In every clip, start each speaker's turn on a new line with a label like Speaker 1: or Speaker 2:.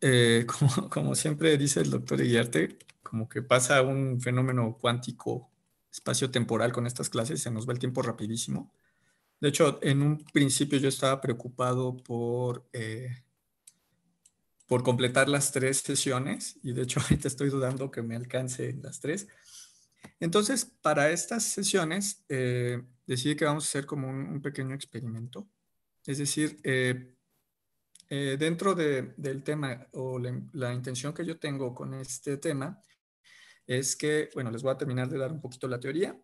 Speaker 1: Eh, como, como, siempre dice el doctor Iguiarte, como que pasa un fenómeno cuántico espacio-temporal con estas clases, se nos va el tiempo rapidísimo. De hecho, en un principio yo estaba preocupado por, eh, por completar las tres sesiones y de hecho ahorita estoy dudando que me alcance las tres. Entonces, para estas sesiones, eh, decidí que vamos a hacer como un, un pequeño experimento. Es decir, eh, eh, dentro del tema o la, intención que yo tengo con este tema es que, bueno, les voy a terminar de dar un poquito la teoría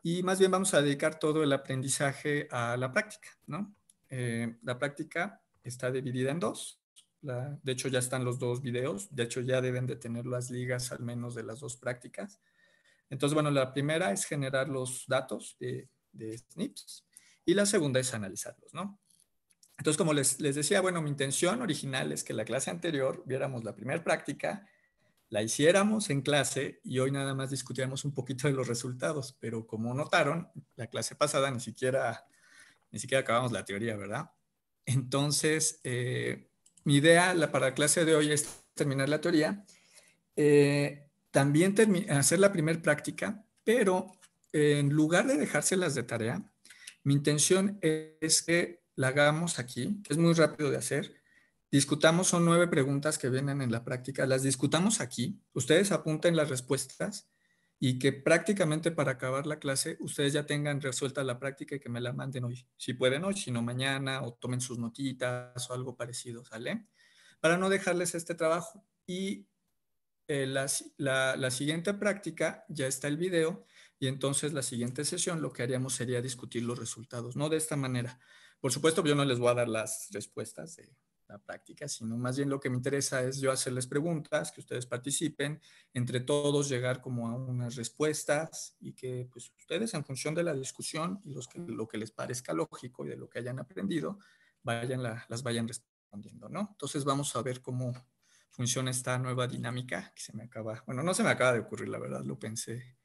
Speaker 1: y más bien vamos a dedicar todo el aprendizaje a la práctica, ¿no? Eh, la práctica está dividida en dos. de hecho, ya están los dos videos. De hecho, ya deben de tener las ligas al menos de las dos prácticas. Entonces, bueno, la primera es generar los datos de, de y la segunda es analizarlos, ¿no? Entonces, como les, decía, bueno, mi intención original es que la clase anterior viéramos la primera práctica, la hiciéramos en clase y hoy nada más discutiéramos un poquito de los resultados, pero como notaron, la clase pasada ni siquiera, ni siquiera acabamos la teoría, ¿verdad? Entonces, eh, mi idea para la clase de hoy es terminar la teoría, eh, también hacer la primera práctica, pero en lugar de dejárselas de tarea, mi intención es que la hagamos aquí, que es muy rápido de hacer. Discutamos, son nueve preguntas que vienen en la práctica, las discutamos aquí, ustedes apunten las respuestas y que prácticamente para acabar la clase ustedes ya tengan resuelta la práctica y que me la manden hoy, si pueden hoy, si no mañana, o tomen sus notitas o algo parecido, ¿sale? Para no dejarles este trabajo. Y eh, la, la, la siguiente práctica, ya está el video, y entonces la siguiente sesión lo que haríamos sería discutir los resultados, ¿no? De esta manera. Por supuesto, yo no les voy a dar las respuestas de la práctica, sino más bien lo que me interesa es yo hacerles preguntas, que ustedes participen, entre todos llegar como a unas respuestas y que pues ustedes en función de la discusión y lo que les parezca lógico y de lo que hayan aprendido, vayan las vayan respondiendo, ¿no? Entonces vamos a ver cómo funciona esta nueva dinámica que se me acaba, bueno, no se me acaba de ocurrir, la verdad, lo pensé,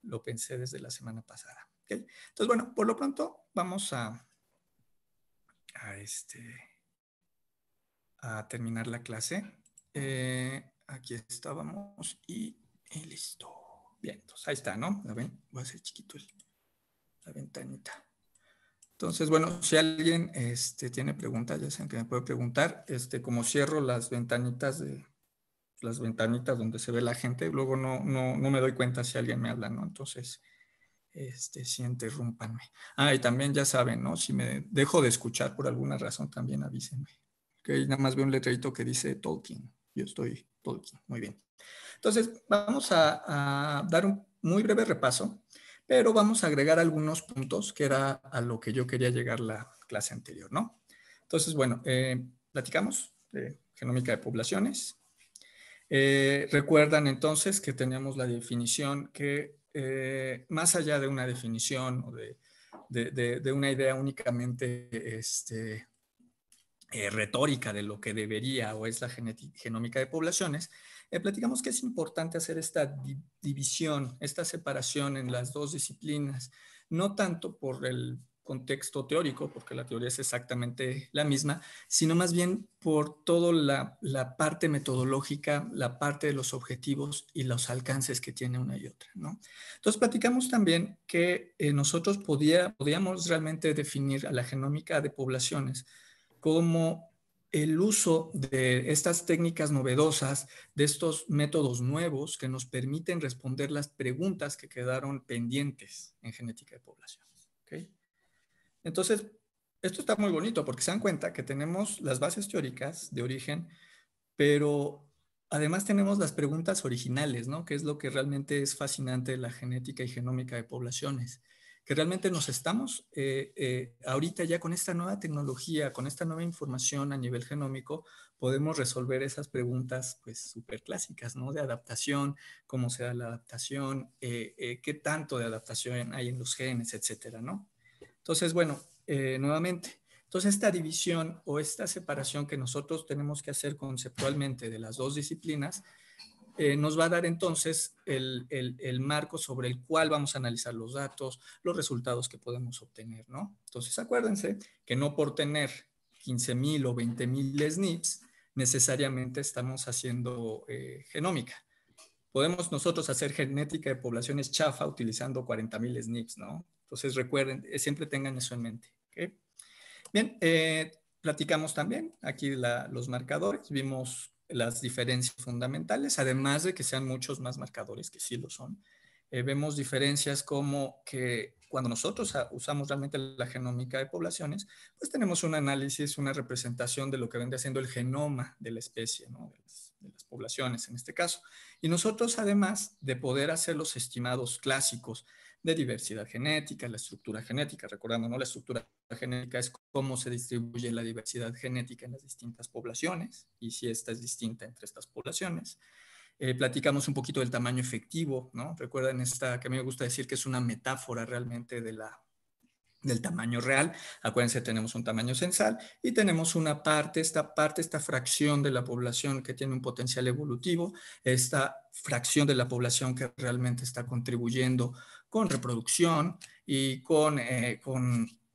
Speaker 1: lo pensé desde la semana pasada. Entonces, bueno, por lo pronto vamos a a, este, a terminar la clase. Eh, aquí estábamos y, y, listo. Bien, entonces pues ahí está, ¿no? ¿La Voy a hacer chiquito la ventanita. Entonces, bueno, si alguien este, tiene preguntas, ya saben que me puede preguntar. Este, como cierro las ventanitas de las ventanitas donde se ve la gente, luego no, no, no me doy cuenta si alguien me habla, ¿no? Entonces, este, si interrúmpanme. Ah, y también ya saben, ¿no? Si me dejo de escuchar por alguna razón, también avísenme. Ok, nada más veo un letrerito que dice Tolkien. Yo estoy Tolkien. Muy bien. Entonces, vamos a, dar un muy breve repaso, pero vamos a agregar algunos puntos que era a lo que yo quería llegar la clase anterior, ¿no? Entonces, bueno, eh, platicamos de genómica de poblaciones. Eh, recuerdan entonces que teníamos la definición que eh, más allá de una definición o de, una idea únicamente este, eh, retórica de lo que debería o es la genómica de poblaciones, eh, platicamos que es importante hacer esta división, esta separación en las dos disciplinas, no tanto por el contexto teórico, porque la teoría es exactamente la misma, sino más bien por toda la, parte metodológica, la parte de los objetivos y los alcances que tiene una y otra. ¿no? Entonces, platicamos también que eh, nosotros podía, podíamos realmente definir a la genómica de poblaciones como el uso de estas técnicas novedosas, de estos métodos nuevos que nos permiten responder las preguntas que quedaron pendientes en genética de población, ¿okay? Entonces, esto está muy bonito porque se dan cuenta que tenemos las bases teóricas de origen, pero además tenemos las preguntas originales, ¿no? Que es lo que realmente es fascinante de la genética y genómica de poblaciones que realmente nos estamos eh, eh, ahorita ya con esta nueva tecnología, con esta nueva información a nivel genómico, podemos resolver esas preguntas pues súper clásicas, ¿no? De adaptación, cómo se da la adaptación, eh, qué tanto de adaptación hay en los genes, etcétera, ¿no? Entonces, bueno, eh, nuevamente, entonces esta división o esta separación que nosotros tenemos que hacer conceptualmente de las dos disciplinas, eh, nos va a dar entonces el, marco sobre el cual vamos a analizar los datos, los resultados que podemos obtener, ¿no? Entonces acuérdense que no por tener 15.000 o 20.000 SNPs necesariamente estamos haciendo eh, genómica. Podemos nosotros hacer genética de poblaciones chafa utilizando 40.000 SNPs, ¿no? Entonces recuerden, eh, siempre tengan eso en mente. Bien, eh, platicamos también aquí los marcadores, vimos las diferencias fundamentales, además de que sean muchos más marcadores que sí lo son. Eh, vemos diferencias como que cuando nosotros usamos realmente la genómica de poblaciones, pues tenemos un análisis, una representación de lo que vendría siendo el genoma de la especie, de, las, poblaciones en este caso. Y nosotros, además de poder hacer los estimados clásicos de diversidad genética, la estructura genética, recordando, ¿no? La estructura genética es cómo se distribuye la diversidad genética en las distintas poblaciones y si esta es distinta entre estas poblaciones. Eh, platicamos un poquito del tamaño efectivo, ¿no? Recuerden esta, que a mí me gusta decir que es una metáfora realmente de la, del tamaño real. Acuérdense, tenemos un tamaño censal y tenemos una parte, esta parte, esta fracción de la población que tiene un potencial evolutivo, esta fracción de la población que realmente está contribuyendo con reproducción y con, eh,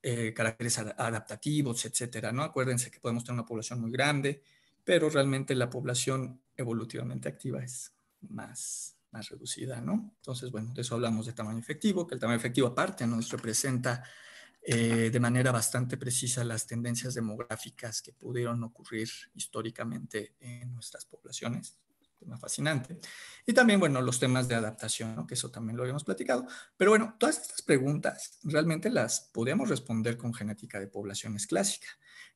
Speaker 1: eh, caracteres adaptativos, etcétera, ¿no? Acuérdense que podemos tener una población muy grande, pero realmente la población evolutivamente activa es más, más reducida, ¿no? Entonces, bueno, de eso hablamos de tamaño efectivo, que el tamaño efectivo aparte nos representa eh, de manera bastante precisa las tendencias demográficas que pudieron ocurrir históricamente en nuestras poblaciones tema fascinante. Y también, bueno, los temas de adaptación, ¿no? que eso también lo habíamos platicado. Pero bueno, todas estas preguntas realmente las podemos responder con genética de poblaciones clásica.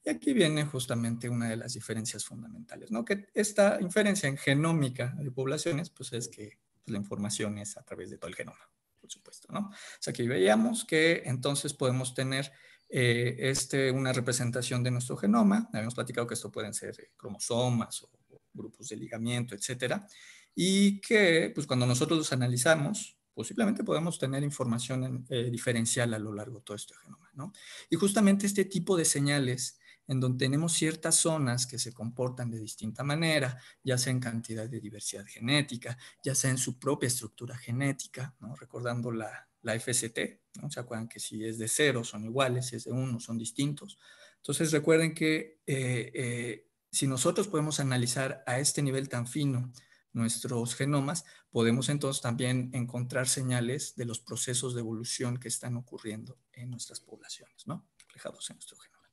Speaker 1: Y aquí viene justamente una de las diferencias fundamentales, ¿no? Que esta inferencia en genómica de poblaciones, pues es que pues, la información es a través de todo el genoma, por supuesto, ¿no? O sea, aquí veíamos que entonces podemos tener eh, este, una representación de nuestro genoma. Habíamos platicado que esto pueden ser eh, cromosomas o grupos de ligamiento, etcétera, y que pues cuando nosotros los analizamos, posiblemente podemos tener información eh, diferencial a lo largo de todo este genoma, ¿no? Y justamente este tipo de señales en donde tenemos ciertas zonas que se comportan de distinta manera, ya sea en cantidad de diversidad genética, ya sea en su propia estructura genética, ¿no? recordando la, la FST, ¿no? se acuerdan que si es de cero son iguales, si es de uno son distintos. Entonces recuerden que eh, eh, si nosotros podemos analizar a este nivel tan fino nuestros genomas, podemos entonces también encontrar señales de los procesos de evolución que están ocurriendo en nuestras poblaciones, ¿no? Reflejados en nuestro genoma.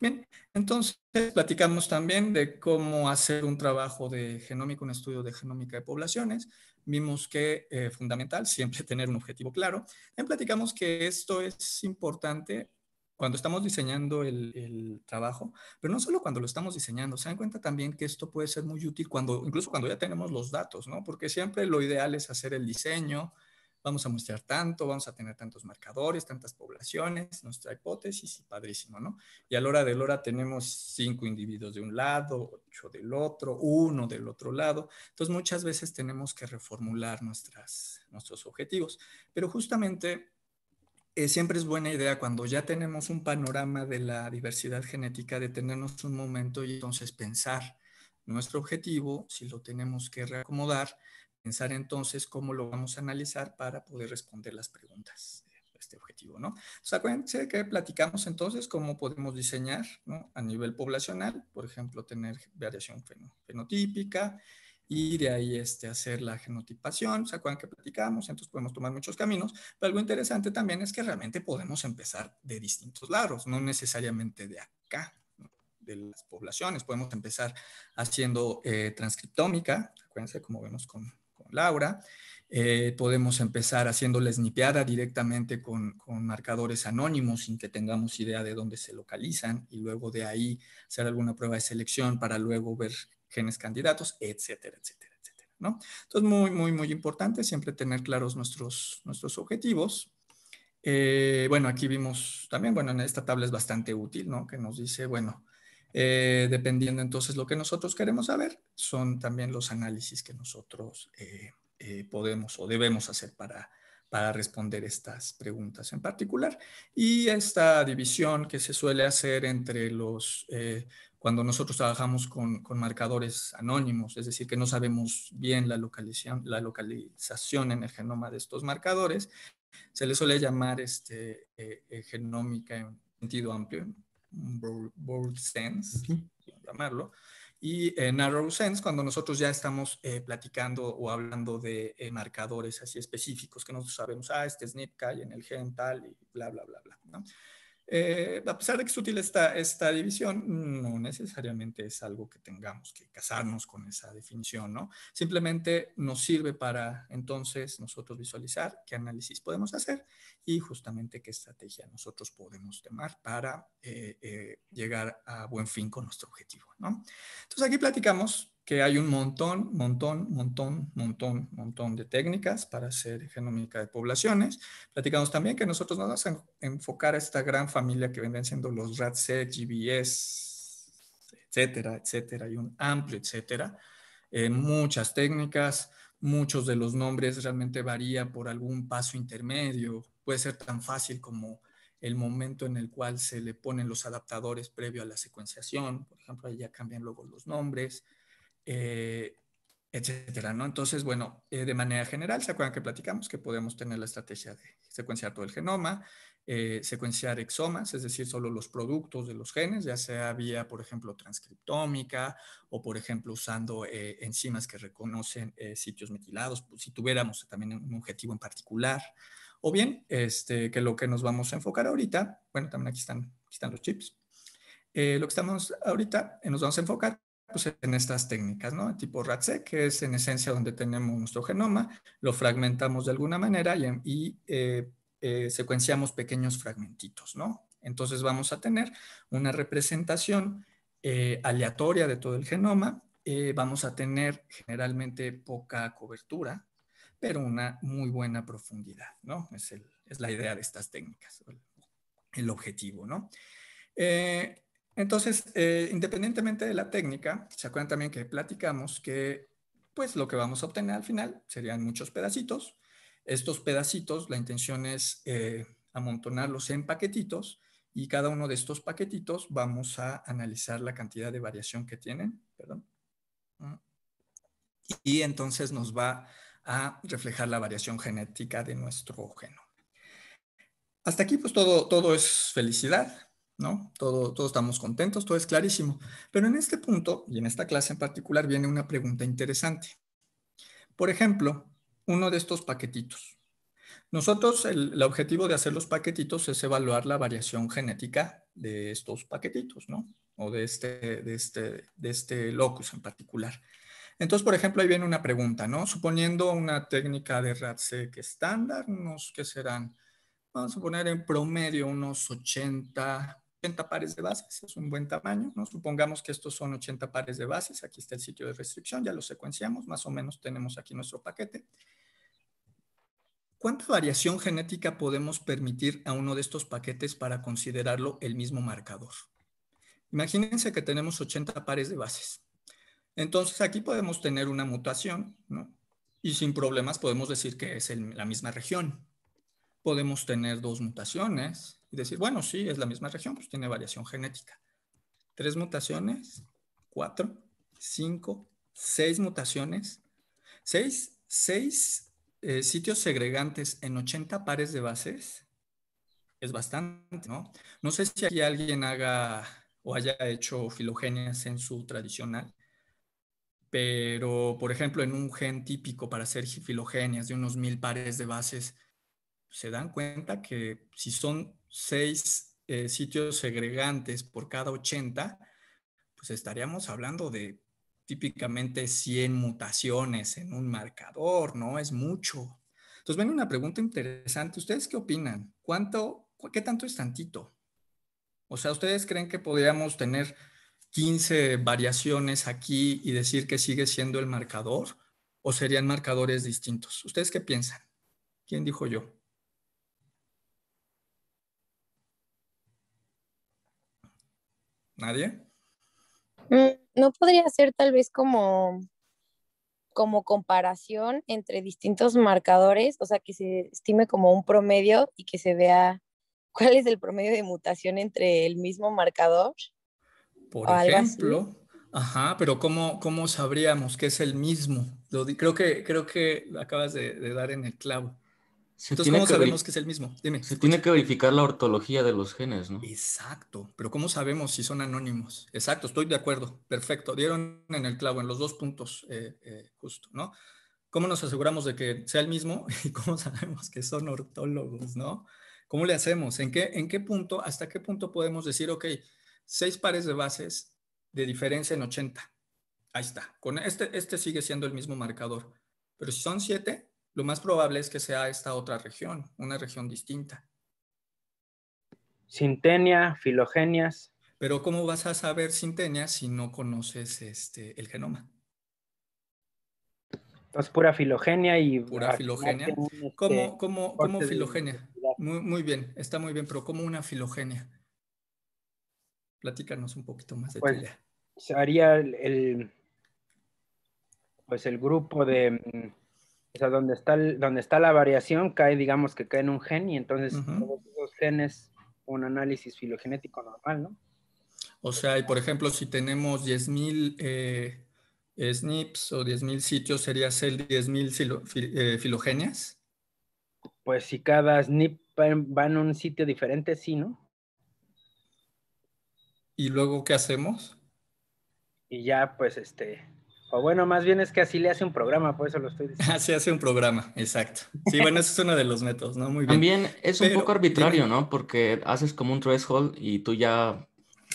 Speaker 1: Bien, entonces platicamos también de cómo hacer un trabajo de genómica, un estudio de genómica de poblaciones. Vimos que es eh, fundamental siempre tener un objetivo claro. También platicamos que esto es importante cuando estamos diseñando el, trabajo, pero no solo cuando lo estamos diseñando, se dan cuenta también que esto puede ser muy útil cuando, incluso cuando ya tenemos los datos, ¿no? Porque siempre lo ideal es hacer el diseño, vamos a mostrar tanto, vamos a tener tantos marcadores, tantas poblaciones, nuestra hipótesis y padrísimo, ¿no? Y a la hora de la hora tenemos cinco individuos de un lado, ocho del otro, uno del otro lado. Entonces muchas veces tenemos que reformular nuestras, nuestros objetivos, pero justamente eh, siempre es buena idea cuando ya tenemos un panorama de la diversidad genética detenernos un momento y entonces pensar nuestro objetivo, si lo tenemos que reacomodar, pensar entonces cómo lo vamos a analizar para poder responder las preguntas de este objetivo, ¿no? sea, acuérdense que platicamos entonces cómo podemos diseñar a nivel poblacional, por ejemplo, tener variación fenotípica, y de ahí este, hacer la genotipación. ¿Se acuerdan que platicamos? Entonces podemos tomar muchos caminos. Pero algo interesante también es que realmente podemos empezar de distintos lados, no necesariamente de acá, de las poblaciones. Podemos empezar haciendo eh, transcriptómica, acuérdense como vemos con, con Laura. Eh, podemos empezar haciéndoles nipeada directamente con, con, marcadores anónimos sin que tengamos idea de dónde se localizan y luego de ahí hacer alguna prueba de selección para luego ver genes candidatos, etcétera, etcétera, etcétera, ¿no? Entonces, muy, muy, muy importante siempre tener claros nuestros, nuestros objetivos. Eh, bueno, aquí vimos también, bueno, en esta tabla es bastante útil, ¿no? Que nos dice, bueno, eh, dependiendo entonces lo que nosotros queremos saber, son también los análisis que nosotros eh, podemos o debemos hacer para, para responder estas preguntas en particular. Y esta división que se suele hacer entre los, eh, cuando nosotros trabajamos con, marcadores anónimos, es decir, que no sabemos bien la localización, en el genoma de estos marcadores, se le suele llamar este, eh, eh, genómica en sentido amplio, broad sense, llamarlo, y en eh, Narrow Sense, cuando nosotros ya estamos eh, platicando o hablando de eh, marcadores así específicos que nosotros sabemos, ah, este es NIPCA en el gen tal y bla, bla, bla, bla. Eh, a pesar de que es útil esta, esta división, no necesariamente es algo que tengamos que casarnos con esa definición, ¿no? Simplemente nos sirve para entonces nosotros visualizar qué análisis podemos hacer y justamente qué estrategia nosotros podemos tomar para eh, eh, llegar a buen fin con nuestro objetivo, ¿no? Entonces aquí platicamos que hay un montón, montón, montón, montón, montón de técnicas para hacer genómica de poblaciones. Platicamos también que nosotros nos vamos a enfocar a esta gran familia que vendrán siendo los RADSET, GBS, etcétera, etcétera, y un amplio etcétera. Eh, muchas técnicas, muchos de los nombres realmente varía por algún paso intermedio. Puede ser tan fácil como el momento en el cual se le ponen los adaptadores previo a la secuenciación. Por ejemplo, ahí ya cambian luego los nombres eh, etcétera, ¿no? Entonces, bueno, eh, de manera general, ¿se acuerdan que platicamos que podemos tener la estrategia de secuenciar todo el genoma, eh, secuenciar exomas, es decir, solo los productos de los genes, ya sea vía, por ejemplo, transcriptómica o, por ejemplo, usando enzimas que reconocen sitios metilados, pues, si tuviéramos también un objetivo en particular, o bien, este, que lo que nos vamos a enfocar ahorita, bueno, también aquí están, están los chips, lo que estamos ahorita, nos vamos a enfocar pues, en estas técnicas, ¿no? Tipo RATSEC, que es en esencia donde tenemos nuestro genoma, lo fragmentamos de alguna manera y, eh, eh, secuenciamos pequeños fragmentitos, ¿no? Entonces vamos a tener una representación eh, aleatoria de todo el genoma, vamos a tener generalmente poca cobertura, pero una muy buena profundidad, ¿no? Es, la idea de estas técnicas, el, objetivo, ¿no? Entonces, eh, independientemente de la técnica, se acuerdan también que platicamos que pues lo que vamos a obtener al final serían muchos pedacitos. Estos pedacitos, la intención es eh, amontonarlos en paquetitos y cada uno de estos paquetitos vamos a analizar la cantidad de variación que tienen, Y entonces nos va a reflejar la variación genética de nuestro genoma. Hasta aquí pues todo, todo es felicidad, ¿no? Todo, todos estamos contentos, todo es clarísimo. Pero en este punto, y en esta clase en particular, viene una pregunta interesante. Por ejemplo, uno de estos paquetitos. Nosotros, el, objetivo de hacer los paquetitos es evaluar la variación genética de estos paquetitos, ¿no? O de este, de este, de este locus en particular. Entonces, por ejemplo, ahí viene una pregunta, ¿no? Suponiendo una técnica de RATSEC estándar, unos que serán, vamos a poner en promedio unos 80 80 pares de bases, es un buen tamaño, ¿no? Supongamos que estos son 80 pares de bases, aquí está el sitio de restricción, ya lo secuenciamos, más o menos tenemos aquí nuestro paquete. ¿Cuánta variación genética podemos permitir a uno de estos paquetes para considerarlo el mismo marcador? Imagínense que tenemos 80 pares de bases. Entonces aquí podemos tener una mutación, ¿no? Y sin problemas podemos decir que es la misma región. Podemos tener dos mutaciones, y decir, bueno, sí, es la misma región, pues tiene variación genética. Tres mutaciones, cuatro, cinco, seis mutaciones, seis, eh, sitios segregantes en 80 pares de bases es bastante, ¿no? No sé si aquí alguien haga o haya hecho filogenias en su tradicional, pero por ejemplo en un gen típico para hacer filogenias de unos mil pares de bases, se dan cuenta que si son seis eh, sitios segregantes por cada 80, pues estaríamos hablando de típicamente 100 mutaciones en un marcador, ¿no? Es mucho. Entonces, ven una pregunta interesante. ¿Ustedes qué opinan? ¿Cuánto, qué tanto es tantito? O sea, ¿ustedes creen que podríamos tener 15 variaciones aquí y decir que sigue siendo el marcador? ¿O serían marcadores distintos? ¿Ustedes qué piensan? ¿Quién dijo yo? ¿Nadie?
Speaker 2: Mm, no podría ser tal vez como, como comparación entre distintos marcadores, o sea, que se estime como un promedio y que se vea cuál es el promedio de mutación entre el mismo marcador.
Speaker 1: Por ejemplo, ajá, pero ¿cómo, ¿cómo sabríamos que es el mismo? creo, que, creo que acabas de dar en el clavo. Entonces, ¿cómo sabemos que es el mismo?
Speaker 3: Dime. Se tiene que verificar la ortología de los genes, ¿no? Exacto,
Speaker 1: pero ¿cómo sabemos si son anónimos? Exacto, estoy de acuerdo, perfecto, dieron en el clavo, en los dos puntos eh, eh, justo, ¿no? ¿Cómo nos aseguramos de que sea el mismo y cómo sabemos que son ortólogos, ¿no? ¿Cómo le hacemos? ¿En qué, en qué punto, hasta qué punto podemos decir, ok, seis pares de bases de diferencia en 80? Ahí está, con este, este sigue siendo el mismo marcador, pero si son siete, lo más probable es que sea esta otra región, una región distinta.
Speaker 4: Sintenia, filogenias.
Speaker 1: Pero ¿cómo vas a saber sintenia si no conoces este, el genoma?
Speaker 4: Pues pura filogenia y... Pura filogenia. Este, ¿Cómo, filogenia?
Speaker 1: Muy, bien, está muy bien, pero ¿cómo una filogenia? Platícanos un poquito más de
Speaker 4: Haría pues, el, pues el grupo de mm, o sea, donde está, está la variación cae, digamos que cae en un gen y entonces los genes, un análisis filogenético normal,
Speaker 1: ¿no? O sea, y por ejemplo, si tenemos 10.000 eh, SNPs o 10.000 sitios, ¿sería el 10.000 eh, filogenias?
Speaker 4: Pues si cada SNP va en un sitio diferente, sí, ¿no?
Speaker 1: ¿Y luego qué hacemos? Y
Speaker 4: ya, pues, este, o bueno, más bien es que así le hace un programa, por eso lo estoy diciendo.
Speaker 1: Así hace un programa, exacto. Sí, bueno, eso es uno de los métodos, ¿no? Muy bien. También es un poco arbitrario, ¿no?
Speaker 3: Porque haces como un threshold y tú ya,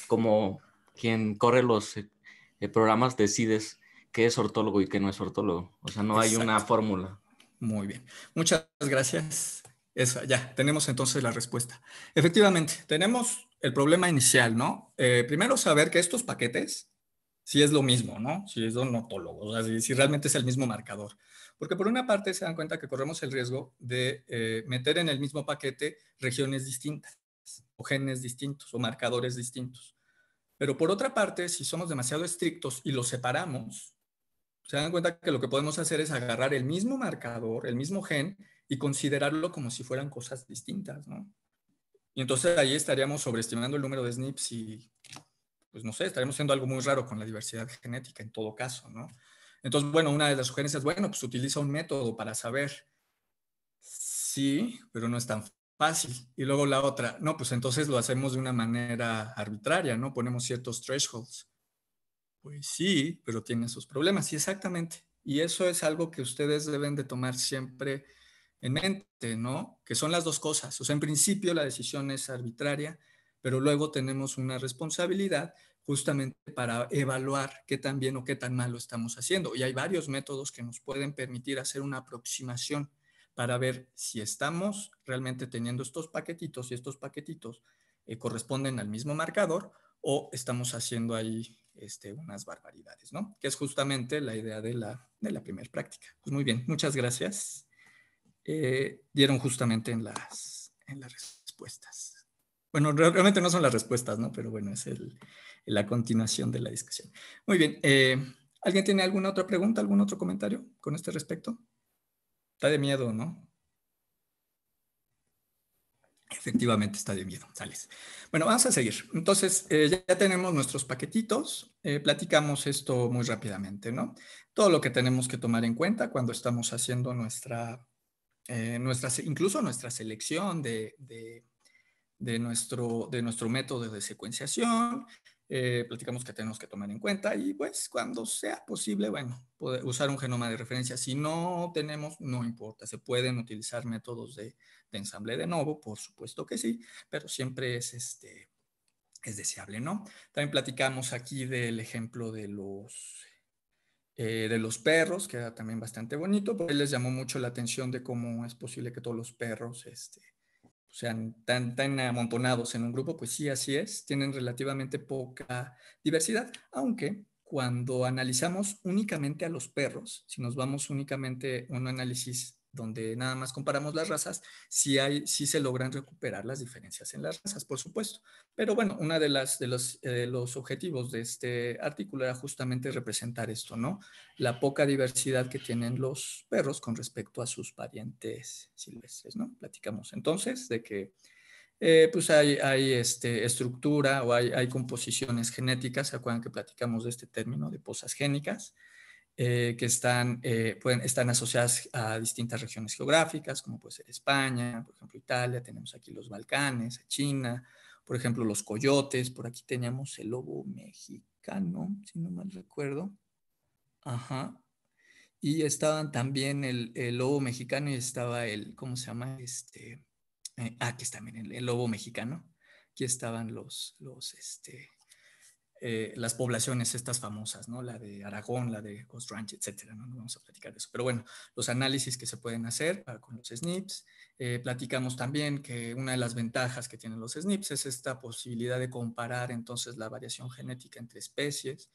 Speaker 3: como quien corre los eh, eh, programas, decides qué es ortólogo y qué no es ortólogo. O sea, no hay una fórmula.
Speaker 1: Muy bien. Muchas gracias. Esa, ya, tenemos entonces la respuesta. Efectivamente, tenemos el problema inicial, ¿no? Eh, primero saber que estos paquetes si es lo mismo, ¿no? Si es un o sea, si, realmente es el mismo marcador. Porque por una parte se dan cuenta que corremos el riesgo de eh, meter en el mismo paquete regiones distintas, o genes distintos, o marcadores distintos. Pero por otra parte, si somos demasiado estrictos y los separamos, se dan cuenta que lo que podemos hacer es agarrar el mismo marcador, el mismo gen, y considerarlo como si fueran cosas distintas, ¿no? Y entonces ahí estaríamos sobreestimando el número de SNPs y pues no sé, estaremos haciendo algo muy raro con la diversidad genética en todo caso, ¿no? Entonces, bueno, una de las sugerencias, bueno, pues utiliza un método para saber. Sí, pero no es tan fácil. Y luego la otra, no, pues entonces lo hacemos de una manera arbitraria, ¿no? Ponemos ciertos thresholds. Pues sí, pero tiene sus problemas, sí, exactamente. Y eso es algo que ustedes deben de tomar siempre en mente, ¿no? Que son las dos cosas. O sea, en principio la decisión es arbitraria pero luego tenemos una responsabilidad justamente para evaluar qué tan bien o qué tan mal lo estamos haciendo. Y hay varios métodos que nos pueden permitir hacer una aproximación para ver si estamos realmente teniendo estos paquetitos y estos paquetitos eh, corresponden al mismo marcador o estamos haciendo ahí este, unas barbaridades, ¿no? Que es justamente la idea de la, de primera práctica. Pues muy bien, muchas gracias. Eh, dieron justamente en las respuestas. Bueno, realmente no son las respuestas, ¿no? Pero bueno, es la continuación de la discusión. Muy bien. Eh, ¿Alguien tiene alguna otra pregunta, algún otro comentario con este respecto? Está de miedo, ¿no? Efectivamente, está de miedo, sales. Bueno, vamos a seguir. Entonces, eh, ya tenemos nuestros paquetitos, eh, platicamos esto muy rápidamente, ¿no? Todo lo que tenemos que tomar en cuenta cuando estamos haciendo nuestra, incluso nuestra selección de, de nuestro, de nuestro método de secuenciación, eh, platicamos que tenemos que tomar en cuenta y pues cuando sea posible, bueno, poder usar un genoma de referencia. Si no tenemos, no importa, se pueden utilizar métodos de, ensamble de nuevo, por supuesto que sí, pero siempre es, este, es deseable, ¿no? También platicamos aquí del ejemplo de los... Eh, de los perros, que era también bastante bonito, porque les llamó mucho la atención de cómo es posible que todos los perros este, sean tan, tan amontonados en un grupo, pues sí, así es, tienen relativamente poca diversidad, aunque cuando analizamos únicamente a los perros, si nos vamos únicamente a un análisis donde nada más comparamos las razas, sí, hay, sí se logran recuperar las diferencias en las razas, por supuesto. Pero bueno, uno de, de los, eh, los, objetivos de este artículo era justamente representar esto, ¿no? La poca diversidad que tienen los perros con respecto a sus parientes silvestres, ¿no? Platicamos entonces de que eh, pues hay, este, estructura o hay, hay composiciones genéticas, ¿se acuerdan que platicamos de este término de posas génicas? Eh, que están, eh, pueden, están asociadas a distintas regiones geográficas, como puede ser España, por ejemplo Italia, tenemos aquí los Balcanes, China, por ejemplo los coyotes, por aquí teníamos el lobo mexicano, si no mal recuerdo. Ajá. Y estaban también el, el lobo mexicano y estaba el, ¿cómo se llama? Este, eh, ah, aquí está, también el, el lobo mexicano. Aquí estaban los, los, este, eh, las poblaciones estas famosas, ¿no? La de Aragón, la de Ghost Ranch, etcétera, ¿no? vamos a platicar de eso. Pero bueno, los análisis que se pueden hacer ah, con los SNPs. Eh, platicamos también que una de las ventajas que tienen los SNPs es esta posibilidad de comparar entonces la variación genética entre especies.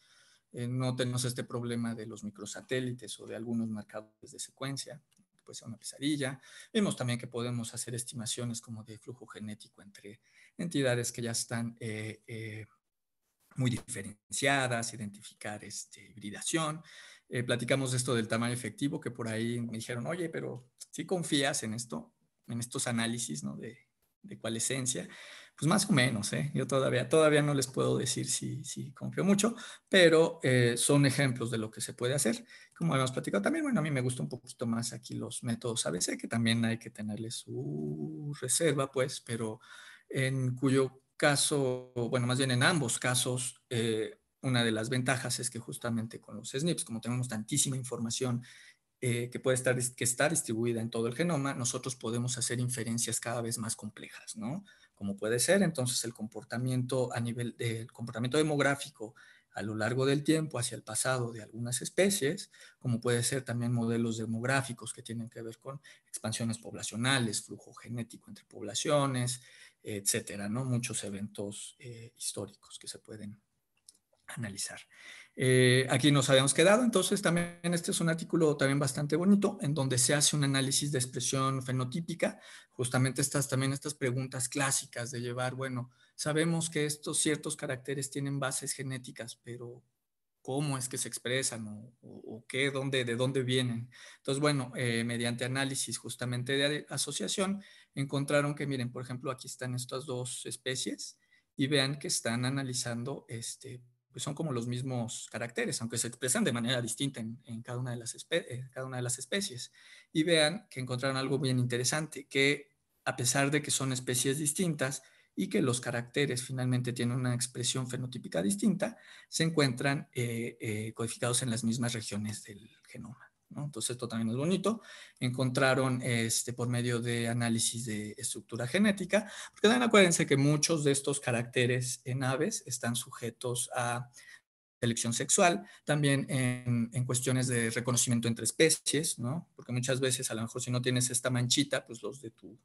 Speaker 1: Eh, no tenemos este problema de los microsatélites o de algunos marcadores de secuencia, pues ser una pesadilla. Vemos también que podemos hacer estimaciones como de flujo genético entre entidades que ya están muy diferenciadas, identificar este, hibridación. Eh, platicamos esto del tamaño efectivo, que por ahí me dijeron, oye, pero si confías en esto, en estos análisis ¿no? de, de cuál esencia, pues más o menos, ¿eh? yo todavía, todavía no les puedo decir si, si confío mucho, pero eh, son ejemplos de lo que se puede hacer. Como hemos platicado también, bueno, a mí me gusta un poquito más aquí los métodos ABC, que también hay que tenerle su reserva, pues, pero en cuyo caso, bueno, más bien en ambos casos, eh, una de las ventajas es que justamente con los SNPs, como tenemos tantísima información eh, que puede estar, que está distribuida en todo el genoma, nosotros podemos hacer inferencias cada vez más complejas, ¿no? Como puede ser, entonces, el comportamiento a nivel del comportamiento demográfico a lo largo del tiempo hacia el pasado de algunas especies, como puede ser también modelos demográficos que tienen que ver con expansiones poblacionales, flujo genético entre poblaciones, etcétera, ¿no? Muchos eventos eh, históricos que se pueden analizar. Eh, aquí nos habíamos quedado, entonces también este es un artículo también bastante bonito en donde se hace un análisis de expresión fenotípica, justamente estas también estas preguntas clásicas de llevar, bueno, sabemos que estos ciertos caracteres tienen bases genéticas, pero cómo es que se expresan o, qué, dónde, de dónde vienen. Entonces, bueno, eh, mediante análisis justamente de asociación, encontraron que, miren, por ejemplo, aquí están estas dos especies y vean que están analizando, este, pues son como los mismos caracteres, aunque se expresan de manera distinta en, cada, una de las eh, cada una de las especies. Y vean que encontraron algo bien interesante, que a pesar de que son especies distintas, y que los caracteres finalmente tienen una expresión fenotípica distinta, se encuentran eh, eh, codificados en las mismas regiones del genoma. Entonces esto también es bonito. Encontraron este, por medio de análisis de estructura genética, porque también acuérdense que muchos de estos caracteres en aves están sujetos a selección sexual, también en, cuestiones de reconocimiento entre especies, ¿no? Porque muchas veces a lo mejor si no tienes esta manchita, pues los de tu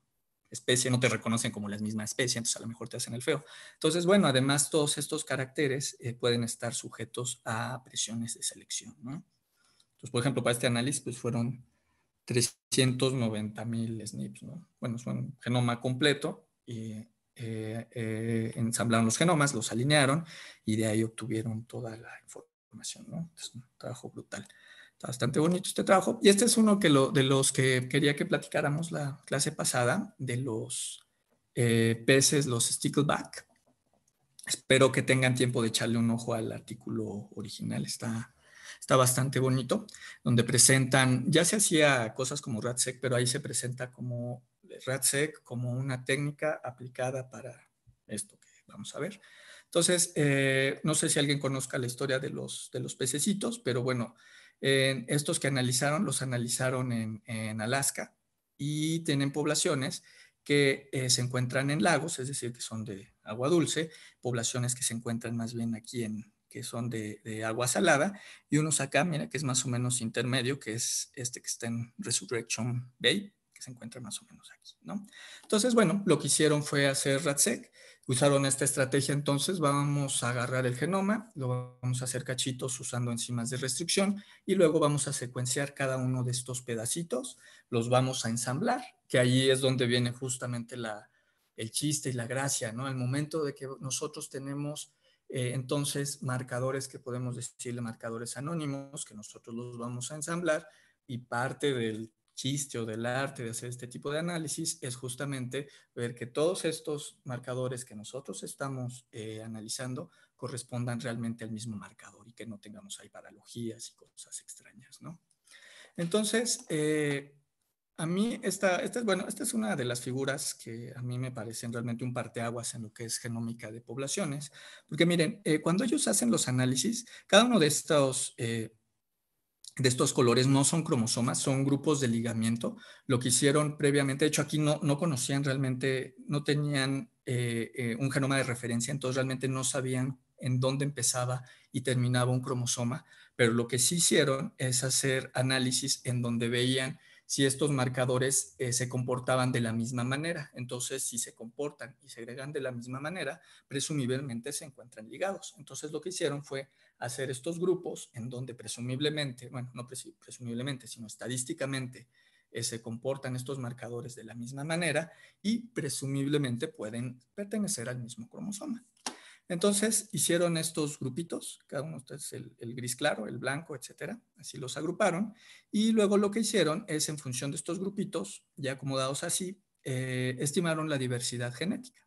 Speaker 1: especie no te reconocen como la misma especie, entonces a lo mejor te hacen el feo. Entonces, bueno, además todos estos caracteres eh, pueden estar sujetos a presiones de selección, ¿no? Pues, por ejemplo, para este análisis, pues fueron 390 mil SNPs, Bueno, es un genoma completo y eh, eh, ensamblaron los genomas, los alinearon y de ahí obtuvieron toda la información, Es un trabajo brutal. Está bastante bonito este trabajo. Y este es uno de los que quería que platicáramos la clase pasada, de los eh, peces, los stickleback. Espero que tengan tiempo de echarle un ojo al artículo original. Está está bastante bonito, donde presentan, ya se hacía cosas como RATSEC, pero ahí se presenta como eh, RATSEC como una técnica aplicada para esto que vamos a ver. Entonces, eh, no sé si alguien conozca la historia de los, de los pececitos, pero bueno, estos que analizaron, los analizaron en, Alaska y tienen poblaciones que eh, se encuentran en lagos, es decir, que son de agua dulce, poblaciones que se encuentran más bien aquí en, que son de, agua salada, y unos acá, mira, que es más o menos intermedio, que es este que está en Resurrection Bay, que se encuentra más o menos aquí, ¿no? Entonces, bueno, lo que hicieron fue hacer RATSEC, usaron esta estrategia, entonces vamos a agarrar el genoma, lo vamos a hacer cachitos usando enzimas de restricción y luego vamos a secuenciar cada uno de estos pedacitos, los vamos a ensamblar, que ahí es donde viene justamente la, el chiste y la gracia, ¿no? El momento de que nosotros tenemos eh, entonces, marcadores que podemos decirle marcadores anónimos, que nosotros los vamos a ensamblar y parte del chiste o del arte de hacer este tipo de análisis es justamente ver que todos estos marcadores que nosotros estamos eh, analizando correspondan realmente al mismo marcador y que no tengamos ahí paralogías y cosas extrañas, ¿no? Entonces, eh, a mí, esta, esta, bueno, esta es una de las figuras que a mí me parecen realmente un parteaguas en lo que es genómica de poblaciones, porque miren, eh, cuando ellos hacen los análisis, cada uno de estos, eh, de estos colores no son cromosomas, son grupos de ligamiento. Lo que hicieron previamente, de hecho aquí no, no conocían realmente, no tenían eh, un genoma de referencia, entonces realmente no sabían en dónde empezaba y terminaba un cromosoma, pero lo que sí hicieron es hacer análisis en donde veían si estos marcadores eh, se comportaban de la misma manera. Entonces, si se comportan y segregan de la misma manera, presumiblemente se encuentran ligados. Entonces, lo que hicieron fue hacer estos grupos en donde presumiblemente, bueno, no presumiblemente, sino estadísticamente, eh, se comportan estos marcadores de la misma manera y presumiblemente pueden pertenecer al mismo cromosoma. Entonces hicieron estos grupitos, cada uno es el, el, gris claro, el blanco, etcétera, así los agruparon y luego lo que hicieron es en función de estos grupitos, ya acomodados así, eh, estimaron la diversidad genética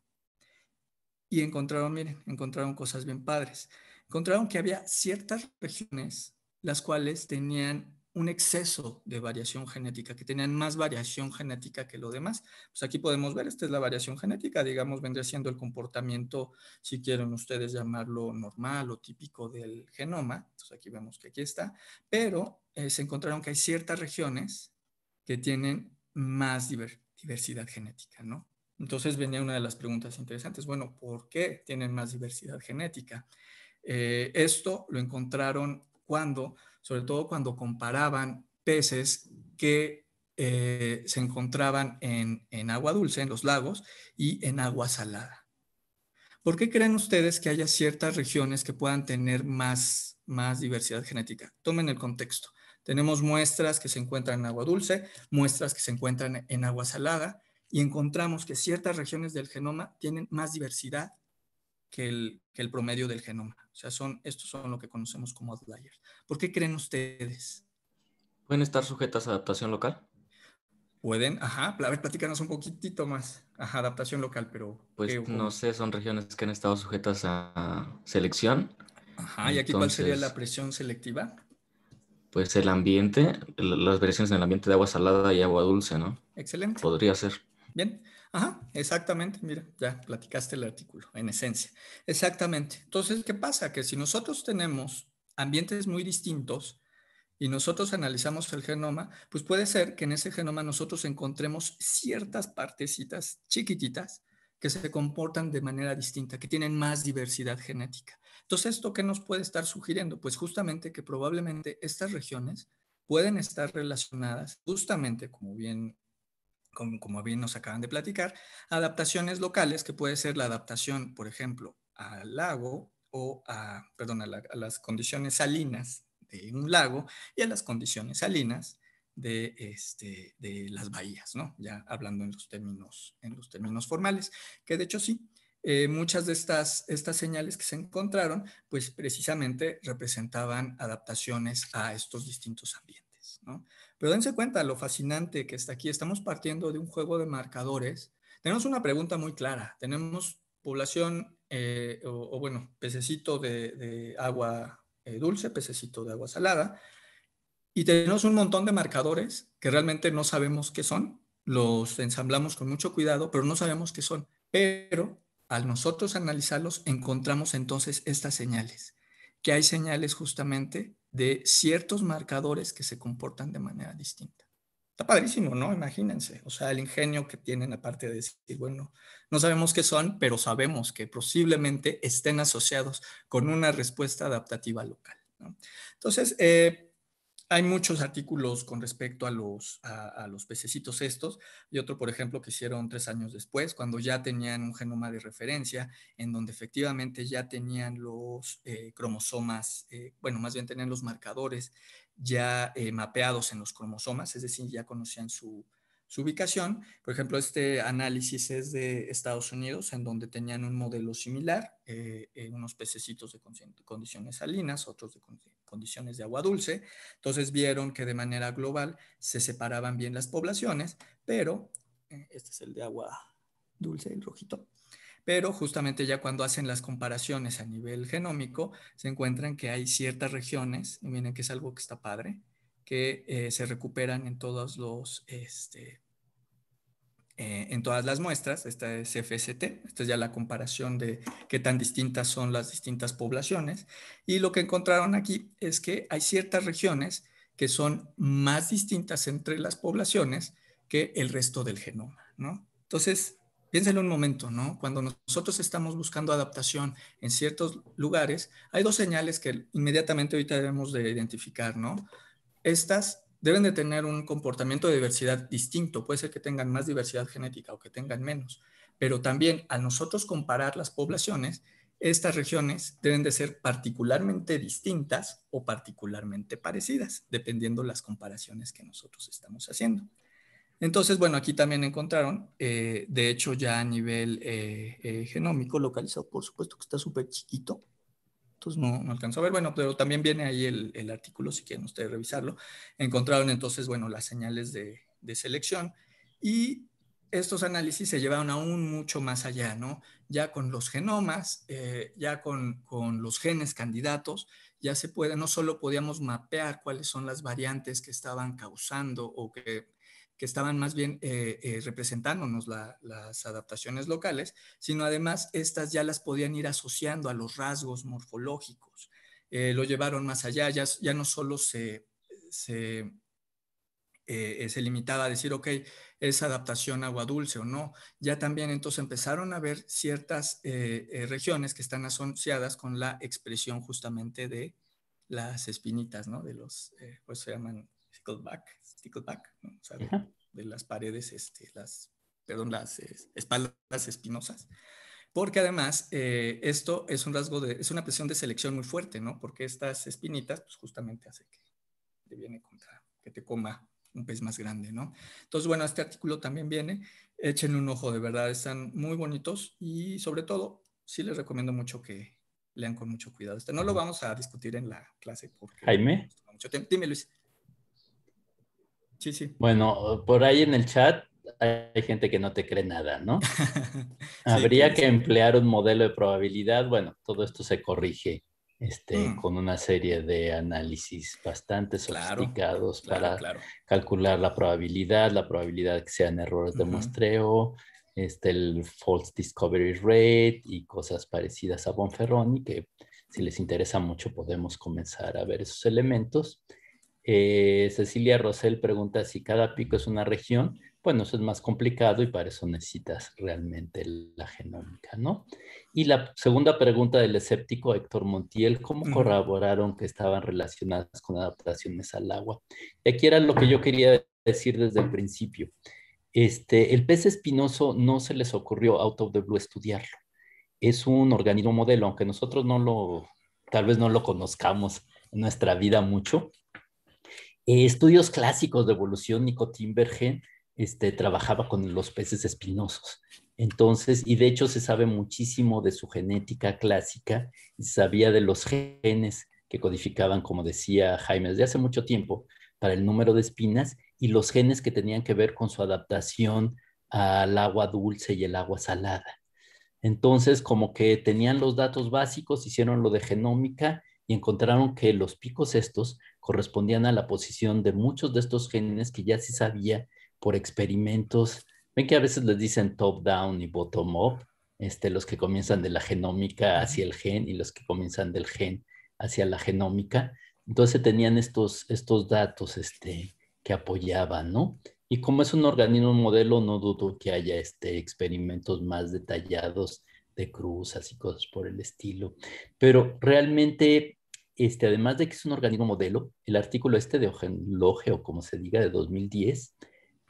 Speaker 1: y encontraron, miren, encontraron cosas bien padres. Encontraron que había ciertas regiones las cuales tenían un exceso de variación genética, que tenían más variación genética que lo demás. Pues aquí podemos ver, esta es la variación genética, digamos, vendría siendo el comportamiento, si quieren ustedes llamarlo normal o típico del genoma. Entonces aquí vemos que aquí está, pero eh, se encontraron que hay ciertas regiones que tienen más diversidad genética, ¿no? Entonces venía una de las preguntas interesantes, bueno, ¿por qué tienen más diversidad genética? Eh, esto lo encontraron cuando sobre todo cuando comparaban peces que eh, se encontraban en, agua dulce, en los lagos, y en agua salada. ¿Por qué creen ustedes que haya ciertas regiones que puedan tener más, más diversidad genética? Tomen el contexto. Tenemos muestras que se encuentran en agua dulce, muestras que se encuentran en agua salada, y encontramos que ciertas regiones del genoma tienen más diversidad que el, promedio del genoma. O sea, son, estos son lo que conocemos como outliers. ¿Por qué creen ustedes? ¿Pueden estar sujetas a adaptación local? Pueden, ajá, a ver, platícanos un poquitito más. Ajá, adaptación local, pero. Pues no
Speaker 3: sé, son regiones que han estado sujetas a selección.
Speaker 1: Ajá, ¿y aquí cuál sería la presión selectiva?
Speaker 3: Pues el ambiente, las variaciones en el ambiente de agua salada y agua dulce, ¿no?
Speaker 1: Excelente. Podría ser. Bien, Ajá, exactamente. Mira, ya platicaste el artículo, en esencia. Exactamente. Entonces, ¿qué pasa? Que si nosotros tenemos ambientes muy distintos y nosotros analizamos el genoma, pues puede ser que en ese genoma nosotros encontremos ciertas partecitas chiquititas que se comportan de manera distinta, que tienen más diversidad genética. Entonces, ¿esto qué nos puede estar sugiriendo? Pues justamente que probablemente estas regiones pueden estar relacionadas justamente, como bien como, bien nos acaban de platicar, adaptaciones locales, que puede ser la adaptación, por ejemplo, al lago o a, perdón, a, las condiciones salinas de un lago y a las condiciones salinas de, este, de las bahías, ¿no? Ya hablando en los términos, en los términos formales, que de hecho sí, eh, muchas de estas, estas señales que se encontraron, pues precisamente representaban adaptaciones a estos distintos ambientes. Pero dense cuenta lo fascinante que está aquí. Estamos partiendo de un juego de marcadores. Tenemos una pregunta muy clara. Tenemos población, eh, o, bueno, pececito de, agua eh, dulce, pececito de agua salada. Y tenemos un montón de marcadores que realmente no sabemos qué son. Los ensamblamos con mucho cuidado, pero no sabemos qué son. Pero al nosotros analizarlos, encontramos entonces estas señales, que hay señales justamente de ciertos marcadores que se comportan de manera distinta. Está padrísimo, ¿no? Imagínense, o sea, el ingenio que tienen aparte de decir, bueno, no sabemos qué son, pero sabemos que posiblemente estén asociados con una respuesta adaptativa local. Entonces, eh, hay muchos artículos con respecto a los, a, los pececitos estos y otro, por ejemplo, que hicieron tres años después, cuando ya tenían un genoma de referencia, en donde efectivamente ya tenían los eh, cromosomas, eh, bueno, más bien tenían los marcadores ya eh, mapeados en los cromosomas, es decir, ya conocían su, ubicación. Por ejemplo, este análisis es de Estados Unidos, en donde tenían un modelo similar, unos pececitos de condiciones salinas, otros de condiciones, condiciones de agua dulce. Entonces vieron que de manera global se separaban bien las poblaciones, pero eh, este es el de agua dulce, el rojito. Pero justamente ya cuando hacen las comparaciones a nivel genómico, se encuentran que hay ciertas regiones, y miren que es algo que está padre, que eh, se recuperan en todos los este, eh, en todas las muestras, esta es FST, esta es ya la comparación de qué tan distintas son las distintas poblaciones, y lo que encontraron aquí es que hay ciertas regiones que son más distintas entre las poblaciones que el resto del genoma, ¿no? Entonces, piénselo un momento, ¿no? Cuando nosotros estamos buscando adaptación en ciertos lugares, hay dos señales que inmediatamente ahorita debemos de identificar, ¿no? Estas deben de tener un comportamiento de diversidad distinto. Puede ser que tengan más diversidad genética o que tengan menos, pero también al nosotros comparar las poblaciones, estas regiones deben de ser particularmente distintas o particularmente parecidas, dependiendo las comparaciones que nosotros estamos haciendo. Entonces, bueno, aquí también encontraron, eh, de hecho ya a nivel eh, eh, genómico localizado, por supuesto que está súper chiquito, entonces no, alcanzó a ver, bueno, pero también viene ahí el, artículo, si quieren ustedes revisarlo. Encontraron entonces, bueno, las señales de, selección y estos análisis se llevaron aún mucho más allá, ¿no? Ya con los genomas, eh, ya con, con, los genes candidatos, ya se puede, no solo podíamos mapear cuáles son las variantes que estaban causando o que que estaban más bien eh, eh, representándonos las adaptaciones locales, sino además estas ya las podían ir asociando a los rasgos morfológicos. Eh, lo llevaron más allá, ya, ya no solo se, se, limitaba a decir, ok, es adaptación agua dulce o no, ya también entonces empezaron a ver ciertas regiones que están asociadas con la expresión justamente de las espinitas, ¿no? De los, pues se llaman stickleback, de, las paredes, este, las, perdón, las eh, espaldas espinosas. Porque además eh, esto es un rasgo de, es una presión de selección muy fuerte, ¿no? Porque estas espinitas, pues justamente hace que te viene contra, que te coma un pez más grande, ¿no? Entonces, bueno, este artículo también viene. Echen un ojo, de verdad, están muy bonitos y sobre todo, sí les recomiendo mucho que lean con mucho cuidado. Este no lo vamos a discutir en la clase porque... Jaime. Mucho Dime, Luis. Sí, sí.
Speaker 3: Bueno, por ahí en el chat hay gente que no te cree nada, ¿no? Habría que emplear un modelo de probabilidad. Bueno, todo esto se corrige este, mm. con una serie de análisis bastante sofisticados para calcular la probabilidad, la probabilidad que sean errores de muestreo, este, el false discovery rate y cosas parecidas a Bonferroni, que si les interesa mucho podemos comenzar a ver esos elementos. Eh, Cecilia Rosell pregunta si cada pico es una región. Bueno, eso es más complicado y para eso necesitas realmente la genómica, ¿no? Y la segunda pregunta del escéptico Héctor Montiel, ¿cómo corroboraron que estaban relacionadas con adaptaciones al agua? Y aquí era lo que yo quería decir desde el principio. Este, el pez espinoso no se les ocurrió out of the blue estudiarlo. Es un organismo modelo, aunque nosotros no lo, tal vez no lo conozcamos en nuestra vida mucho, eh, estudios clásicos de evolución, Nicotinbergen, este, trabajaba con los peces espinosos. Entonces, y de hecho se sabe muchísimo de su genética clásica y sabía de los genes que codificaban, como decía Jaime, desde hace mucho tiempo, para el número de espinas y los genes que tenían que ver con su adaptación al agua dulce y el agua salada. Entonces, como que tenían los datos básicos, hicieron lo de genómica y encontraron que los picos estos correspondían a la posición de muchos de estos genes que ya se sabía por experimentos. Ven que a veces les dicen top-down y bottom-up, este, los que comienzan de la genómica hacia el gen y los que comienzan del gen hacia la genómica. Entonces tenían estos, estos datos este, que apoyaban, ¿no? Y como es un organismo modelo, no dudo que haya este, experimentos más detallados de cruzas y cosas por el estilo. Pero realmente este, además de que es un organismo modelo, el artículo este de Ogenloge, o como se diga, de 2010,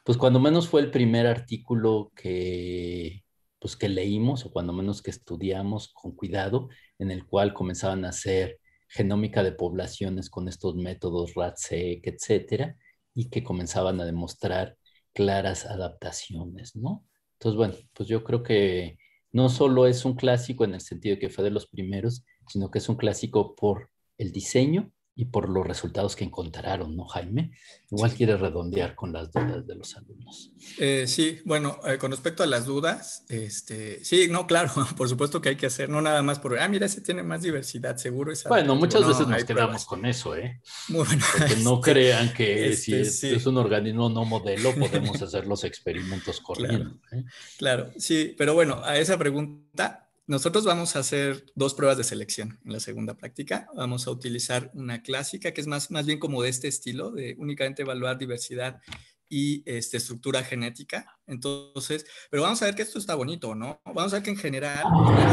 Speaker 3: pues cuando menos fue el primer artículo que, pues que leímos, o cuando menos que estudiamos con cuidado, en el cual comenzaban a hacer genómica de poblaciones con estos métodos RAT-seq, etcétera, y que comenzaban a demostrar claras adaptaciones, ¿no? Entonces, bueno, pues yo creo que no solo es un clásico en el sentido de que fue de los primeros, sino que es un clásico por el diseño y por los resultados que encontraron, ¿no, Jaime? Igual quiere redondear con las dudas de los alumnos.
Speaker 1: Eh, sí, bueno, eh, con respecto a las dudas, este, sí, no, claro, por supuesto que hay que hacer, no nada más por, ah, mira, ese tiene más diversidad, seguro. bueno, muchas veces nos quedamos con
Speaker 3: eso, ¿eh? Muy bueno. Porque no este, crean que si este, es, un organismo no modelo, podemos hacer los experimentos corriendo. ¿eh?
Speaker 1: claro, sí, pero bueno, a esa pregunta nosotros vamos a hacer dos pruebas de selección en la segunda práctica. Vamos a utilizar una clásica que es más, más bien como de este estilo, de únicamente evaluar diversidad y este, estructura genética. Entonces, pero vamos a ver que esto está bonito, ¿no? Vamos a ver que en general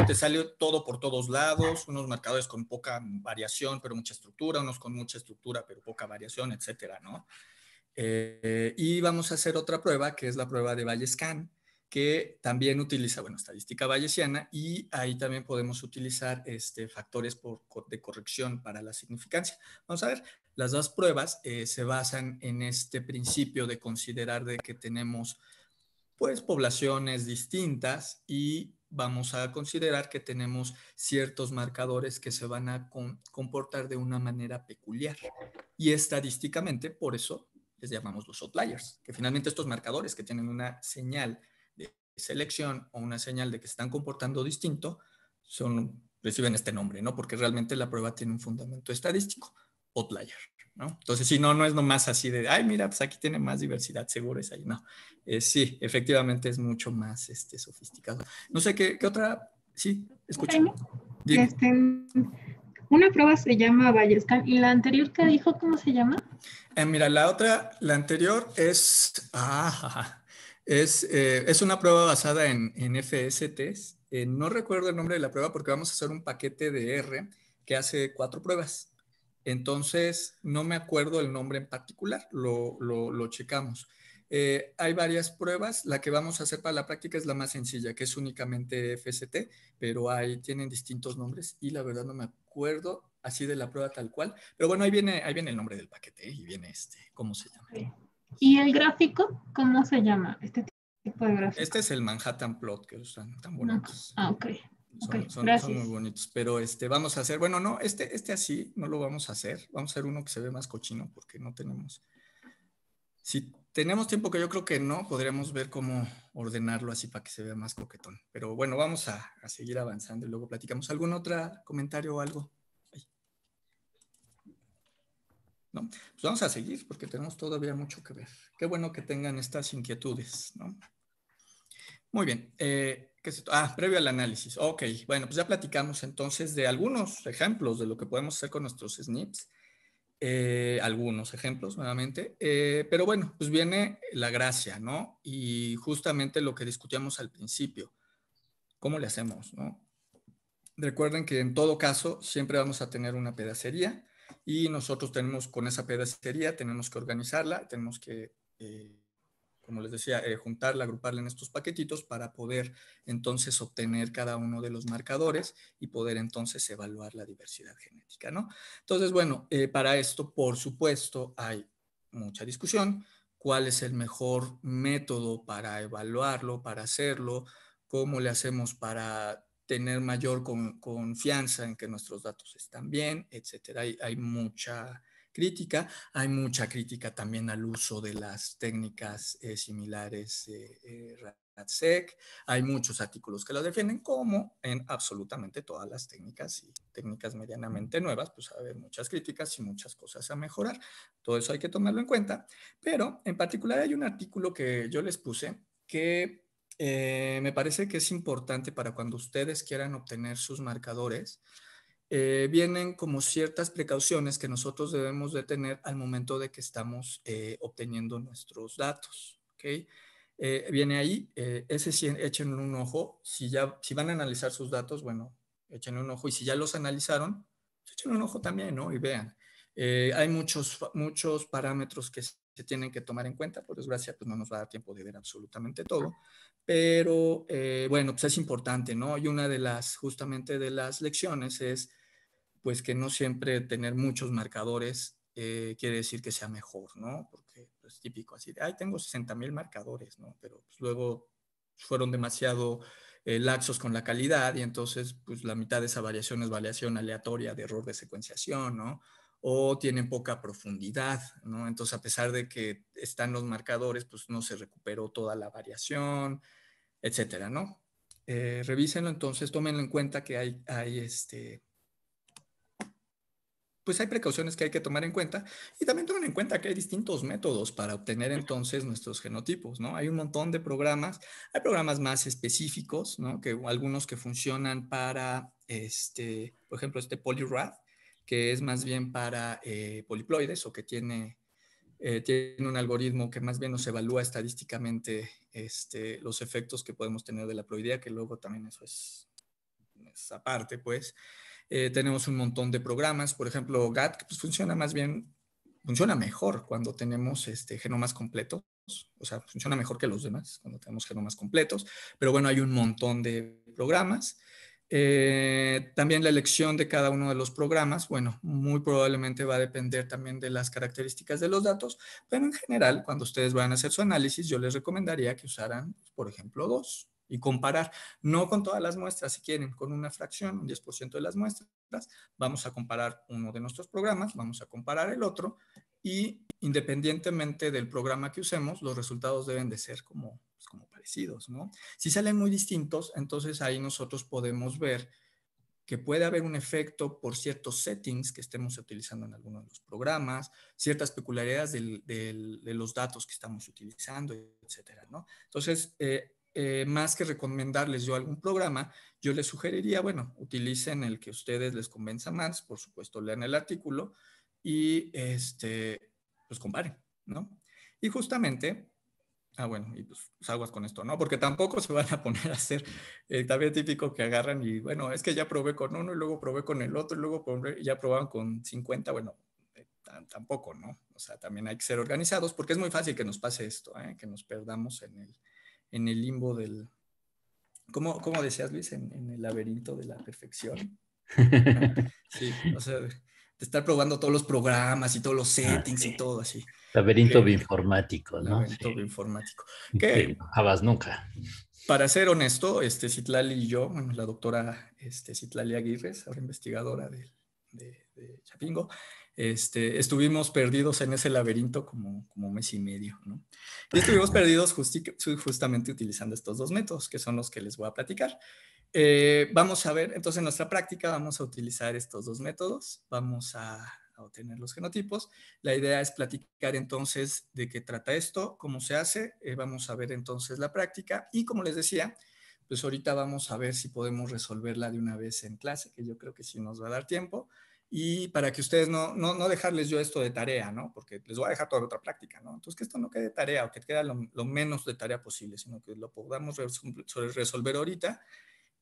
Speaker 1: te sale todo por todos lados, unos marcadores con poca variación, pero mucha estructura, unos con mucha estructura, pero poca variación, etcétera, ¿no? Eh, y vamos a hacer otra prueba, que es la prueba de Scan que también utiliza, bueno, estadística bayesiana y ahí también podemos utilizar este, factores de corrección para la significancia. Vamos a ver, las dos pruebas eh, se basan en este principio de considerar de que tenemos pues poblaciones distintas y vamos a considerar que tenemos ciertos marcadores que se van a comportar de una manera peculiar. Y estadísticamente, por eso les llamamos los outliers, que finalmente estos marcadores que tienen una señal selección o una señal de que se están comportando distinto, son, reciben este nombre, ¿no? Porque realmente la prueba tiene un fundamento estadístico, outlier, ¿no? Entonces, si no, no es nomás así de, ay, mira, pues aquí tiene más diversidad, seguro es ahí, no. Eh, sí, efectivamente es mucho más este, sofisticado. No sé, ¿qué, otra? Sí, escucha. Este,
Speaker 5: una prueba se llama Bayescan y la anterior que dijo, ¿cómo se llama?
Speaker 1: Eh, mira, la otra, la anterior es, ah, es, eh, es una prueba basada en, en FSTs. Eh, no recuerdo el nombre de la prueba porque vamos a hacer un paquete de R que hace cuatro pruebas. Entonces, no me acuerdo el nombre en particular, lo, lo, lo checamos. Eh, hay varias pruebas, la que vamos a hacer para la práctica es la más sencilla, que es únicamente FST, pero ahí tienen distintos nombres y la verdad no me acuerdo así de la prueba tal cual, pero bueno, ahí viene, ahí viene el nombre del paquete y viene este, ¿cómo se llama?
Speaker 5: ¿Y el gráfico? ¿Cómo se llama este tipo de gráfico? Este
Speaker 1: es el Manhattan Plot, que están tan bonitos.
Speaker 5: Ah, ok. Son, okay, muy
Speaker 1: bonitos, pero este vamos a hacer, bueno, no, este, este así no lo vamos a hacer, vamos a hacer uno que se ve más cochino porque no tenemos, si tenemos tiempo que yo creo que no, podríamos ver cómo ordenarlo así para que se vea más coquetón, pero bueno, vamos a, a seguir avanzando y luego platicamos. ¿Algún otro comentario o algo? Pues vamos a seguir porque tenemos todavía mucho que ver. Qué bueno que tengan estas inquietudes, ¿no? Muy bien. Eh, ah, previo al análisis. Ok, bueno, pues ya platicamos entonces de algunos ejemplos de lo que podemos hacer con nuestros SNPs. Eh, algunos ejemplos nuevamente, eh, pero bueno, pues viene la gracia, ¿no? Y justamente lo que discutíamos al principio, ¿cómo le hacemos, no? Recuerden que en todo caso siempre vamos a tener una pedacería, y nosotros tenemos con esa pedacería, tenemos que organizarla, tenemos que, eh, como les decía, eh, juntarla, agruparla en estos paquetitos para poder entonces obtener cada uno de los marcadores y poder entonces evaluar la diversidad genética, ¿no? Entonces, bueno, eh, para esto, por supuesto, hay mucha discusión, cuál es el mejor método para evaluarlo, para hacerlo, cómo le hacemos para tener mayor confianza en que nuestros datos están bien, etcétera. Hay, hay, mucha crítica, hay mucha crítica también al uso de las técnicas eh, similares eh, eh, RADSEC, hay muchos artículos que lo defienden, como en absolutamente todas las técnicas y técnicas medianamente nuevas, pues hay muchas críticas y muchas cosas a mejorar. Todo eso hay que tomarlo en cuenta, pero en particular hay un artículo que yo les puse que eh, me parece que es importante para cuando ustedes quieran obtener sus marcadores, eh, vienen como ciertas precauciones que nosotros debemos de tener al momento de que estamos eh, obteniendo nuestros datos. ¿okay? viene ahí, ese sí, échenle un ojo. Si, ya, si van a analizar sus datos, bueno, échenle un ojo. Y si ya los analizaron, pues échenle un ojo también, ¿no? Y vean. hay muchos, muchos parámetros que se tienen que tomar en cuenta. Por desgracia, pues no nos va a dar tiempo de ver absolutamente todo. Pero eh, bueno, pues es importante, ¿no? Y una de las, justamente de las lecciones es, pues que no siempre tener muchos marcadores eh, quiere decir que sea mejor, ¿no? Porque es pues, típico así de, ay, tengo 60 mil marcadores, ¿no? Pero pues, luego fueron demasiado eh, laxos con la calidad y entonces, pues la mitad de esa variación es variación aleatoria de error de secuenciación, ¿no? o tienen poca profundidad, ¿no? Entonces, a pesar de que están los marcadores, pues no se recuperó toda la variación, etcétera, ¿no? Eh, revísenlo entonces, tómenlo en cuenta que hay, hay este, pues hay precauciones que hay que tomar en cuenta y también tomen en cuenta que hay distintos métodos para obtener entonces nuestros genotipos, ¿no? Hay un montón de programas, hay programas más específicos, ¿no? Que algunos que funcionan para, este, por ejemplo, este PolyRAD, que es más bien para eh, poliploides o que tiene, eh, tiene un algoritmo que más bien nos evalúa estadísticamente este, los efectos que podemos tener de la ploidea, que luego también eso es, aparte, pues. Eh, tenemos un montón de programas, por ejemplo, GAT, que pues, funciona más bien, funciona mejor cuando tenemos este, genomas completos, o sea, funciona mejor que los demás cuando tenemos genomas completos, pero bueno, hay un montón de programas. Eh, también la elección de cada uno de los programas, bueno, muy probablemente va a depender también de las características de los datos, pero en general, cuando ustedes vayan a hacer su análisis, yo les recomendaría que usaran, por ejemplo, dos y comparar, no con todas las muestras, si quieren, con una fracción, un 10% de las muestras, vamos a comparar uno de nuestros programas, vamos a comparar el otro y independientemente del programa que usemos, los resultados deben de ser como pues, como parecidos, ¿no? Si salen muy distintos, entonces ahí nosotros podemos ver que puede haber un efecto por ciertos settings que estemos utilizando en algunos de los programas, ciertas peculiaridades de los datos que estamos utilizando, etcétera, ¿no? Entonces, eh, eh, más que recomendarles yo algún programa, yo les sugeriría, bueno, utilicen el que a ustedes les convenza más, por supuesto, lean el artículo y este, pues comparen, ¿no? Y justamente Ah, bueno, y pues, pues aguas con esto, ¿no? Porque tampoco se van a poner a hacer el eh, tablero típico que agarran y, bueno, es que ya probé con uno y luego probé con el otro y luego ya probaban con 50, bueno, eh, tampoco, ¿no? O sea, también hay que ser organizados porque es muy fácil que nos pase esto, ¿eh? que nos perdamos en el, en el limbo del... ¿Cómo, cómo decías, Luis? En, en el laberinto de la perfección. sí, o sea, de estar probando todos los programas y todos los ah, settings y todo así.
Speaker 3: Laberinto bioinformático, informático, ¿no? Laberinto
Speaker 1: bioinformático. informático. Que nunca. Para ser honesto, este Citlali y yo, la doctora este, Citlali Aguirres, ahora investigadora de, Chapingo, este, estuvimos perdidos en ese laberinto como, como mes y medio, ¿no? Y estuvimos perdidos justamente utilizando estos dos métodos, que son los que les voy a platicar. Eh, vamos a ver, entonces en nuestra práctica vamos a utilizar estos dos métodos, vamos a, obtener los genotipos. La idea es platicar entonces de qué trata esto, cómo se hace, eh, vamos a ver entonces la práctica y como les decía, pues ahorita vamos a ver si podemos resolverla de una vez en clase, que yo creo que sí nos va a dar tiempo. Y para que ustedes no, no, dejarles yo esto de tarea, ¿no? Porque les voy a dejar toda otra práctica, ¿no? Entonces, que esto no quede tarea o que quede lo, lo menos de tarea posible, sino que lo podamos resolver ahorita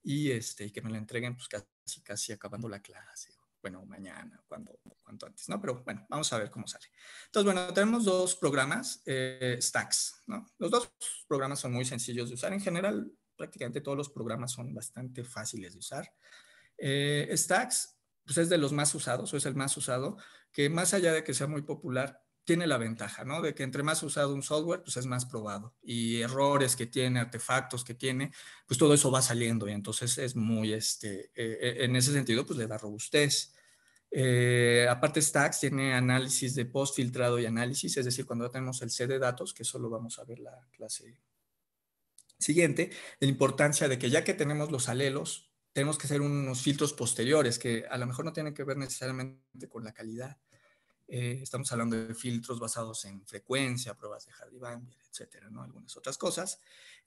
Speaker 1: este, y que me la entreguen pues casi, casi acabando la clase, bueno, mañana, cuando, cuanto antes, ¿no? Pero bueno, vamos a ver cómo sale. Entonces, bueno, tenemos dos programas, eh, Stacks, ¿no? Los dos programas son muy sencillos de usar. En general, prácticamente todos los programas son bastante fáciles de usar. Eh, stacks, pues es de los más usados, o es el más usado, que más allá de que sea muy popular, tiene la ventaja, ¿no? De que entre más usado un software, pues es más probado. Y errores que tiene, artefactos que tiene, pues todo eso va saliendo. Y entonces es muy, este, e, e, en ese sentido, pues le da robustez. Eh, aparte, Stacks tiene análisis de post, filtrado y análisis, es decir, cuando ya tenemos el set de datos, que solo vamos a ver la clase siguiente, la importancia de que ya que tenemos los alelos, tenemos que hacer unos filtros posteriores que a lo mejor no tienen que ver necesariamente con la calidad, eh, estamos hablando de filtros basados en frecuencia, pruebas de Hardy-Weinberg, etcétera, ¿no? Algunas otras cosas.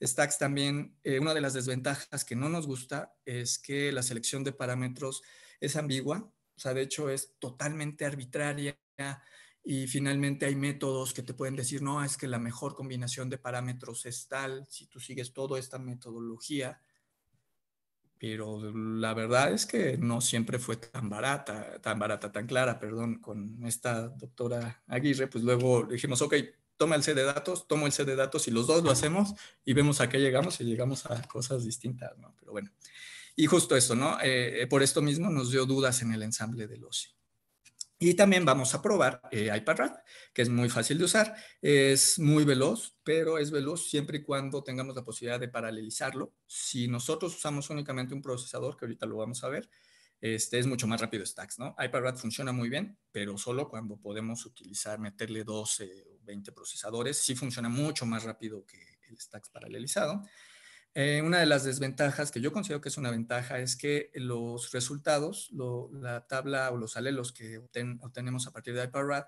Speaker 1: Stacks también, eh, una de las desventajas que no nos gusta es que la selección de parámetros es ambigua, o sea, de hecho es totalmente arbitraria y finalmente hay métodos que te pueden decir, no, es que la mejor combinación de parámetros es tal, si tú sigues toda esta metodología, pero la verdad es que no siempre fue tan barata, tan barata, tan clara, perdón, con esta doctora Aguirre, pues luego dijimos, ok, toma el C de datos, tomo el C de datos y los dos lo hacemos y vemos a qué llegamos y llegamos a cosas distintas, ¿no? Pero bueno, y justo eso, ¿no? Eh, eh, por esto mismo nos dio dudas en el ensamble del OSI. Y también vamos a probar eh, que es muy fácil de usar, es muy veloz, pero es veloz siempre y cuando tengamos la posibilidad de paralelizarlo. Si nosotros usamos únicamente un procesador, que ahorita lo vamos a ver, este, es mucho más rápido Stacks, ¿no? IPAD funciona muy bien, pero solo cuando podemos utilizar, meterle 12 o 20 procesadores, sí funciona mucho más rápido que el Stacks paralelizado. Eh, una de las desventajas, que yo considero que es una ventaja, es que los resultados, la tabla o los alelos que obtenemos a partir de IPARAD,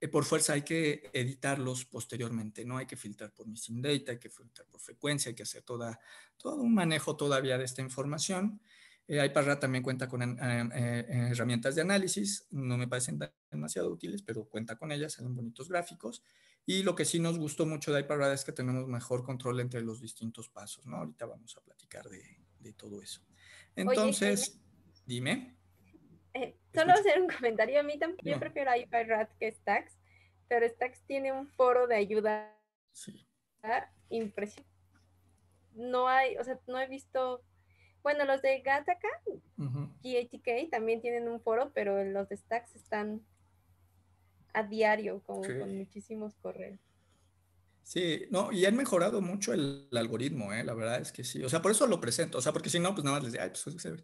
Speaker 1: eh, por fuerza hay que editarlos posteriormente, ¿no? Hay que filtrar por missing data, hay que filtrar por frecuencia, hay que hacer todo un manejo todavía de esta información. Eh, también cuenta con eh, herramientas de análisis, no me parecen demasiado útiles, pero cuenta con ellas, salen bonitos gráficos. Y lo que sí nos gustó mucho de iParada es que tenemos mejor control entre los distintos pasos, ¿no? Ahorita vamos a platicar de, todo eso.
Speaker 2: Entonces, dime. Eh, solo hacer un comentario. A mí también, yo prefiero iParrad que Stacks, pero Stacks tiene un foro de ayuda sí. impresionante. No hay, o sea, no he visto. Bueno, los de Gataka y también tienen un foro, pero los de Stacks están a diario, con, muchísimos
Speaker 1: correos. Sí, no, y han mejorado mucho el, algoritmo, ¿eh? la verdad es que sí. O sea, por eso lo presento, o sea, porque si no, pues nada más les digo, ay, pues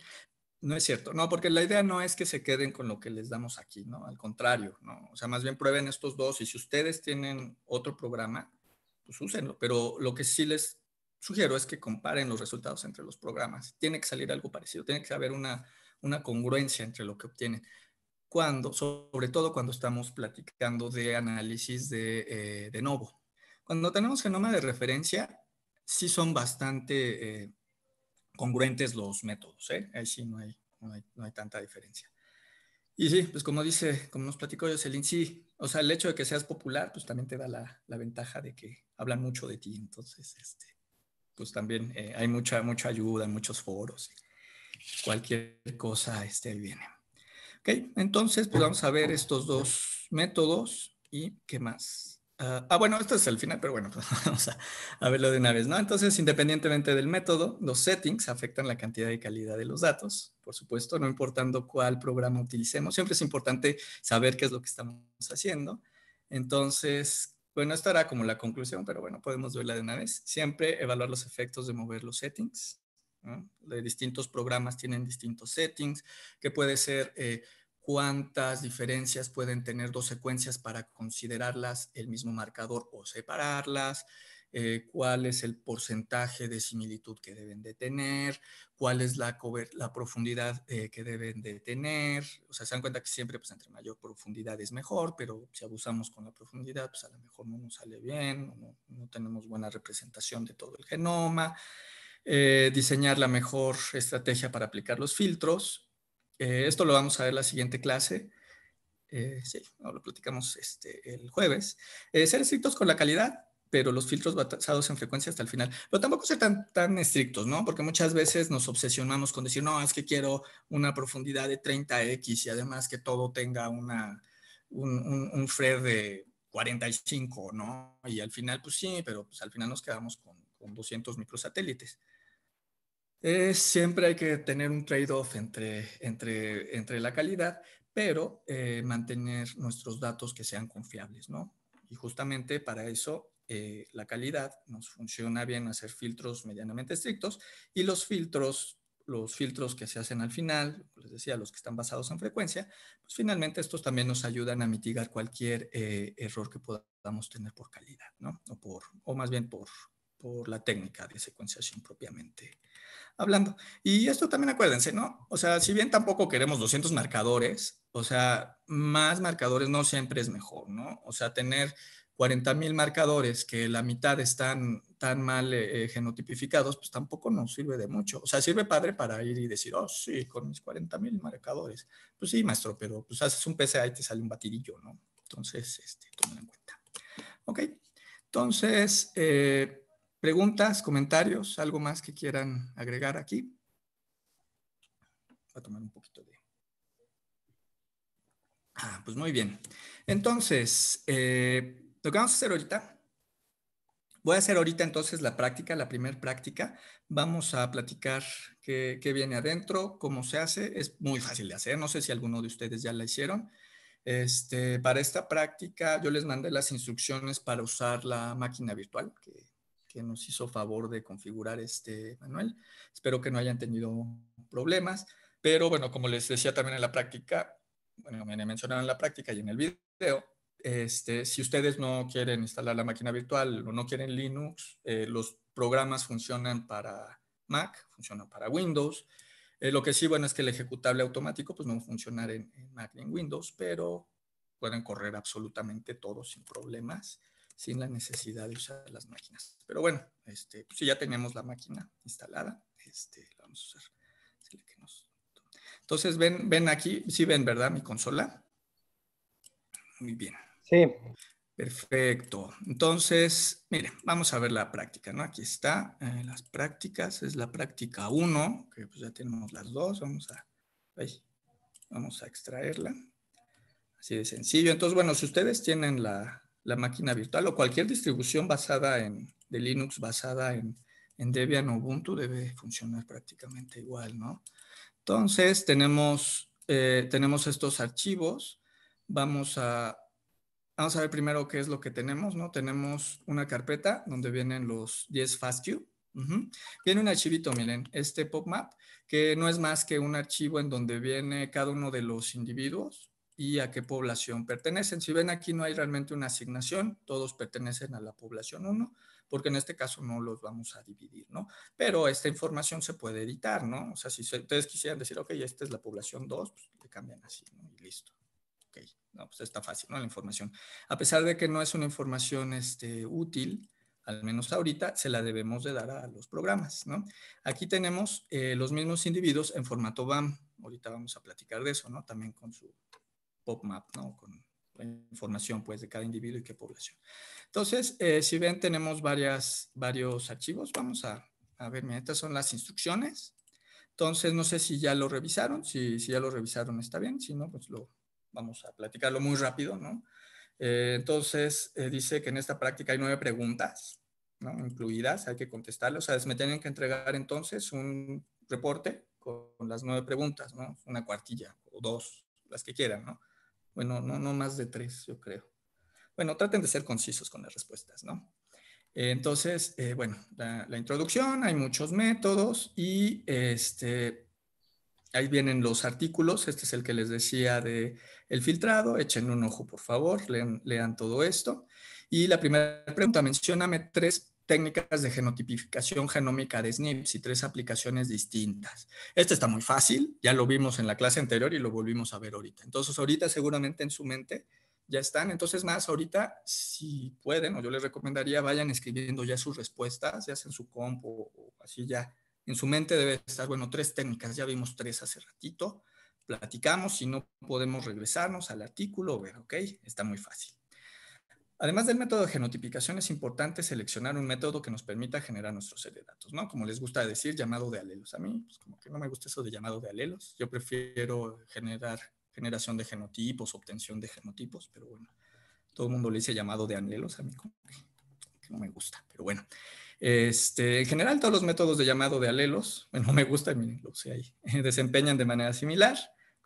Speaker 1: no es cierto, no, porque la idea no es que se queden con lo que les damos aquí, ¿no? Al contrario, ¿no? O sea, más bien prueben estos dos y si ustedes tienen otro programa, pues úsenlo, pero lo que sí les sugiero es que comparen los resultados entre los programas. Tiene que salir algo parecido, tiene que haber una, una congruencia entre lo que obtienen cuando, sobre todo cuando estamos platicando de análisis de, eh, de novo. Cuando tenemos genoma de referencia, sí son bastante eh, congruentes los métodos, ¿eh? ahí sí no hay, no hay, no hay, tanta diferencia. Y sí, pues como dice, como nos platicó Jocelyn, sí, o sea, el hecho de que seas popular, pues también te da la, la ventaja de que hablan mucho de ti, entonces, este, pues también eh, hay mucha, mucha ayuda en muchos foros, cualquier cosa, este, ahí viene. Okay, entonces, pues vamos a ver estos dos métodos y qué más. ah, ah bueno, esto es el final, pero bueno, pues vamos a, verlo de una vez, ¿no? Entonces, independientemente del método, los settings afectan la cantidad y calidad de los datos, por supuesto, no importando cuál programa utilicemos. Siempre es importante saber qué es lo que estamos haciendo. Entonces, bueno, estará era como la conclusión, pero bueno, podemos verla de una vez. Siempre evaluar los efectos de mover los settings. De distintos programas tienen distintos settings, que puede ser eh, cuántas diferencias pueden tener dos secuencias para considerarlas el mismo marcador o separarlas, eh, cuál es el porcentaje de similitud que deben de tener, cuál es la, profundidad eh, que deben de tener. O sea, se dan cuenta que siempre pues, entre mayor profundidad es mejor, pero si abusamos con la profundidad, pues a lo mejor no nos sale bien, no tenemos buena representación de todo el genoma. Eh, diseñar la mejor estrategia para aplicar los filtros. Eh, esto lo vamos a ver en la siguiente clase. Eh, sí, lo platicamos este, el jueves. ser estrictos con la calidad, pero los filtros basados en frecuencia hasta el final. Pero tampoco ser tan, tan estrictos, ¿no? Porque muchas veces nos obsesionamos con decir, no, es que quiero una profundidad de 30x y además que todo tenga una, un, un, fred de 45, ¿no? Y al final, pues sí, pero pues al final nos quedamos con con 200 microsatélites. Eh, siempre hay que tener un trade-off entre, entre, entre la calidad, pero eh, mantener nuestros datos que sean confiables, ¿no? Y justamente para eso eh, la calidad nos funciona bien hacer filtros medianamente estrictos y los filtros, los filtros que se hacen al final, les decía, los que están basados en frecuencia, pues finalmente estos también nos ayudan a mitigar cualquier error que podamos tener por calidad, ¿no? por, o más bien por, por la técnica de secuenciación propiamente hablando. Y esto también acuérdense, ¿no? O sea, si bien tampoco queremos 200 marcadores, o sea, más marcadores no siempre es mejor, ¿no? O sea, tener 40.000 marcadores que la mitad están tan mal eh, eh, genotipificados, pues tampoco nos sirve de mucho. O sea, sirve padre para ir y decir, oh, sí, con mis 40.000 marcadores. Pues sí, maestro, pero pues haces un PCA y te sale un batidillo, ¿no? Entonces, este, tómalo en cuenta. Ok, entonces... Eh, ¿Preguntas, comentarios, algo más que quieran agregar aquí? Voy a tomar un poquito de... Ah, pues muy bien. Entonces, eh, lo que vamos a hacer ahorita, voy a hacer ahorita entonces la práctica, la primer práctica. Vamos a platicar qué, viene adentro, cómo se hace. Es muy fácil de hacer, no sé si alguno de ustedes ya la hicieron. Este, para esta práctica yo les mandé las instrucciones para usar la máquina virtual, que que nos hizo favor de configurar este manual. Espero que no hayan tenido problemas, pero bueno, como les decía también en la práctica, bueno, me mencionaron en la práctica y en el video, este, si ustedes no quieren instalar la máquina virtual o no quieren Linux, eh, los programas funcionan para Mac, funcionan para Windows. Eh, lo que sí, bueno, es que el ejecutable automático pues no va a funcionar en, en Mac ni en Windows, pero pueden correr absolutamente todo sin problemas sin la necesidad de usar las máquinas. Pero bueno, si este, pues ya tenemos la máquina instalada, este, la vamos a usar. Entonces, ven, ven aquí, si ven, ¿verdad? Mi consola. Muy bien. Sí. Perfecto. Entonces, miren, vamos a ver la práctica, ¿no? Aquí está, eh, las prácticas, es la práctica 1, que pues ya tenemos las dos, vamos a, vamos a extraerla. Así de sencillo. Entonces, bueno, si ustedes tienen la, la máquina virtual o cualquier distribución basada en, de Linux basada en, Debian o Ubuntu debe funcionar prácticamente igual, ¿no? Entonces tenemos, eh, tenemos estos archivos. Vamos a, vamos a ver primero qué es lo que tenemos, ¿no? Tenemos una carpeta donde vienen los 10 FASTQ. Viene un archivito, miren, este PopMap, que no es más que un archivo en donde viene cada uno de los individuos, y a qué población pertenecen. Si ven aquí no hay realmente una asignación, todos pertenecen a la población 1, porque en este caso no los vamos a dividir, ¿no? Pero esta información se puede editar, ¿no? O sea, si ustedes quisieran decir, ok, esta es la población 2, pues le cambian así, ¿no? Y listo. Ok, no, pues está fácil, ¿no? La información. A pesar de que no es una información este, útil, al menos ahorita, se la debemos de dar a los programas, ¿no? Aquí tenemos eh, los mismos individuos en formato BAM. Ahorita vamos a platicar de eso, ¿no? También con su PopMap, ¿no? Con información, pues, de cada individuo y qué población. Entonces, eh, si ven, tenemos varias, varios archivos. Vamos a, a ver, mira, estas son las instrucciones. Entonces, no sé si ya lo revisaron. Si, ya lo revisaron, está bien. Si no, pues lo vamos a platicarlo muy rápido, ¿no? Eh, entonces, eh, dice que en esta práctica hay nueve preguntas, ¿no? Incluidas, hay que contestarlas. O sea, me tienen que entregar entonces un reporte con, las nueve preguntas, ¿no? Una cuartilla o dos, las que quieran, ¿no? Bueno, no, más de tres, yo creo. Bueno, traten de ser concisos con las respuestas, ¿no? Entonces, eh, bueno, la, introducción, hay muchos métodos y este, ahí vienen los artículos. Este es el que les decía de el filtrado. Echen un ojo, por favor, lean, lean todo esto. Y la primera pregunta, mencioname tres técnicas de genotipificación genómica de SNPs y tres aplicaciones distintas. Este está muy fácil, ya lo vimos en la clase anterior y lo volvimos a ver ahorita. Entonces, ahorita seguramente en su mente ya están. Entonces, más ahorita, si pueden, o yo les recomendaría, vayan escribiendo ya sus respuestas, ya sea en su compu o así ya. En su mente debe estar, bueno, tres técnicas, ya vimos tres hace ratito, platicamos, si no podemos regresarnos al artículo, ver, ok, está muy fácil. Además del método de genotipicación, es importante seleccionar un método que nos permita generar nuestros datos, ¿no? Como les gusta decir, llamado de alelos. A mí, pues como que no me gusta eso de llamado de alelos. Yo prefiero generar generación de genotipos, obtención de genotipos, pero bueno, todo el mundo le dice llamado de alelos. A mí que, no me gusta, pero bueno. Este, en general, todos los métodos de llamado de alelos, no me gusta miren, lo usé ahí, desempeñan de manera similar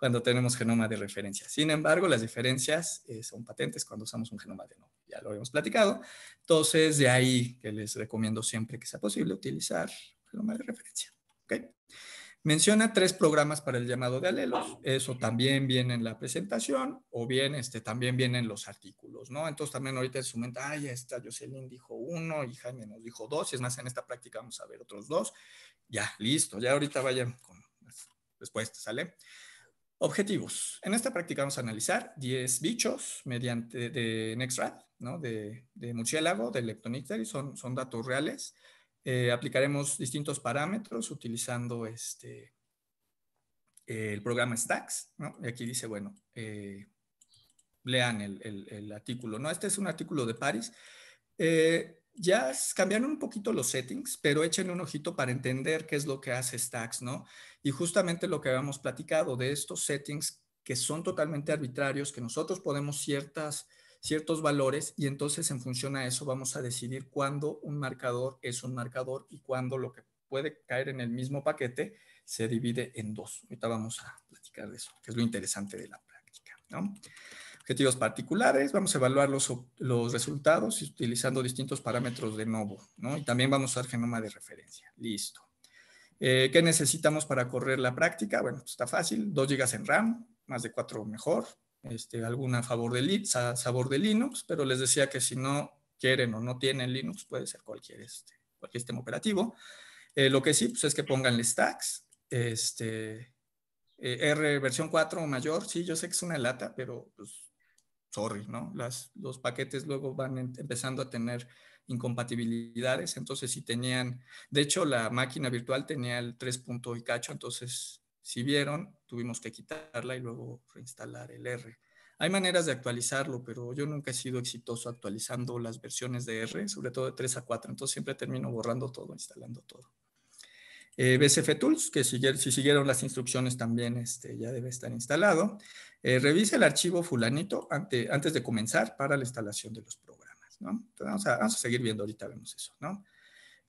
Speaker 1: cuando tenemos genoma de referencia. Sin embargo, las diferencias eh, son patentes cuando usamos un genoma de no. Ya lo habíamos platicado. Entonces, de ahí que les recomiendo siempre que sea posible utilizar genoma de referencia. ¿Okay? Menciona tres programas para el llamado de alelos. Eso también viene en la presentación o bien este, también viene en los artículos, ¿no? Entonces también ahorita en su mente, ay, ya está, Jocelyn dijo uno y Jaime nos dijo dos. Y es más, en esta práctica vamos a ver otros dos. Ya, listo. Ya ahorita vayan con las respuestas, ¿sale? Objetivos. En esta práctica vamos a analizar 10 bichos mediante de NextRad, ¿no? de, de murciélago, de y son, son datos reales. Eh, aplicaremos distintos parámetros utilizando este, el programa Stacks. ¿no? Y aquí dice, bueno, eh, lean el, el, artículo. ¿no? Este es un artículo de Paris. Eh, ya cambiaron un poquito los settings, pero échenle un ojito para entender qué es lo que hace Stacks, ¿no? Y justamente lo que habíamos platicado de estos settings que son totalmente arbitrarios, que nosotros podemos ciertas, ciertos valores y entonces en función a eso vamos a decidir cuándo un marcador es un marcador y cuándo lo que puede caer en el mismo paquete se divide en dos. Ahorita vamos a platicar de eso, que es lo interesante de la práctica, ¿no? objetivos particulares, vamos a evaluar los, los resultados utilizando distintos parámetros de nuevo, ¿no? Y también vamos a usar genoma de referencia. Listo. Eh, ¿Qué necesitamos para correr la práctica? Bueno, pues está fácil, 2 GB en RAM, más de 4 mejor, este, alguna favor de, sabor de Linux, pero les decía que si no quieren o no tienen Linux, puede ser cualquier, este, cualquier sistema operativo. Eh, lo que sí, pues es que pongan stacks, este, eh, R versión 4 o mayor, sí, yo sé que es una lata, pero pues, sorry, ¿no? los paquetes luego van empezando a tener incompatibilidades, entonces si tenían, de hecho la máquina virtual tenía el 3 cacho, entonces si vieron, tuvimos que quitarla y luego reinstalar el R. Hay maneras de actualizarlo, pero yo nunca he sido exitoso actualizando las versiones de R, sobre todo de 3 a 4, entonces siempre termino borrando todo, instalando todo. Eh, BCF Tools, que si, si, siguieron las instrucciones también este, ya debe estar instalado. Eh, revise el archivo fulanito antes de comenzar para la instalación de los programas. ¿no? Entonces vamos, a, seguir viendo, ahorita vemos eso. ¿no?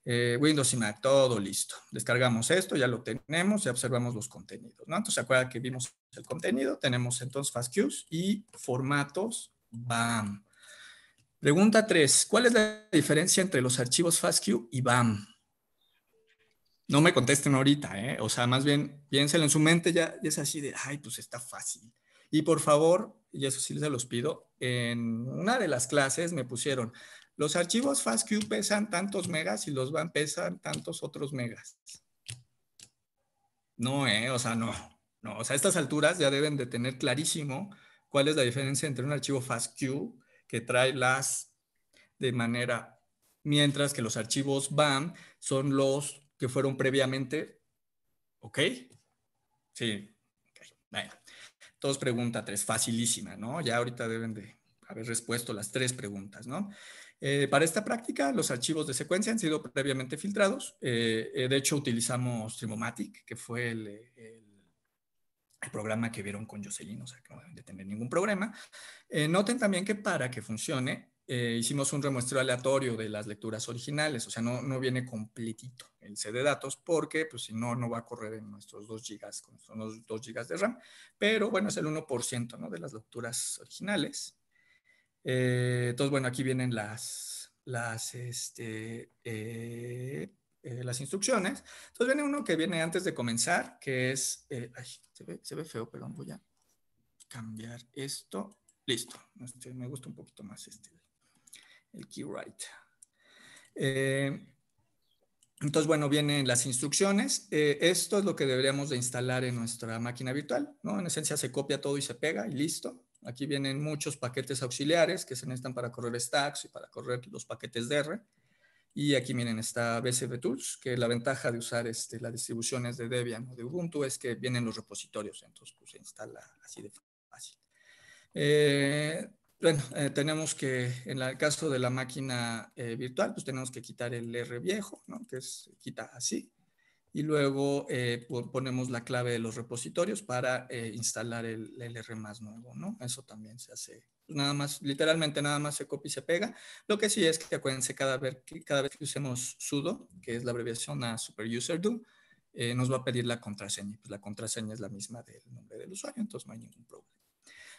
Speaker 1: Eh, Windows y Mac, todo listo. Descargamos esto, ya lo tenemos, y observamos los contenidos. ¿no? Entonces, acuerda que vimos el contenido, tenemos entonces FASTQs y formatos BAM. Pregunta 3. ¿Cuál es la diferencia entre los archivos FASTQ y BAM? no me contesten ahorita, ¿eh? O sea, más bien piénselo en su mente, ya, es así de, ay, pues está fácil. Y por favor, y eso sí se los pido, en una de las clases me pusieron, los archivos FASTQ pesan tantos megas y los BAM pesan tantos otros megas. No, ¿eh? O sea, no. No, o sea, a estas alturas ya deben de tener clarísimo cuál es la diferencia entre un archivo FASTQ que trae las de manera, mientras que los archivos BAM son los que fueron previamente. ¿Ok? Sí. Bueno. Entonces, pregunta tres, facilísima, ¿no? Ya ahorita deben de haber respuesto las tres preguntas, ¿no? Eh, para esta práctica, los archivos de secuencia han sido previamente filtrados. Eh, eh, de hecho, utilizamos Trimomatic, que fue el, programa que vieron con Jocelyn, o sea que no deben de tener ningún problema. noten también que para que funcione, eh, hicimos un remuestreo aleatorio de las lecturas originales, o sea, no, no viene completito el CD datos porque, pues si no, no va a correr en nuestros 2 gigas, con nuestros 2 gigas de RAM, pero bueno, es el 1% ¿no? de las lecturas originales. Eh, entonces, bueno, aquí vienen las, las, este, eh, las instrucciones. Entonces viene uno que viene antes de comenzar, que es, se ve, feo, perdón, voy a cambiar esto. Listo, este, me gusta un poquito más este el key eh, entonces, bueno, vienen las instrucciones. Eh, esto es lo que deberíamos de instalar en nuestra máquina virtual, ¿no? En esencia se copia todo y se pega y listo. Aquí vienen muchos paquetes auxiliares que se necesitan para correr stacks y para correr los paquetes DR. Y aquí miren, está BCB Tools, que la ventaja de usar este, las distribuciones de Debian o de Ubuntu es que vienen los repositorios, entonces pues, se instala así de fácil. Eh, bueno, eh, tenemos que, en el caso de la máquina eh, virtual, pues tenemos que quitar el R viejo, ¿no? que es quita así, y luego eh, ponemos la clave de los repositorios para instalar el, lr R más nuevo, ¿no? Eso también se hace, pues nada más, literalmente nada más se copia y se pega. Lo que sí es que acuérdense, cada vez que, cada vez que usemos sudo, que es la abreviación a super user do, nos va a pedir la contraseña, pues la contraseña es la misma del nombre del usuario, entonces no hay ningún problema.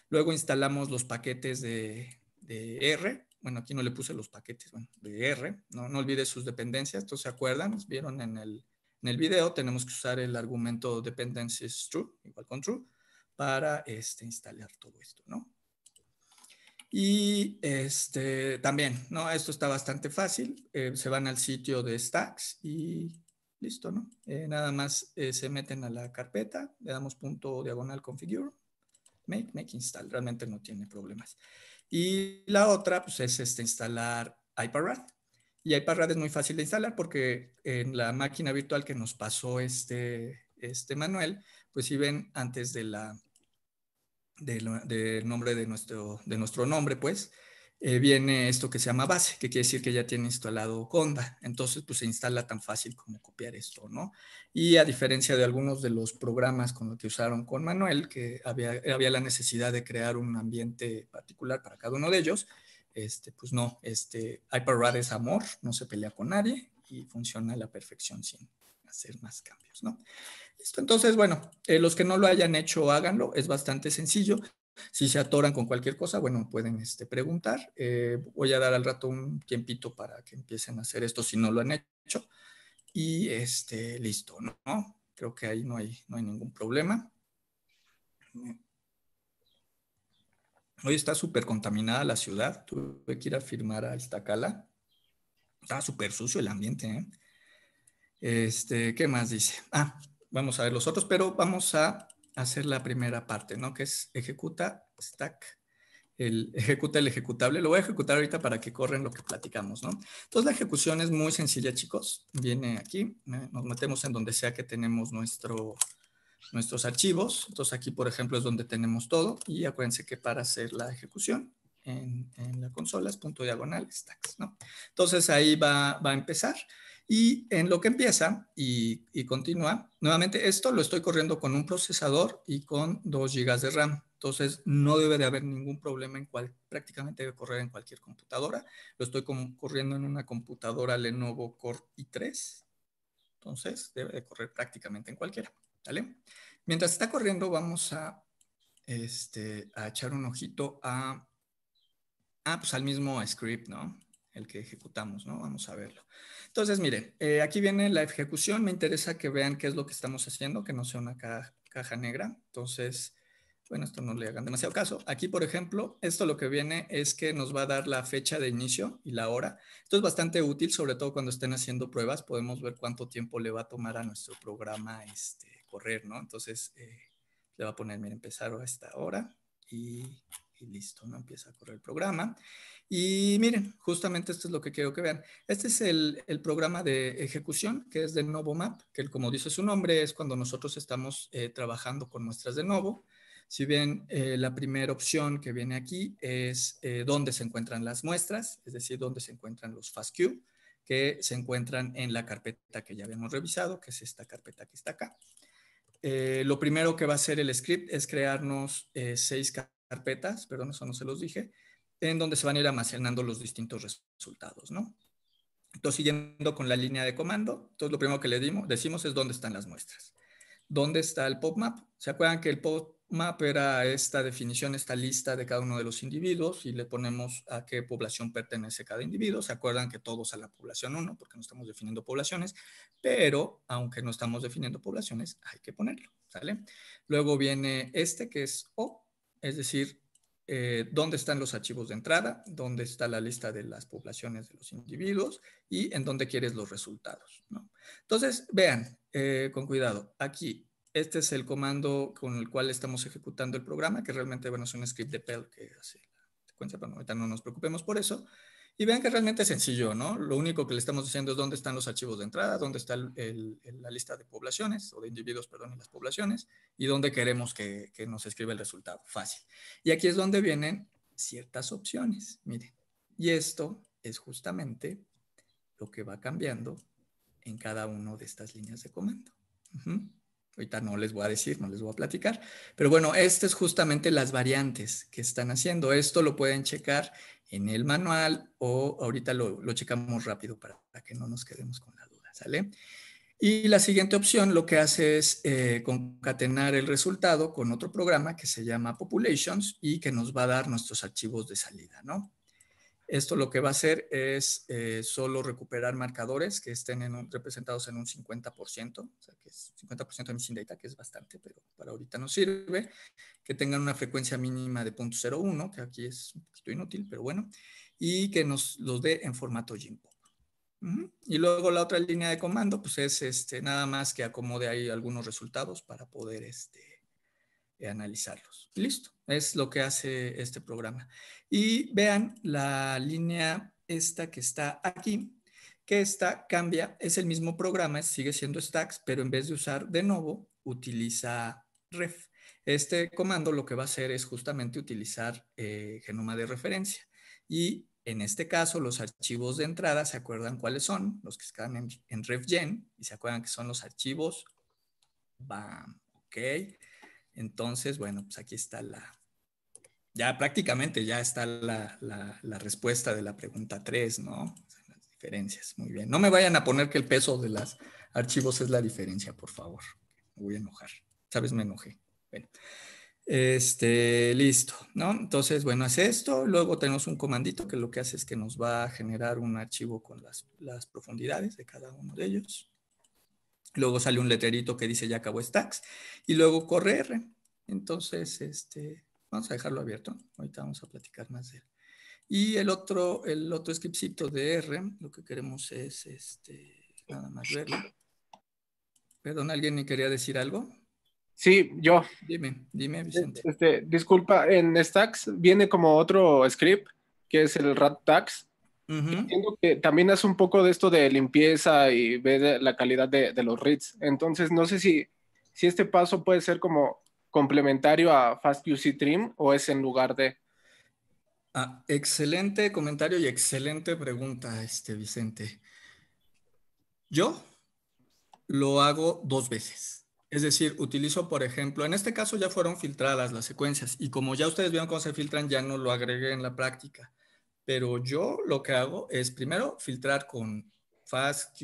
Speaker 1: Luego instalamos los paquetes de, R. Bueno, aquí no le puse los paquetes, de R. No, no olvide sus dependencias. Entonces, ¿se acuerdan? Vieron en el, video, tenemos que usar el argumento dependencies true, igual con true, para este, instalar todo esto, ¿no? Y este, también, ¿no? Esto está bastante fácil. Eh, se van al sitio de Stacks y listo, ¿no? Eh, nada más eh, se meten a la carpeta, le damos punto diagonal configure make, make, install, realmente no tiene problemas. Y la otra, pues es este, instalar iPad. Y iPad es muy fácil de instalar porque en la máquina virtual que nos pasó este, este Manuel, pues si ven antes de la, del nombre de nuestro, de nuestro nombre, pues, eh, viene esto que se llama base, que quiere decir que ya tiene instalado Conda. Entonces, pues se instala tan fácil como copiar esto, ¿no? Y a diferencia de algunos de los programas con los que usaron con Manuel, que había, la necesidad de crear un ambiente particular para cada uno de ellos, este, pues no, este, HyperRad es amor, no se pelea con nadie y funciona a la perfección sin hacer más cambios, ¿no? entonces, bueno, eh, los que no lo hayan hecho, háganlo, es bastante sencillo. Si se atoran con cualquier cosa, bueno, pueden este, preguntar. Eh, voy a dar al rato un tiempito para que empiecen a hacer esto si no lo han hecho. Y este, listo, ¿no? Creo que ahí no hay, no hay ningún problema. Hoy está súper contaminada la ciudad. Tuve que ir a firmar a Iztacala. Está súper sucio el ambiente. ¿eh? Este, ¿Qué más dice? Ah, vamos a ver los otros, pero vamos a hacer la primera parte, ¿no? Que es ejecuta stack, el, ejecuta el ejecutable. Lo voy a ejecutar ahorita para que corren lo que platicamos, ¿no? Entonces la ejecución es muy sencilla, chicos. Viene aquí, ¿eh? nos metemos en donde sea que tenemos nuestro, nuestros archivos. Entonces aquí, por ejemplo, es donde tenemos todo. Y acuérdense que para hacer la ejecución en, la consola es punto diagonal stacks, ¿no? Entonces ahí va, va a empezar. Y en lo que empieza y, continúa, nuevamente esto lo estoy corriendo con un procesador y con 2 GB de RAM. Entonces no debe de haber ningún problema en cual prácticamente debe correr en cualquier computadora. Lo estoy corriendo en una computadora Lenovo Core i3. Entonces debe de correr prácticamente en cualquiera. Mientras está corriendo vamos a, este, echar un ojito a, ah, pues al mismo script, ¿no? el que ejecutamos, ¿no? Vamos a verlo. Entonces, miren, eh, aquí viene la ejecución. Me interesa que vean qué es lo que estamos haciendo, que no sea una caja negra. Entonces, bueno, esto no le hagan demasiado caso. Aquí, por ejemplo, esto lo que viene es que nos va a dar la fecha de inicio y la hora. Esto es bastante útil, sobre todo cuando estén haciendo pruebas. Podemos ver cuánto tiempo le va a tomar a nuestro programa este, correr, ¿no? Entonces, eh, le va a poner, miren, empezar a esta hora y y listo, no empieza a correr el programa. Y miren, justamente esto es lo que quiero que vean. Este es el, el programa de ejecución que es de map que como dice su nombre es cuando nosotros estamos eh, trabajando con muestras de Novo. Si bien eh, la primera opción que viene aquí es eh, dónde se encuentran las muestras, es decir, dónde se encuentran los FASTQ, que se encuentran en la carpeta que ya habíamos revisado, que es esta carpeta que está acá. Eh, lo primero que va a hacer el script es crearnos seis seis carpetas, perdón, eso no se los dije, en donde se van a ir almacenando los distintos resultados, ¿no? Entonces, siguiendo con la línea de comando, entonces lo primero que le dimos, decimos es dónde están las muestras. ¿Dónde está el PopMap? ¿Se acuerdan que el PopMap era esta definición, esta lista de cada uno de los individuos y le ponemos a qué población pertenece cada individuo? ¿Se acuerdan que todos a la población 1? Porque no estamos definiendo poblaciones, pero aunque no estamos definiendo poblaciones, hay que ponerlo, ¿sale? Luego viene este que es O, es decir, eh, dónde están los archivos de entrada, dónde está la lista de las poblaciones de los individuos y en dónde quieres los resultados. Entonces, vean eh, con cuidado, aquí este es el comando con el cual estamos ejecutando el programa, que realmente bueno, es un script de PEL que hace la secuencia, pero ahorita no nos preocupemos por eso. Y vean que realmente es sencillo, ¿no? Lo único que le estamos diciendo es dónde están los archivos de entrada, dónde está la lista de poblaciones, o de individuos, perdón, y las poblaciones, y dónde queremos que, nos escriba el resultado. Fácil. Y aquí es donde vienen ciertas opciones, miren. Y esto es justamente lo que va cambiando en cada una de estas líneas de comando. Ahorita no les voy a decir, no les voy a platicar. Pero bueno, este es justamente las variantes que están haciendo. Esto lo pueden checar en el manual o ahorita lo, lo checamos rápido para, que no nos quedemos con la duda, ¿sale? Y la siguiente opción lo que hace es eh, concatenar el resultado con otro programa que se llama Populations y que nos va a dar nuestros archivos de salida, ¿no? Esto lo que va a hacer es eh, solo recuperar marcadores que estén representados en un 50%, o sea, que es 50% de missing data, que es bastante, pero para ahorita no sirve, que tengan una frecuencia mínima de 0.01, que aquí es un poquito inútil, pero bueno, y que nos los dé en formato Jimpo. Y luego la otra línea de comando, pues es este, nada más que acomode ahí algunos resultados para poder este, analizarlos. Listo, es lo que hace este programa. Y vean la línea esta que está aquí, que esta cambia, es el mismo programa, sigue siendo stacks, pero en vez de usar de nuevo, utiliza ref. Este comando lo que va a hacer es justamente utilizar eh, genoma de referencia. Y en este caso, los archivos de entrada, ¿se acuerdan cuáles son? Los que están en, en refgen y se acuerdan que son los archivos. Bam, ok. Entonces, bueno, pues aquí está la, ya prácticamente ya está la, respuesta de la pregunta 3, ¿no? las diferencias, muy bien. No me vayan a poner que el peso de los archivos es la diferencia, por favor. Me voy a enojar. Sabes, me enojé. Bueno. Este, listo, ¿no? Entonces, bueno, es esto. Luego tenemos un comandito que lo que hace es que nos va a generar un archivo con las, las profundidades de cada uno de ellos. Luego sale un letrerito que dice ya acabó stacks. Y luego correr Entonces, este, Vamos a dejarlo abierto. Ahorita vamos a platicar más de él. Y el otro, el otro scriptcito de R, lo que queremos es este, nada más verlo. Perdón, ¿alguien quería decir algo? Sí, yo. Dime, dime, eh, Vicente. Este, disculpa, en Stacks viene como otro script, que es el rat
Speaker 4: que también hace un poco de esto de limpieza y ve la calidad de, de los reads. Entonces, no sé si, si este paso puede ser como complementario a FastQC Trim o
Speaker 1: es en lugar de? Ah, excelente comentario y excelente pregunta, este Vicente. Yo lo hago dos veces. Es decir, utilizo, por ejemplo, en este caso ya fueron filtradas las secuencias y como ya ustedes vieron cómo se filtran, ya no lo agregué en la práctica. Pero yo lo que hago es primero filtrar con FastQ,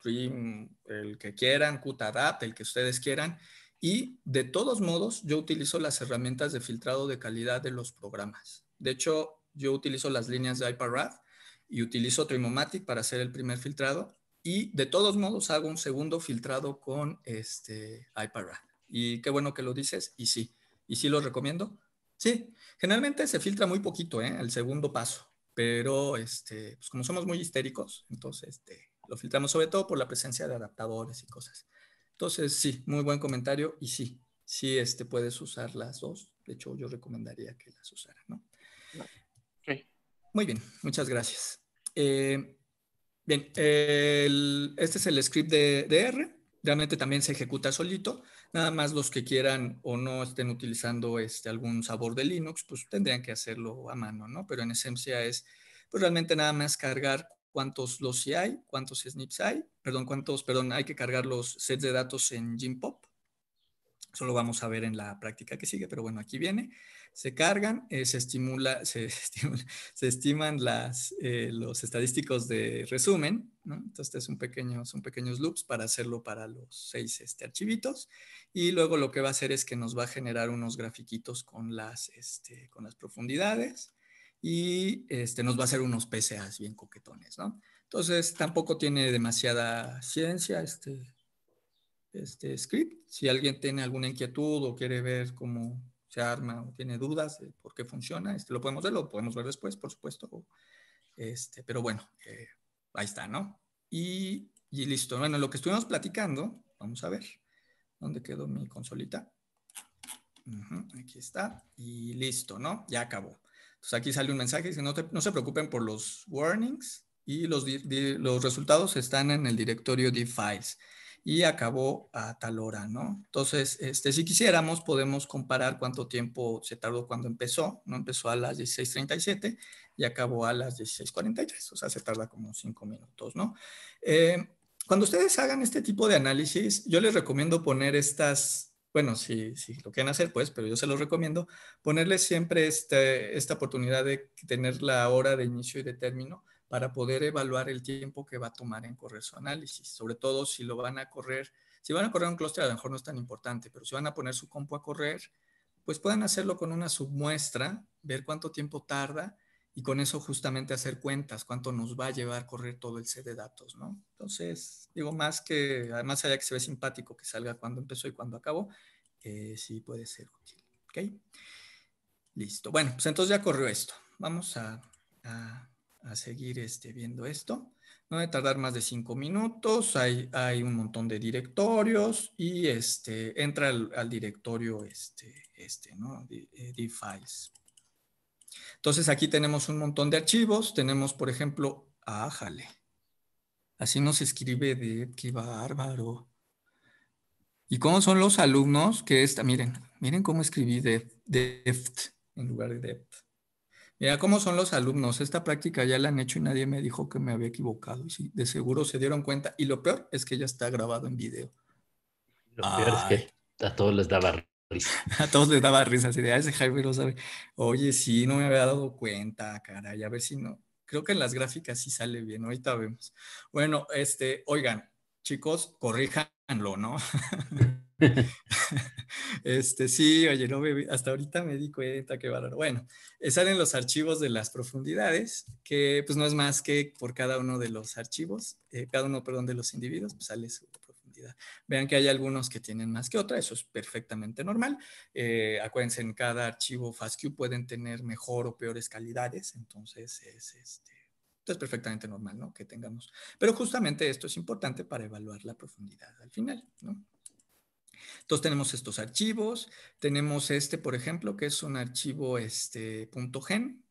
Speaker 1: Trim, el que quieran, Adapt, el que ustedes quieran, y de todos modos, yo utilizo las herramientas de filtrado de calidad de los programas. De hecho, yo utilizo las líneas de iParad y utilizo Trimomatic para hacer el primer filtrado. Y de todos modos, hago un segundo filtrado con este iParad. Y qué bueno que lo dices. Y sí, y sí lo recomiendo. Sí, generalmente se filtra muy poquito, El ¿eh? segundo paso. Pero este, pues como somos muy histéricos, entonces este, lo filtramos sobre todo por la presencia de adaptadores y cosas. Entonces, sí, muy buen comentario y sí, sí este, puedes usar las dos. De hecho, yo recomendaría que las usaran, ¿no? Muy bien, muchas gracias. Eh, bien, este es el script de, R. Realmente también se ejecuta solito. Nada más los que quieran o no estén utilizando este, algún sabor de Linux, pues tendrían que hacerlo a mano, ¿no? Pero en esencia es, pues realmente nada más cargar cuántos los si hay, cuántos snips hay, perdón, cuántos, perdón, hay que cargar los sets de datos en Gimpop. Eso lo vamos a ver en la práctica que sigue, pero bueno, aquí viene. Se cargan, eh, se, estimula, se, estiman las, eh, los estadísticos de resumen, ¿no? Entonces este es un pequeño, son pequeños loops para hacerlo para los seis este, archivitos. Y luego lo que va a hacer es que nos va a generar unos grafiquitos con este, con las profundidades y este, nos va a hacer unos PCAs bien coquetones, ¿no? Entonces, tampoco tiene demasiada ciencia este, este script. Si alguien tiene alguna inquietud o quiere ver cómo se arma o tiene dudas de por qué funciona, este, lo podemos ver, podemos ver después, por supuesto. Este, pero bueno, eh, ahí está, ¿no? Y, listo. Bueno, lo que estuvimos platicando, vamos a ver dónde quedó mi consolita. aquí está. Y listo, ¿no? Ya acabó. Entonces aquí sale un mensaje, dice, no, no se preocupen por los warnings y los, los resultados están en el directorio de files y acabó a tal hora, ¿no? Entonces, este, si quisiéramos, podemos comparar cuánto tiempo se tardó cuando empezó, ¿no? Empezó a las 16.37 y acabó a las 16.43, o sea, se tarda como cinco minutos, ¿no? Eh, cuando ustedes hagan este tipo de análisis, yo les recomiendo poner estas bueno, si, lo quieren hacer, pues, pero yo se los recomiendo, ponerles siempre este, esta oportunidad de tener la hora de inicio y de término para poder evaluar el tiempo que va a tomar en correr su análisis, sobre todo si lo van a correr, si van a correr un clúster a lo mejor no es tan importante, pero si van a poner su compu a correr, pues pueden hacerlo con una submuestra, ver cuánto tiempo tarda y con eso justamente hacer cuentas, cuánto nos va a llevar correr todo el set de datos, ¿no? Entonces, digo, más que, además haya que se ve simpático que salga cuando empezó y cuando acabó, eh, sí puede ser útil, ¿ok? Listo. Bueno, pues entonces ya corrió esto. Vamos a, seguir este, viendo esto. No a tardar más de cinco minutos, hay, hay un montón de directorios y este, entra al, directorio este, este, ¿no? de eh, files. Entonces aquí tenemos un montón de archivos, tenemos por ejemplo, ájale, así nos escribe de qué bárbaro. ¿Y cómo son los alumnos que esta, miren, miren cómo escribí deft en lugar de dept. Mira cómo son los alumnos, esta práctica ya la han hecho y nadie me dijo que me había equivocado, sí, de seguro se dieron cuenta y lo peor es que ya está grabado en video.
Speaker 3: Lo peor es que a todos les daba
Speaker 1: A todos les daba risa, así de, ese Jaime lo sabe. Oye, sí, no me había dado cuenta, caray, a ver si no. Creo que en las gráficas sí sale bien, ahorita vemos. Bueno, este, oigan, chicos, corríjanlo, ¿no? este, sí, oye, no me, hasta ahorita me di cuenta qué valor. Bueno, eh, salen los archivos de las profundidades, que pues no es más que por cada uno de los archivos, eh, cada uno, perdón, de los individuos, pues sale su Vean que hay algunos que tienen más que otra, eso es perfectamente normal. Eh, acuérdense, en cada archivo FASTQ pueden tener mejor o peores calidades, entonces es, este, es perfectamente normal ¿no? que tengamos. Pero justamente esto es importante para evaluar la profundidad al final. Entonces tenemos estos archivos, tenemos este, por ejemplo, que es un archivo este, .gen.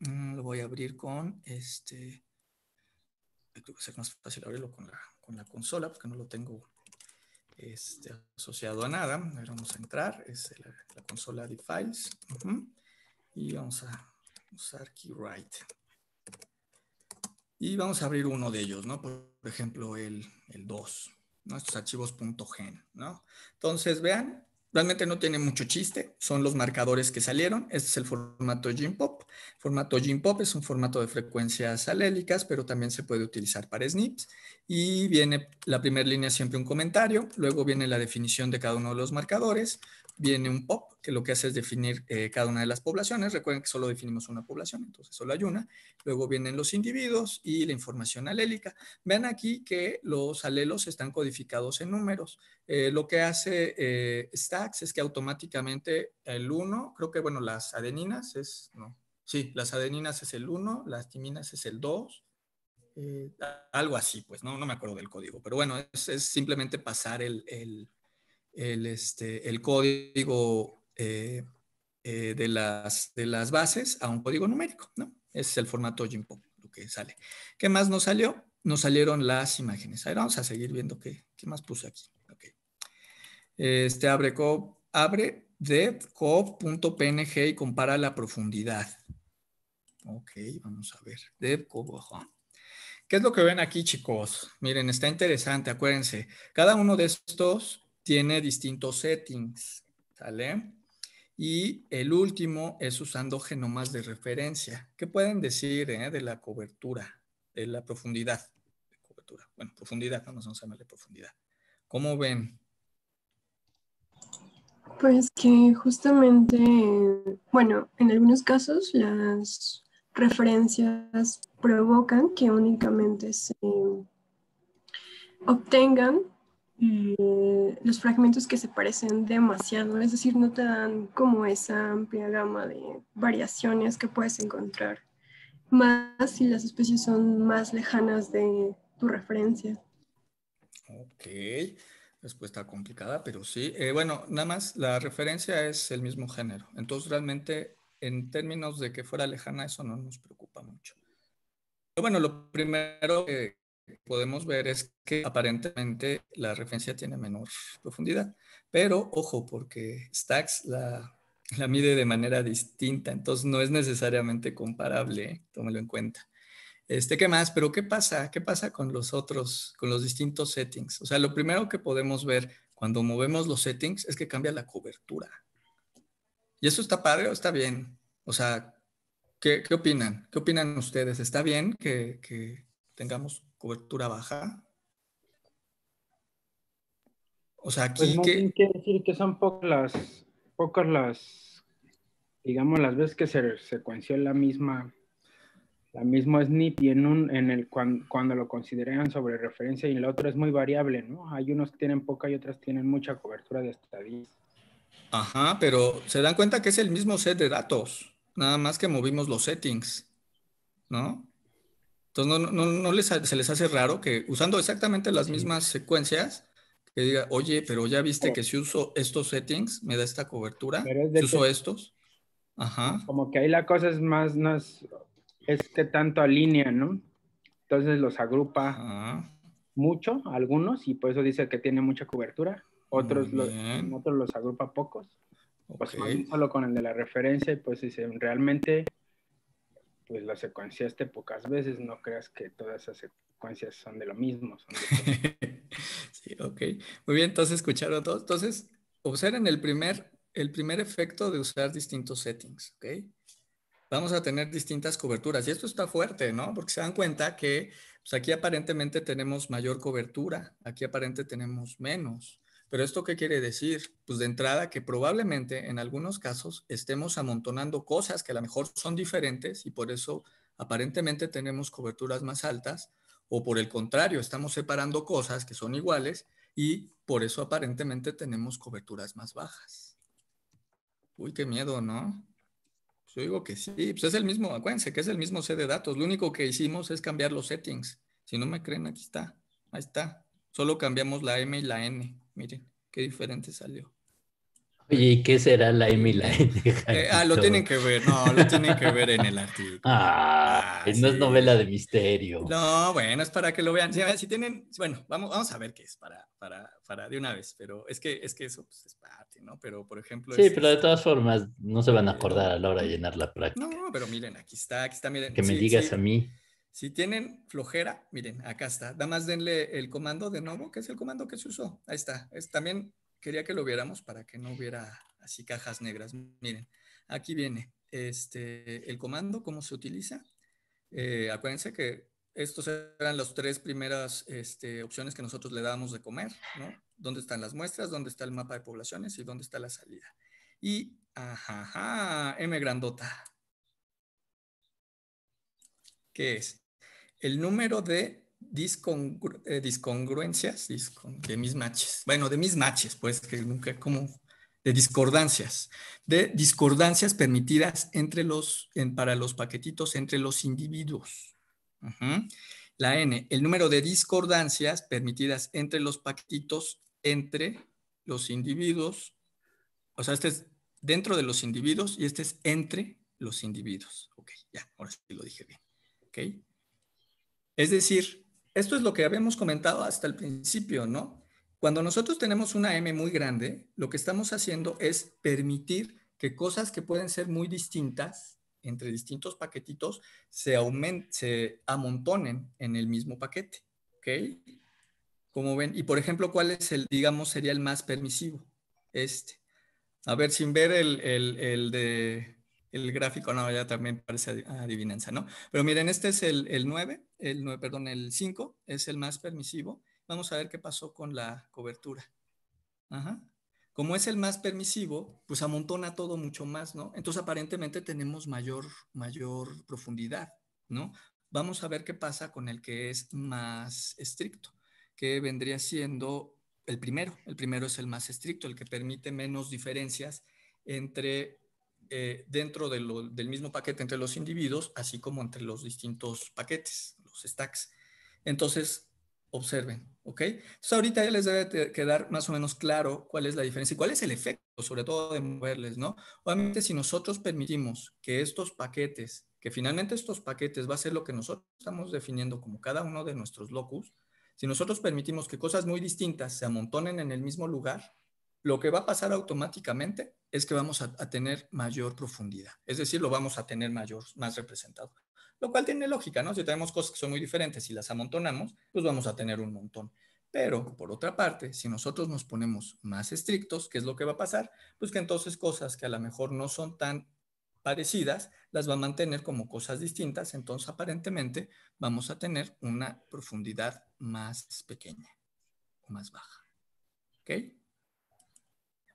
Speaker 1: Mm, lo voy a abrir con este. Creo que hacer más fácil abrirlo con la, con la consola porque no lo tengo este, asociado a nada. vamos a entrar, es la, consola de files. Y vamos a usar keywrite. Y vamos a abrir uno de ellos, ¿no? Por, ejemplo, el, 2, ¿no? Estos archivos .gen, ¿no? Entonces, vean, Realmente no tiene mucho chiste, son los marcadores que salieron. Este es el formato GIMPOP. formato GIMPOP es un formato de frecuencias alélicas, pero también se puede utilizar para SNPs. Y viene la primera línea siempre un comentario, luego viene la definición de cada uno de los marcadores, viene un POP, que lo que hace es definir eh, cada una de las poblaciones. Recuerden que solo definimos una población, entonces solo hay una. Luego vienen los individuos y la información alélica. Vean aquí que los alelos están codificados en números. Eh, lo que hace eh, Stacks es que automáticamente el 1, creo que bueno, las adeninas es, no, sí, las adeninas es el 1, las timinas es el 2, algo así, pues no, no me acuerdo del código, pero bueno, es, simplemente pasar el el, este, el código eh, eh, de, las, de las bases a un código numérico, ¿no? Ese es el formato JIMPO, lo que sale. ¿Qué más nos salió? Nos salieron las imágenes. Ahora vamos a seguir viendo qué, más puse aquí. Este abre, cop abre devcov.png y compara la profundidad. Ok, vamos a ver. ¿Qué es lo que ven aquí, chicos? Miren, está interesante, acuérdense. Cada uno de estos tiene distintos settings, ¿sale? Y el último es usando genomas de referencia. ¿Qué pueden decir eh, de la cobertura, de la profundidad? De cobertura. Bueno, profundidad, vamos a de profundidad. ¿Cómo ven?
Speaker 5: Pues que justamente, bueno, en algunos casos las referencias provocan que únicamente se obtengan eh, los fragmentos que se parecen demasiado, es decir, no te dan como esa amplia gama de variaciones que puedes encontrar, más si las especies son más lejanas de tu referencia.
Speaker 1: Ok, respuesta complicada, pero sí. Eh, bueno, nada más, la referencia es el mismo género, entonces realmente en términos de que fuera lejana eso no nos preocupa mucho. Pero bueno, lo primero que podemos ver es que aparentemente la referencia tiene menor profundidad, pero ojo, porque Stacks la, mide de manera distinta, entonces no es necesariamente comparable, ¿eh? tómelo en cuenta. Este, ¿Qué más? Pero ¿qué pasa? ¿Qué pasa con los otros, con los distintos settings? O sea, lo primero que podemos ver cuando movemos los settings es que cambia la cobertura. ¿Y eso está padre o está bien? O sea, ¿qué, opinan? ¿Qué opinan ustedes? ¿Está bien que, que tengamos cobertura baja. O
Speaker 4: sea, pues aquí que... quiere decir que son pocas las, pocas las, digamos, las veces que se secuenció la misma, la misma SNP y en un, en el cuando, lo consideran sobre referencia y en la otra es muy variable, ¿no? Hay unos que tienen poca y otras tienen mucha cobertura de estadística.
Speaker 1: Ajá, pero se dan cuenta que es el mismo set de datos, nada más que movimos los settings, ¿no? Entonces, no, no, no les, se les hace raro que usando exactamente las mismas secuencias, que diga, oye, pero ya viste que si uso estos settings, me da esta cobertura, si uso estos. Ajá.
Speaker 4: Como que ahí la cosa es más, no es, que tanto alinea, ¿no? Entonces los agrupa mucho, algunos, y por eso dice que tiene mucha cobertura. Otros, los, otros los agrupa pocos. Pues solo con el de la referencia, pues dice, realmente pues secuencia secuenciaste pocas veces, no creas que todas
Speaker 1: esas secuencias son de lo mismo. sí, ok. Muy bien, entonces escucharon todos. Entonces, observen el primer, el primer efecto de usar distintos settings, ¿ok? Vamos a tener distintas coberturas. Y esto está fuerte, ¿no? Porque se dan cuenta que pues, aquí aparentemente tenemos mayor cobertura, aquí aparentemente tenemos menos. Pero esto qué quiere decir? Pues de entrada que probablemente en algunos casos estemos amontonando cosas que a lo mejor son diferentes y por eso aparentemente tenemos coberturas más altas o por el contrario, estamos separando cosas que son iguales y por eso aparentemente tenemos coberturas más bajas. Uy, qué miedo, ¿no? yo digo que sí, pues es el mismo, acuérdense que es el mismo set de datos, lo único que hicimos es cambiar los settings. Si no me creen, aquí está, ahí está. Solo cambiamos la M y la N. Miren, qué diferente salió.
Speaker 3: Oye, ¿y qué será la Emily eh, eh, ah, lo tienen que ver, no, lo tienen que ver en el artículo. Ah, ah, no es novela de misterio. No,
Speaker 1: bueno, es para que lo vean. Si, tienen, bueno, vamos, vamos a ver qué es para, para, para de una vez, pero es que, es que eso pues, es parte, ¿no? Pero, por ejemplo... Sí, pero de todas
Speaker 3: formas, no se van a acordar a la hora de llenar la práctica.
Speaker 1: No, pero miren, aquí está, aquí está, miren. Que me digas a mí. Si tienen flojera, miren, acá está. Nada más denle el comando de nuevo, que es el comando que se usó. Ahí está. Es, también quería que lo viéramos para que no hubiera así cajas negras. Miren, aquí viene este, el comando, cómo se utiliza. Eh, acuérdense que estos eran las tres primeras este, opciones que nosotros le dábamos de comer, ¿no? ¿Dónde están las muestras? ¿Dónde está el mapa de poblaciones? ¿Y dónde está la salida? Y, ajá, ajá M grandota. ¿Qué es? el número de eh, discongruencias, de mis matches bueno, de mis matches pues que nunca como de discordancias, de discordancias permitidas entre los, para los paquetitos entre los individuos. La N, el número de discordancias permitidas entre los paquetitos entre los individuos. O sea, este es dentro de los individuos y este es entre los individuos. Ok, ya, ahora sí lo dije bien. Ok. Es decir, esto es lo que habíamos comentado hasta el principio, ¿no? Cuando nosotros tenemos una M muy grande, lo que estamos haciendo es permitir que cosas que pueden ser muy distintas entre distintos paquetitos se, se amontonen en el mismo paquete, ¿ok? Como ven, y por ejemplo, ¿cuál es el, digamos, sería el más permisivo? Este. A ver, sin ver el, de, el gráfico, no, ya también parece adivinanza, ¿no? Pero miren, este es el, el 9, el, perdón, el 5 es el más permisivo. Vamos a ver qué pasó con la cobertura. Como es el más permisivo, pues amontona todo mucho más, ¿no? Entonces aparentemente tenemos mayor, mayor profundidad, ¿no? Vamos a ver qué pasa con el que es más estricto, que vendría siendo el primero. El primero es el más estricto, el que permite menos diferencias entre eh, dentro del mismo paquete entre los individuos, así como entre los distintos paquetes stacks. Entonces, observen, ¿ok? Entonces, ahorita ya les debe quedar más o menos claro cuál es la diferencia y cuál es el efecto, sobre todo de moverles, ¿no? Obviamente, si nosotros permitimos que estos paquetes, que finalmente estos paquetes va a ser lo que nosotros estamos definiendo como cada uno de nuestros locus, si nosotros permitimos que cosas muy distintas se amontonen en el mismo lugar, lo que va a pasar automáticamente es que vamos a, a tener mayor profundidad, es decir, lo vamos a tener mayor, más representado lo cual tiene lógica, ¿no? Si tenemos cosas que son muy diferentes y las amontonamos, pues vamos a tener un montón. Pero, por otra parte, si nosotros nos ponemos más estrictos, ¿qué es lo que va a pasar? Pues que entonces cosas que a lo mejor no son tan parecidas, las va a mantener como cosas distintas, entonces aparentemente vamos a tener una profundidad más pequeña o más baja. ¿Ok?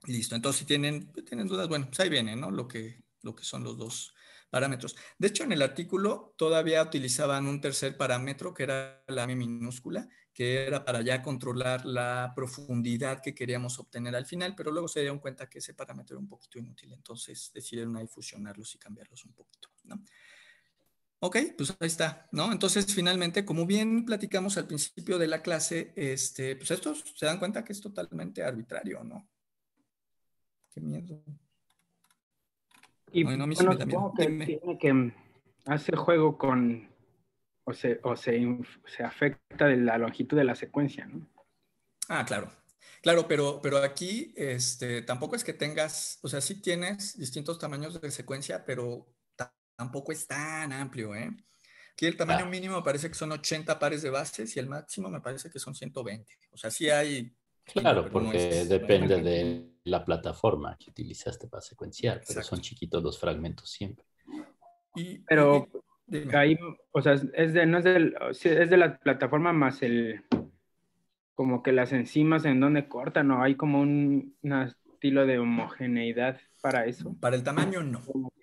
Speaker 1: Listo, entonces si tienen, pues, tienen dudas, bueno, pues ahí viene, ¿no? Lo que, lo que son los dos parámetros. De hecho, en el artículo todavía utilizaban un tercer parámetro, que era la M minúscula, que era para ya controlar la profundidad que queríamos obtener al final, pero luego se dieron cuenta que ese parámetro era un poquito inútil, entonces decidieron ahí fusionarlos y cambiarlos un poquito, ¿no? Ok, pues ahí está, ¿no? Entonces, finalmente, como bien platicamos al principio de la clase, este, pues estos se dan cuenta que es totalmente arbitrario, ¿no? Qué miedo. Y bueno, que tiene
Speaker 4: que hace juego con o, se, afecta de la longitud de la secuencia, ¿no?
Speaker 1: Ah, claro. Claro, pero, pero aquí este, tampoco es que tengas, o sea, sí tienes distintos tamaños de secuencia, pero tampoco es tan amplio, ¿eh? Aquí el tamaño mínimo parece que son 80 pares de bases y el máximo me parece que son 120. O sea, sí hay... Claro, porque depende de
Speaker 3: la plataforma que utilizaste para secuenciar, pero son chiquitos los fragmentos
Speaker 4: siempre. pero ahí, o sea, es de, no es, del, es de la plataforma más el, como que las enzimas en donde cortan, ¿no? Hay como un, un estilo de homogeneidad para eso. Para el tamaño, no.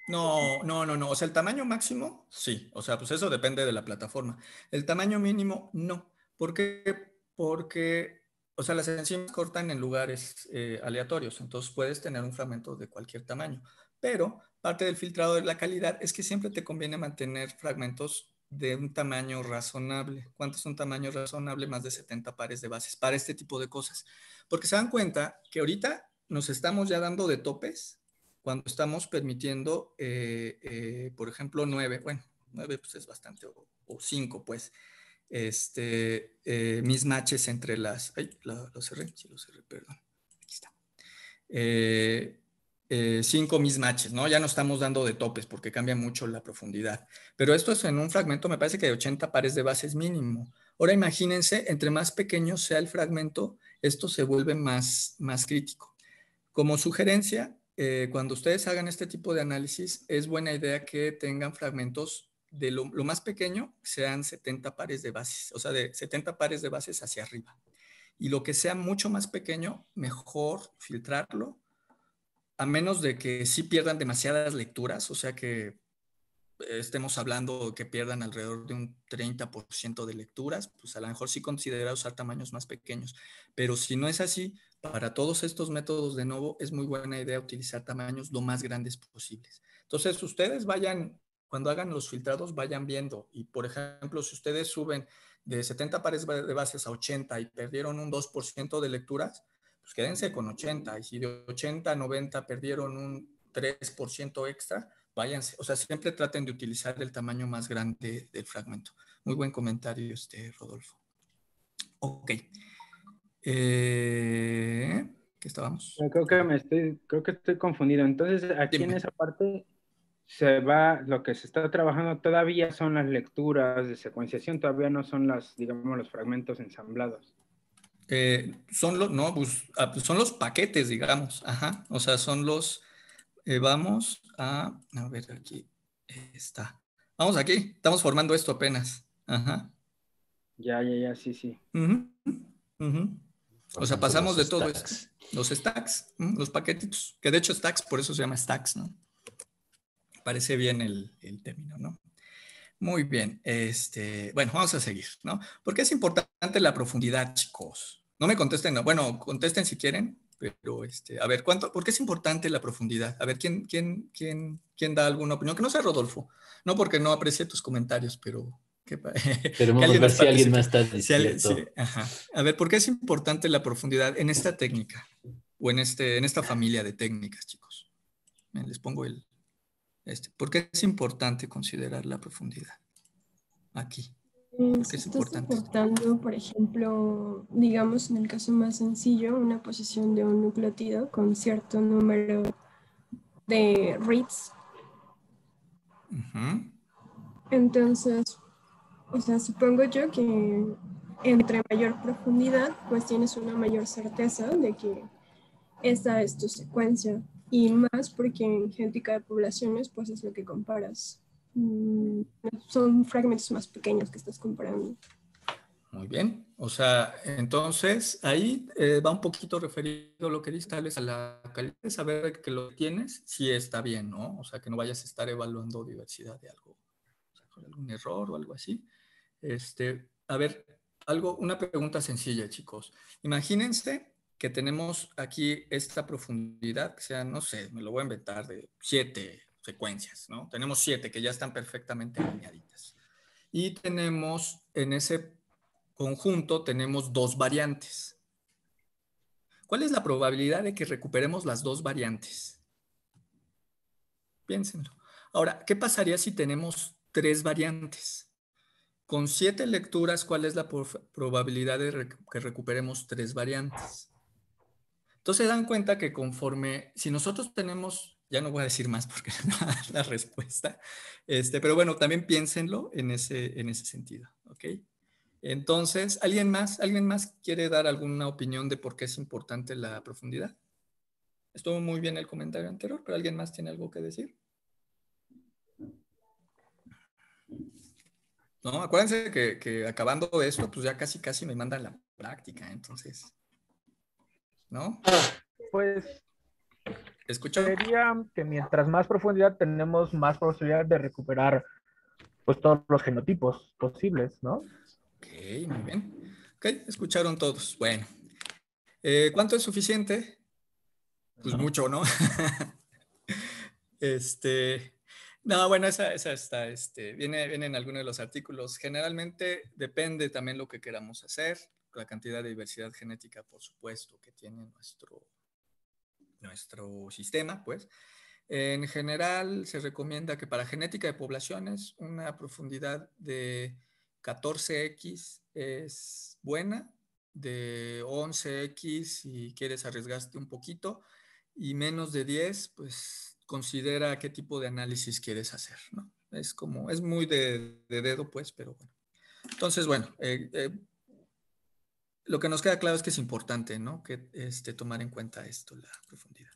Speaker 1: No, no, no, no. O sea, el tamaño máximo, sí. O sea, pues eso depende de la plataforma. El tamaño mínimo, no. ¿Por qué? Porque o sea, las enzimas cortan en lugares eh, aleatorios, entonces puedes tener un fragmento de cualquier tamaño, pero parte del filtrado de la calidad es que siempre te conviene mantener fragmentos de un tamaño razonable. ¿Cuánto es un tamaño razonable? Más de 70 pares de bases para este tipo de cosas. Porque se dan cuenta que ahorita nos estamos ya dando de topes cuando estamos permitiendo, eh, eh, por ejemplo, 9, bueno, 9 pues es bastante, o, o 5 pues, este, eh, entre las... Ay, lo, cerré, sí cerré, perdón. Aquí está. Eh, eh, ¿no? Ya no estamos dando de topes porque cambia mucho la profundidad. Pero esto es en un fragmento, me parece que de 80 pares de bases mínimo. Ahora imagínense, entre más pequeño sea el fragmento, esto se vuelve más, más crítico. Como sugerencia, eh, cuando ustedes hagan este tipo de análisis, es buena idea que tengan fragmentos de lo, más pequeño sean 70 pares de bases, o sea, de 70 pares de bases hacia arriba. Y lo que sea mucho más pequeño, mejor filtrarlo, a menos de que sí pierdan demasiadas lecturas, o sea que eh, estemos hablando que pierdan alrededor de un 30% de lecturas, pues a lo mejor sí considera usar tamaños más pequeños. Pero si no es así, para todos estos métodos de nuevo es muy buena idea utilizar tamaños lo más grandes posibles. Entonces, ustedes vayan cuando hagan los filtrados vayan viendo. Y por ejemplo, si ustedes suben de 70 pares de bases a 80 y perdieron un 2% de lecturas, pues quédense con 80. Y si de 80 a 90 perdieron un 3% extra, váyanse. O sea, siempre traten de utilizar el tamaño más grande del fragmento. Muy buen comentario, este, Rodolfo. Ok. Eh, ¿Qué estábamos?
Speaker 4: Creo que, estoy, confundido. Entonces, aquí en esa parte se va, lo que se está trabajando todavía son las lecturas de secuenciación, todavía no son las, digamos, los fragmentos ensamblados.
Speaker 1: Eh, son los, no, pues, ah, pues, son los paquetes, digamos, ajá, o sea, son los, eh, vamos a, a ver, aquí está, vamos aquí, estamos formando esto apenas, ajá.
Speaker 4: Ya, ya, ya, sí, sí.
Speaker 1: O sea, pasamos de todo, los stacks, los paquetitos, que de hecho stacks, por eso se llama stacks, ¿no? parece bien el, término, ¿no? Muy bien, este, bueno, vamos a seguir, ¿no? Porque es importante la profundidad, chicos. No me contesten, no. bueno, contesten si quieren, pero este, a ver, ¿cuánto, ¿por qué es importante la profundidad? A ver, ¿quién, quién, quién, quién da alguna opinión? Que no sea Rodolfo, no porque no aprecie tus comentarios, pero... Pero me a ver si alguien más está A ver, ¿por qué es importante la profundidad en esta técnica o en, este, en esta familia de técnicas, chicos? Les pongo el, este, ¿Por qué es importante considerar la profundidad aquí?
Speaker 5: Eh, ¿Por es importante? por ejemplo, digamos en el caso más sencillo, una posición de un nucleotido con cierto número de reads. Entonces, o sea, supongo yo que entre mayor profundidad, pues tienes una mayor certeza de que esa es tu secuencia y más porque en genética de poblaciones pues es lo que comparas. Mm, son fragmentos más pequeños que estás comparando.
Speaker 1: Muy bien, o sea, entonces ahí eh, va un poquito referido lo que dices a la calidad de saber que lo tienes, si está bien, ¿no? O sea, que no vayas a estar evaluando diversidad de algo, o sea, con algún error o algo así. Este, a ver, algo, una pregunta sencilla, chicos. Imagínense tenemos aquí esta profundidad, que sea, no sé, me lo voy a inventar, de siete secuencias, ¿no? Tenemos siete que ya están perfectamente alineaditas. Y tenemos, en ese conjunto, tenemos dos variantes. ¿Cuál es la probabilidad de que recuperemos las dos variantes? Piénsenlo. Ahora, ¿qué pasaría si tenemos tres variantes? Con siete lecturas, ¿cuál es la probabilidad de que recuperemos tres variantes? Entonces se dan cuenta que conforme, si nosotros tenemos, ya no voy a decir más porque no la respuesta, este, pero bueno, también piénsenlo en ese, en ese sentido, ¿ok? Entonces, ¿alguien más, ¿alguien más quiere dar alguna opinión de por qué es importante la profundidad? Estuvo muy bien el comentario anterior, pero ¿alguien más tiene algo que decir? No, acuérdense que, acabando eso pues ya casi casi me mandan la práctica, entonces ¿no? Pues escucharía que mientras más profundidad tenemos, más
Speaker 4: posibilidad de recuperar pues todos los genotipos posibles, ¿no?
Speaker 1: Ok, muy bien. Ok, escucharon todos. Bueno, eh, ¿cuánto es suficiente? Pues mucho, ¿no? este, no, bueno, esa, esa está, este, viene, viene en algunos de los artículos. Generalmente depende también lo que queramos hacer, la cantidad de diversidad genética, por supuesto, que tiene nuestro, nuestro sistema, pues. En general, se recomienda que para genética de poblaciones, una profundidad de 14X es buena, de 11X si quieres arriesgarte un poquito, y menos de 10, pues considera qué tipo de análisis quieres hacer, ¿no? Es como, es muy de, dedo, pues, pero bueno. Entonces, bueno, eh, eh lo que nos queda claro es que es importante, ¿no? Que este, tomar en cuenta esto, la profundidad.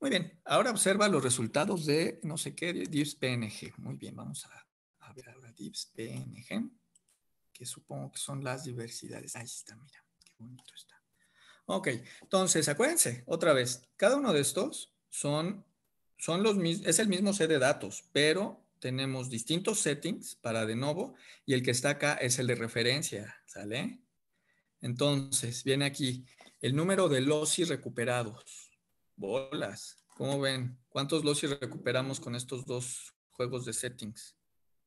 Speaker 1: Muy bien, ahora observa los resultados de no sé qué, Dips PNG. Muy bien, vamos a, ver ahora Dips PNG, que supongo que son las diversidades. Ahí está, mira, qué bonito está. Ok, entonces acuérdense, otra vez, cada uno de estos son, son los es el mismo set de datos, pero tenemos distintos settings para de nuevo y el que está acá es el de referencia, ¿sale? Entonces, viene aquí el número de los y recuperados. Bolas. ¿Cómo ven? ¿Cuántos y recuperamos con estos dos juegos de settings?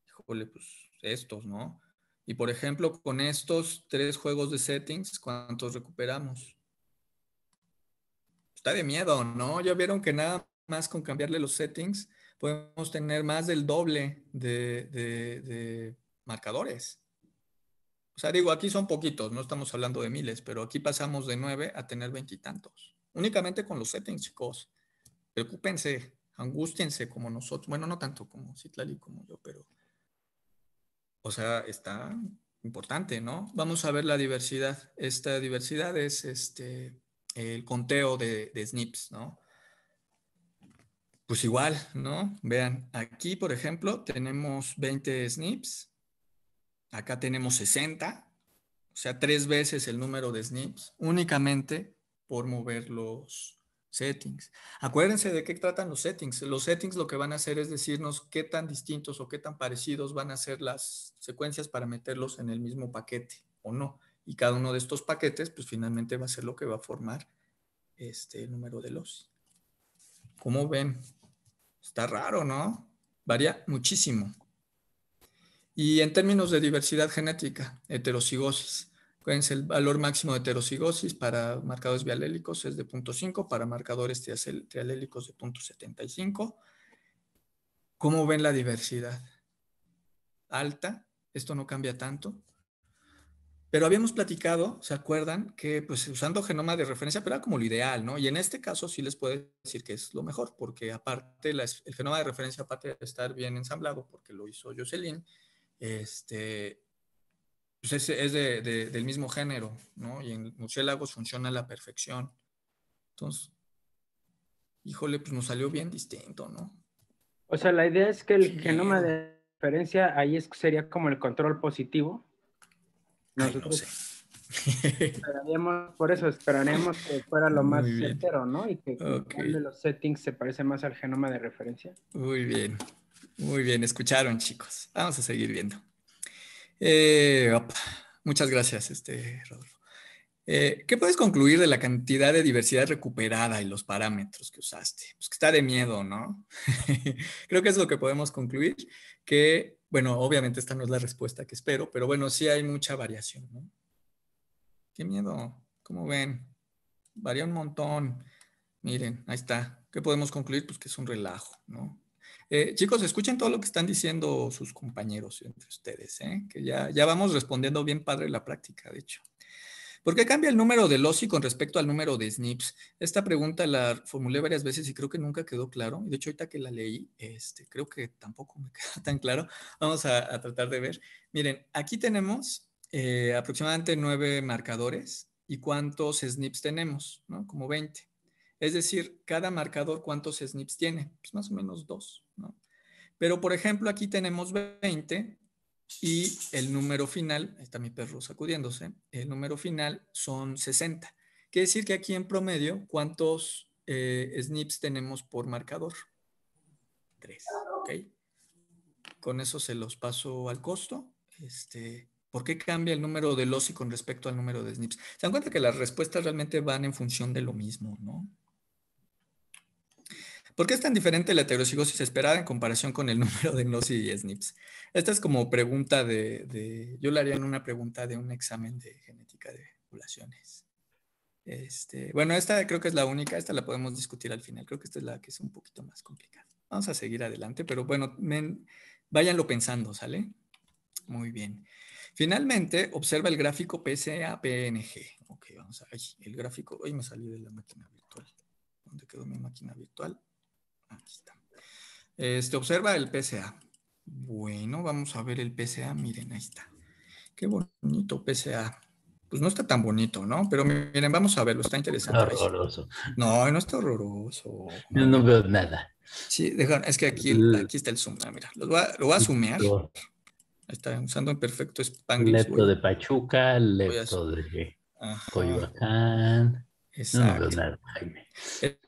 Speaker 1: Híjole, pues estos, ¿no? Y por ejemplo, con estos tres juegos de settings, ¿cuántos recuperamos? Está de miedo, ¿no? Ya vieron que nada más con cambiarle los settings podemos tener más del doble de, marcadores. O sea, digo, aquí son poquitos, no estamos hablando de miles, pero aquí pasamos de nueve a tener veintitantos. Únicamente con los settings, chicos. Preocúpense, angústiense como nosotros. Bueno, no tanto como Citlali, como yo, pero... O sea, está importante, ¿no? Vamos a ver la diversidad. Esta diversidad es este, el conteo de, de SNPs, ¿no? Pues igual, ¿no? Vean, aquí, por ejemplo, tenemos 20 snips. acá tenemos 60, o sea, tres veces el número de snips. únicamente por mover los settings. Acuérdense de qué tratan los settings. Los settings lo que van a hacer es decirnos qué tan distintos o qué tan parecidos van a ser las secuencias para meterlos en el mismo paquete o no. Y cada uno de estos paquetes, pues finalmente va a ser lo que va a formar este número de los. Como ven? Está raro, ¿no? Varía muchísimo. Y en términos de diversidad genética, heterocigosis. es el valor máximo de heterocigosis para marcadores bialélicos es de 0.5, para marcadores trialélicos de 0.75. ¿Cómo ven la diversidad? Alta, esto no cambia tanto. Pero habíamos platicado, ¿se acuerdan? Que pues usando genoma de referencia, pero era como lo ideal, ¿no? Y en este caso sí les puedo decir que es lo mejor, porque aparte el genoma de referencia, aparte de estar bien ensamblado, porque lo hizo Jocelyn, este, pues, es, del mismo género, ¿no? Y en murciélagos funciona a la perfección. Entonces, híjole, pues nos salió bien distinto, ¿no?
Speaker 4: O sea, la idea es que el genoma de referencia ahí es, sería como el control positivo nosotros por eso esperaremos que fuera lo más certero, ¿no? Y que de los settings se parece más al genoma de referencia.
Speaker 1: Muy bien, muy bien, escucharon chicos. Vamos a seguir viendo. Eh, muchas gracias, este, Rodolfo. Eh, ¿Qué puedes concluir de la cantidad de diversidad recuperada y los parámetros que usaste? Pues que está de miedo, ¿no? Creo que es lo que podemos concluir, que bueno, obviamente esta no es la respuesta que espero, pero bueno, sí hay mucha variación. ¿no? Qué miedo, ¿cómo ven? Varía un montón. Miren, ahí está. ¿Qué podemos concluir? Pues que es un relajo, ¿no? Eh, chicos, escuchen todo lo que están diciendo sus compañeros entre ustedes, ¿eh? que ya, ya vamos respondiendo bien padre la práctica, de hecho. ¿Por qué cambia el número de OSI con respecto al número de snips? Esta pregunta la formulé varias veces y creo que nunca quedó claro. De hecho, ahorita que la leí, este, creo que tampoco me queda tan claro. Vamos a, tratar de ver. Miren, aquí tenemos eh, aproximadamente nueve marcadores y cuántos snips tenemos, ¿no? Como 20. Es decir, cada marcador cuántos snips tiene, pues más o menos dos, ¿no? Pero por ejemplo, aquí tenemos 20 y el número final, está mi perro sacudiéndose, el número final son 60. Quiere decir que aquí en promedio, ¿cuántos eh, SNPs tenemos por marcador? Tres, ¿ok? Con eso se los paso al costo. Este, ¿Por qué cambia el número de y con respecto al número de SNPs? Se dan cuenta que las respuestas realmente van en función de lo mismo, ¿no? ¿Por qué es tan diferente la heterocigosis esperada en comparación con el número de gnosis y SNPs? Esta es como pregunta de, yo la haría en una pregunta de un examen de genética de poblaciones. Este, bueno, esta creo que es la única, esta la podemos discutir al final, creo que esta es la que es un poquito más complicada. Vamos a seguir adelante, pero bueno, váyanlo pensando, ¿sale? Muy bien. Finalmente, observa el gráfico PCA-PNG. Ok, vamos a, ver el gráfico, hoy me salí de la máquina virtual. ¿Dónde quedó mi máquina virtual? Este, observa el PCA. Bueno, vamos a ver el PCA. Miren, ahí está. Qué bonito PCA. Pues no está tan bonito, ¿no? Pero miren, vamos a verlo. Está interesante. Horroroso. No, no está horroroso. no veo nada. Sí, es que aquí, está el zoom. Ah, mira, lo voy a, lo Está usando en perfecto Spanglish. Lepto de Pachuca, lepto de
Speaker 3: Coyoacán. Exacto.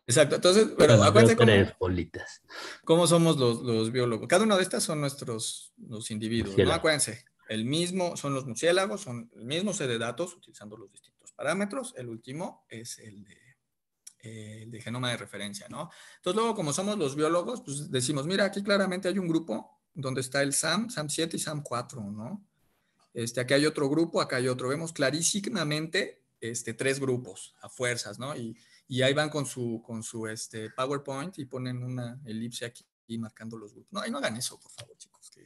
Speaker 1: Exacto, entonces, pero bueno, acuérdense cómo, bolitas. cómo somos los, biólogos. Cada una de estas son nuestros los individuos, ¿no? Acuérdense, el mismo son los murciélagos, son el mismo set de datos utilizando los distintos parámetros. El último es eh, el de, genoma de referencia, ¿no? Entonces, luego, como somos los biólogos, pues decimos, mira, aquí claramente hay un grupo donde está el SAM, SAM 7 y SAM 4, ¿no? Este, aquí hay otro grupo, acá hay otro. Vemos clarísimamente este, tres grupos a fuerzas, ¿no? Y y ahí van con su, con su este, PowerPoint y ponen una elipse aquí y marcando los grupos. No, no hagan eso, por favor, chicos. Que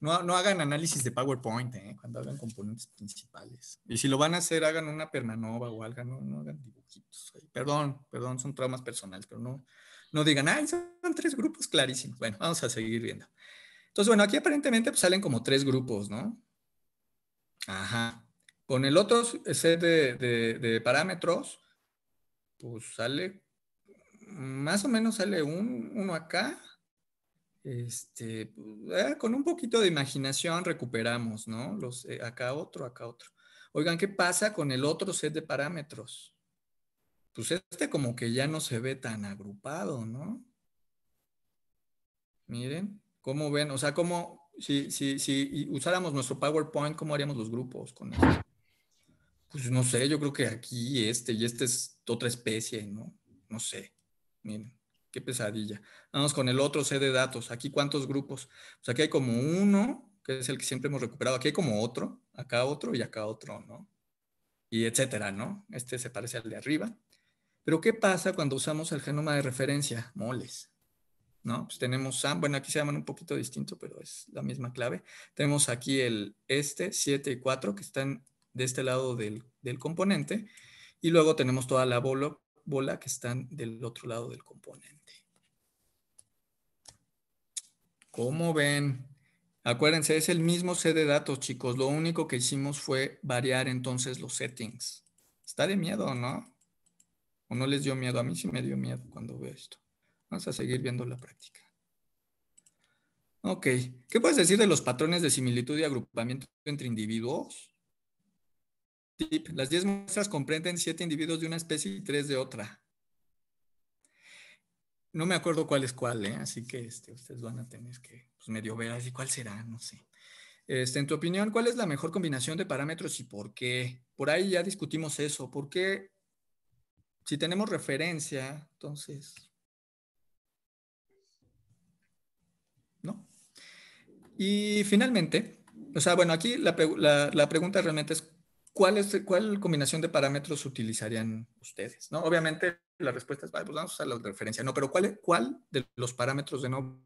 Speaker 1: no, no, hagan análisis de PowerPoint ¿eh? cuando hagan componentes principales. Y si lo van a hacer, hagan una pernanova o algo, no, no hagan dibujitos. Perdón, perdón, son traumas personales, pero no, no digan, ay, son tres grupos clarísimos. Bueno, vamos a seguir viendo. Entonces, bueno, aquí aparentemente pues, salen como tres grupos, ¿no? Ajá. Con el otro set de, de, de parámetros, pues sale, más o menos sale uno acá. Este, eh, con un poquito de imaginación recuperamos, ¿no? Los, eh, acá otro, acá otro. Oigan, ¿qué pasa con el otro set de parámetros? Pues este como que ya no se ve tan agrupado, ¿no? Miren, ¿cómo ven? O sea, ¿cómo, si, si, si usáramos nuestro PowerPoint, ¿cómo haríamos los grupos con eso? Pues no sé, yo creo que aquí este y este es otra especie, ¿no? No sé. Miren, qué pesadilla. Vamos con el otro C de datos. Aquí cuántos grupos. Pues aquí hay como uno, que es el que siempre hemos recuperado. Aquí hay como otro, acá otro y acá otro, ¿no? Y etcétera, ¿no? Este se parece al de arriba. Pero ¿qué pasa cuando usamos el genoma de referencia? Moles. ¿No? Pues tenemos SAM, bueno, aquí se llaman un poquito distinto, pero es la misma clave. Tenemos aquí el este, 7 y 4, que están de este lado del, componente y luego tenemos toda la bola, bola que están del otro lado del componente. Como ven? Acuérdense, es el mismo set de datos, chicos. Lo único que hicimos fue variar entonces los settings. Está de miedo, ¿no? ¿O no les dio miedo? A mí sí me dio miedo cuando veo esto. Vamos a seguir viendo la práctica. Ok. ¿Qué puedes decir de los patrones de similitud y agrupamiento entre individuos? Tip. Las 10 muestras comprenden 7 individuos de una especie y 3 de otra. No me acuerdo cuál es cuál, ¿eh? así que este, ustedes van a tener que pues, medio ver así cuál será, no sé. Este, en tu opinión, ¿cuál es la mejor combinación de parámetros y por qué? Por ahí ya discutimos eso. Porque Si tenemos referencia, entonces. ¿No? Y finalmente, o sea, bueno, aquí la pregunta realmente es ¿cuál, es, ¿cuál combinación de parámetros utilizarían ustedes? ¿no? Obviamente la respuesta es, pues, vamos a usar la referencia, no, pero ¿cuál, cuál de los parámetros de no?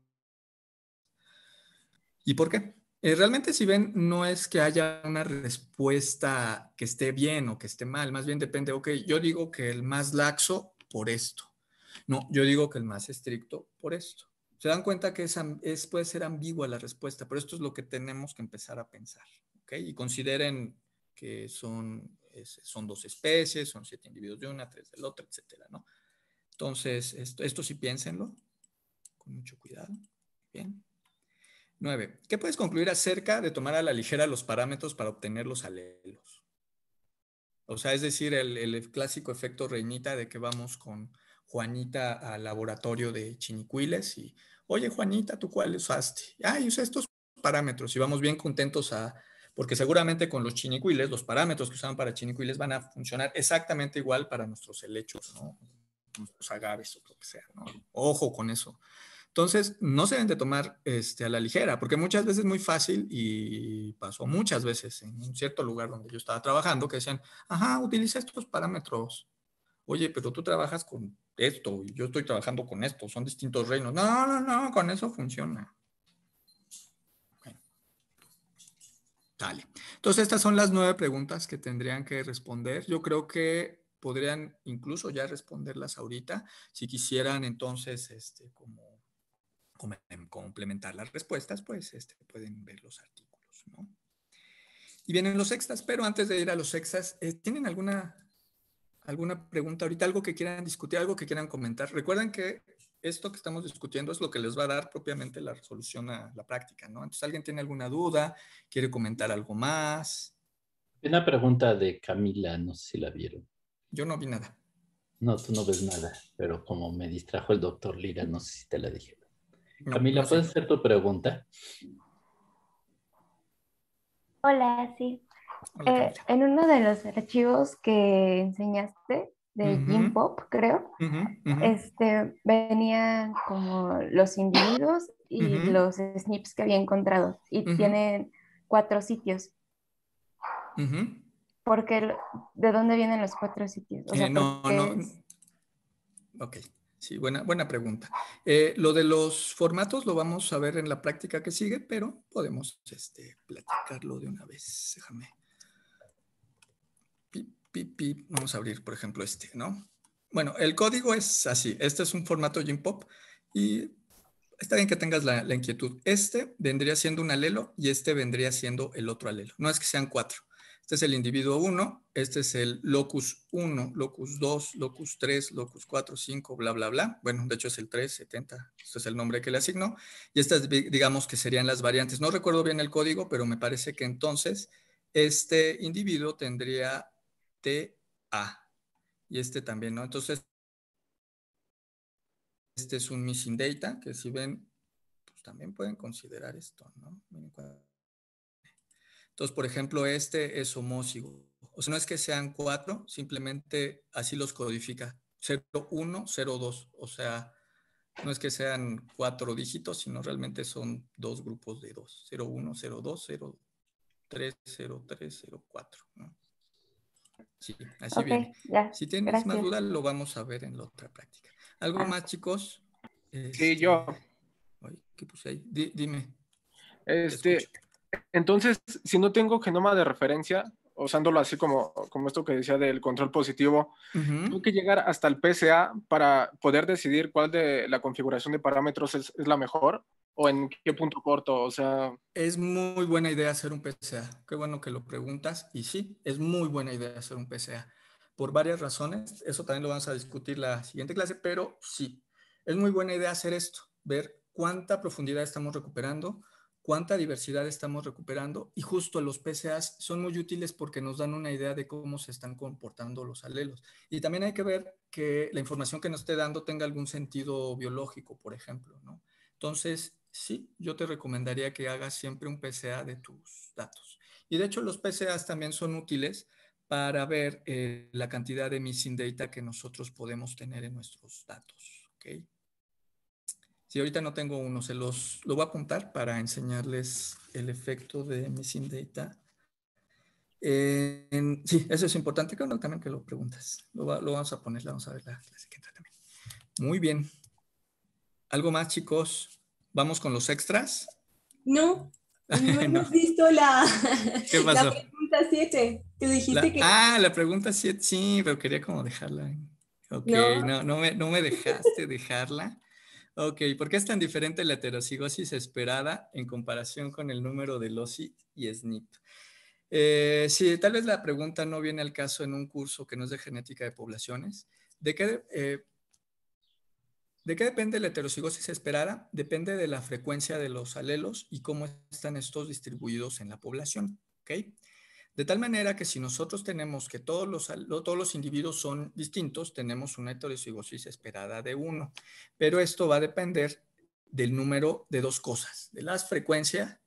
Speaker 1: ¿Y por qué? Eh, realmente si ven, no es que haya una respuesta que esté bien o que esté mal, más bien depende, ok, yo digo que el más laxo por esto, no, yo digo que el más estricto por esto. Se dan cuenta que es, puede ser ambigua la respuesta, pero esto es lo que tenemos que empezar a pensar, ok, y consideren que son, son dos especies, son siete individuos de una, tres del otro, etcétera, ¿no? Entonces, esto, sí piénsenlo con mucho cuidado. Bien. Nueve. ¿Qué puedes concluir acerca de tomar a la ligera los parámetros para obtener los alelos? O sea, es decir, el, clásico efecto reinita de que vamos con Juanita al laboratorio de chinicuiles y, oye, Juanita, ¿tú cuál usaste? Ah, y usé estos parámetros y vamos bien contentos a, porque seguramente con los chinicuiles, los parámetros que usaban para chinicuiles van a funcionar exactamente igual para nuestros helechos, ¿no? nuestros agaves o lo que sea. ¿no? Ojo con eso. Entonces, no se deben de tomar este, a la ligera, porque muchas veces es muy fácil y pasó muchas veces en un cierto lugar donde yo estaba trabajando que decían, ajá, utiliza estos parámetros. Oye, pero tú trabajas con esto y yo estoy trabajando con esto, son distintos reinos. No, no, no, con eso funciona. Dale. Entonces, estas son las nueve preguntas que tendrían que responder. Yo creo que podrían incluso ya responderlas ahorita, si quisieran entonces, este, como, complementar las respuestas, pues este, pueden ver los artículos, ¿no? Y vienen los sextas, pero antes de ir a los sextas, eh, ¿tienen alguna, alguna pregunta ahorita, algo que quieran discutir, algo que quieran comentar? Recuerden que esto que estamos discutiendo es lo que les va a dar propiamente la resolución a la práctica, ¿no? Entonces, ¿alguien tiene alguna duda? ¿Quiere comentar algo más? Una pregunta de Camila, no sé si la vieron. Yo no vi nada. No, tú no ves nada,
Speaker 3: pero como me distrajo el doctor Lira, no sé si te la dije. Camila, ¿puedes hacer tu pregunta?
Speaker 2: Hola, sí. Eh, en uno de los archivos que enseñaste, de Pop, creo, Este, venían como los individuos y los snips que había encontrado. Y tienen cuatro sitios. Porque, ¿de dónde vienen los cuatro sitios? Eh, no, no.
Speaker 1: Ok, sí, buena, buena pregunta. Eh, lo de los formatos lo vamos a ver en la práctica que sigue, pero podemos este, platicarlo de una vez. Déjame Vamos a abrir, por ejemplo, este, ¿no? Bueno, el código es así. Este es un formato Jimpop y está bien que tengas la, inquietud. Este vendría siendo un alelo y este vendría siendo el otro alelo. No es que sean cuatro. Este es el individuo 1, este es el locus 1, locus 2, locus 3, locus 4, 5, bla, bla, bla. Bueno, de hecho es el 370 70, este es el nombre que le asignó. Y estas, digamos que serían las variantes. No recuerdo bien el código, pero me parece que entonces este individuo tendría a. Y este también, ¿no? Entonces, este es un missing data, que si ven, pues también pueden considerar esto, ¿no? Entonces, por ejemplo, este es homócigo. O sea, no es que sean cuatro, simplemente así los codifica. 01, 02. O sea, no es que sean cuatro dígitos, sino realmente son dos grupos de dos. 01, 02, 03, 03, 04. ¿no? Sí, así bien si tienes más dudas, lo vamos a ver en la otra práctica. ¿Algo ah. más, chicos? sí, este, yo. ¿Qué puse ahí? dime. Este, entonces, si no tengo genoma de referencia, usándolo así como, como esto que decía del control positivo, tengo que llegar hasta el PSA para poder decidir cuál de la configuración de parámetros es la mejor
Speaker 4: o en qué punto corto, o sea...
Speaker 1: Es muy buena idea hacer un PCA. Qué bueno que lo preguntas. Y sí, es muy buena idea hacer un PCA. Por varias razones. Eso también lo vamos a discutir la siguiente clase, pero sí, es muy buena idea hacer esto. Ver cuánta profundidad estamos recuperando, cuánta diversidad estamos recuperando. Y justo los PCA son muy útiles porque nos dan una idea de cómo se están comportando los alelos. Y también hay que ver que la información que nos esté dando tenga algún sentido biológico, por ejemplo, ¿no? Entonces, sí, yo te recomendaría que hagas siempre un PCA de tus datos. Y de hecho los PCAs también son útiles para ver eh, la cantidad de missing data que nosotros podemos tener en nuestros datos. ¿okay? Si ahorita no tengo uno, se los lo voy a apuntar para enseñarles el efecto de missing data. sí, eso es importante, que también que lo preguntas. Lo, vamos a poner, vamos a ver la, la siguiente también. Muy bien. ¿Algo más, chicos? ¿Vamos con los extras? No, no hemos
Speaker 5: visto la, pregunta 7 dijiste que... Ah,
Speaker 1: la pregunta 7, sí, pero quería como dejarla. Ok, no, me, dejaste dejarla. Ok, ¿por qué es tan diferente la heterocigosis esperada en comparación con el número de loci y SNP? Eh, sí, tal vez la pregunta no viene al caso en un curso que no es de genética de poblaciones. ¿De qué, eh, ¿De qué depende la heterocigosis esperada? Depende de la frecuencia de los alelos y cómo están estos distribuidos en la población. De tal manera que si nosotros tenemos que todos los, todos los individuos son distintos, tenemos una heterocigosis esperada de uno, Pero esto va a depender del número de dos cosas, de las frecuencia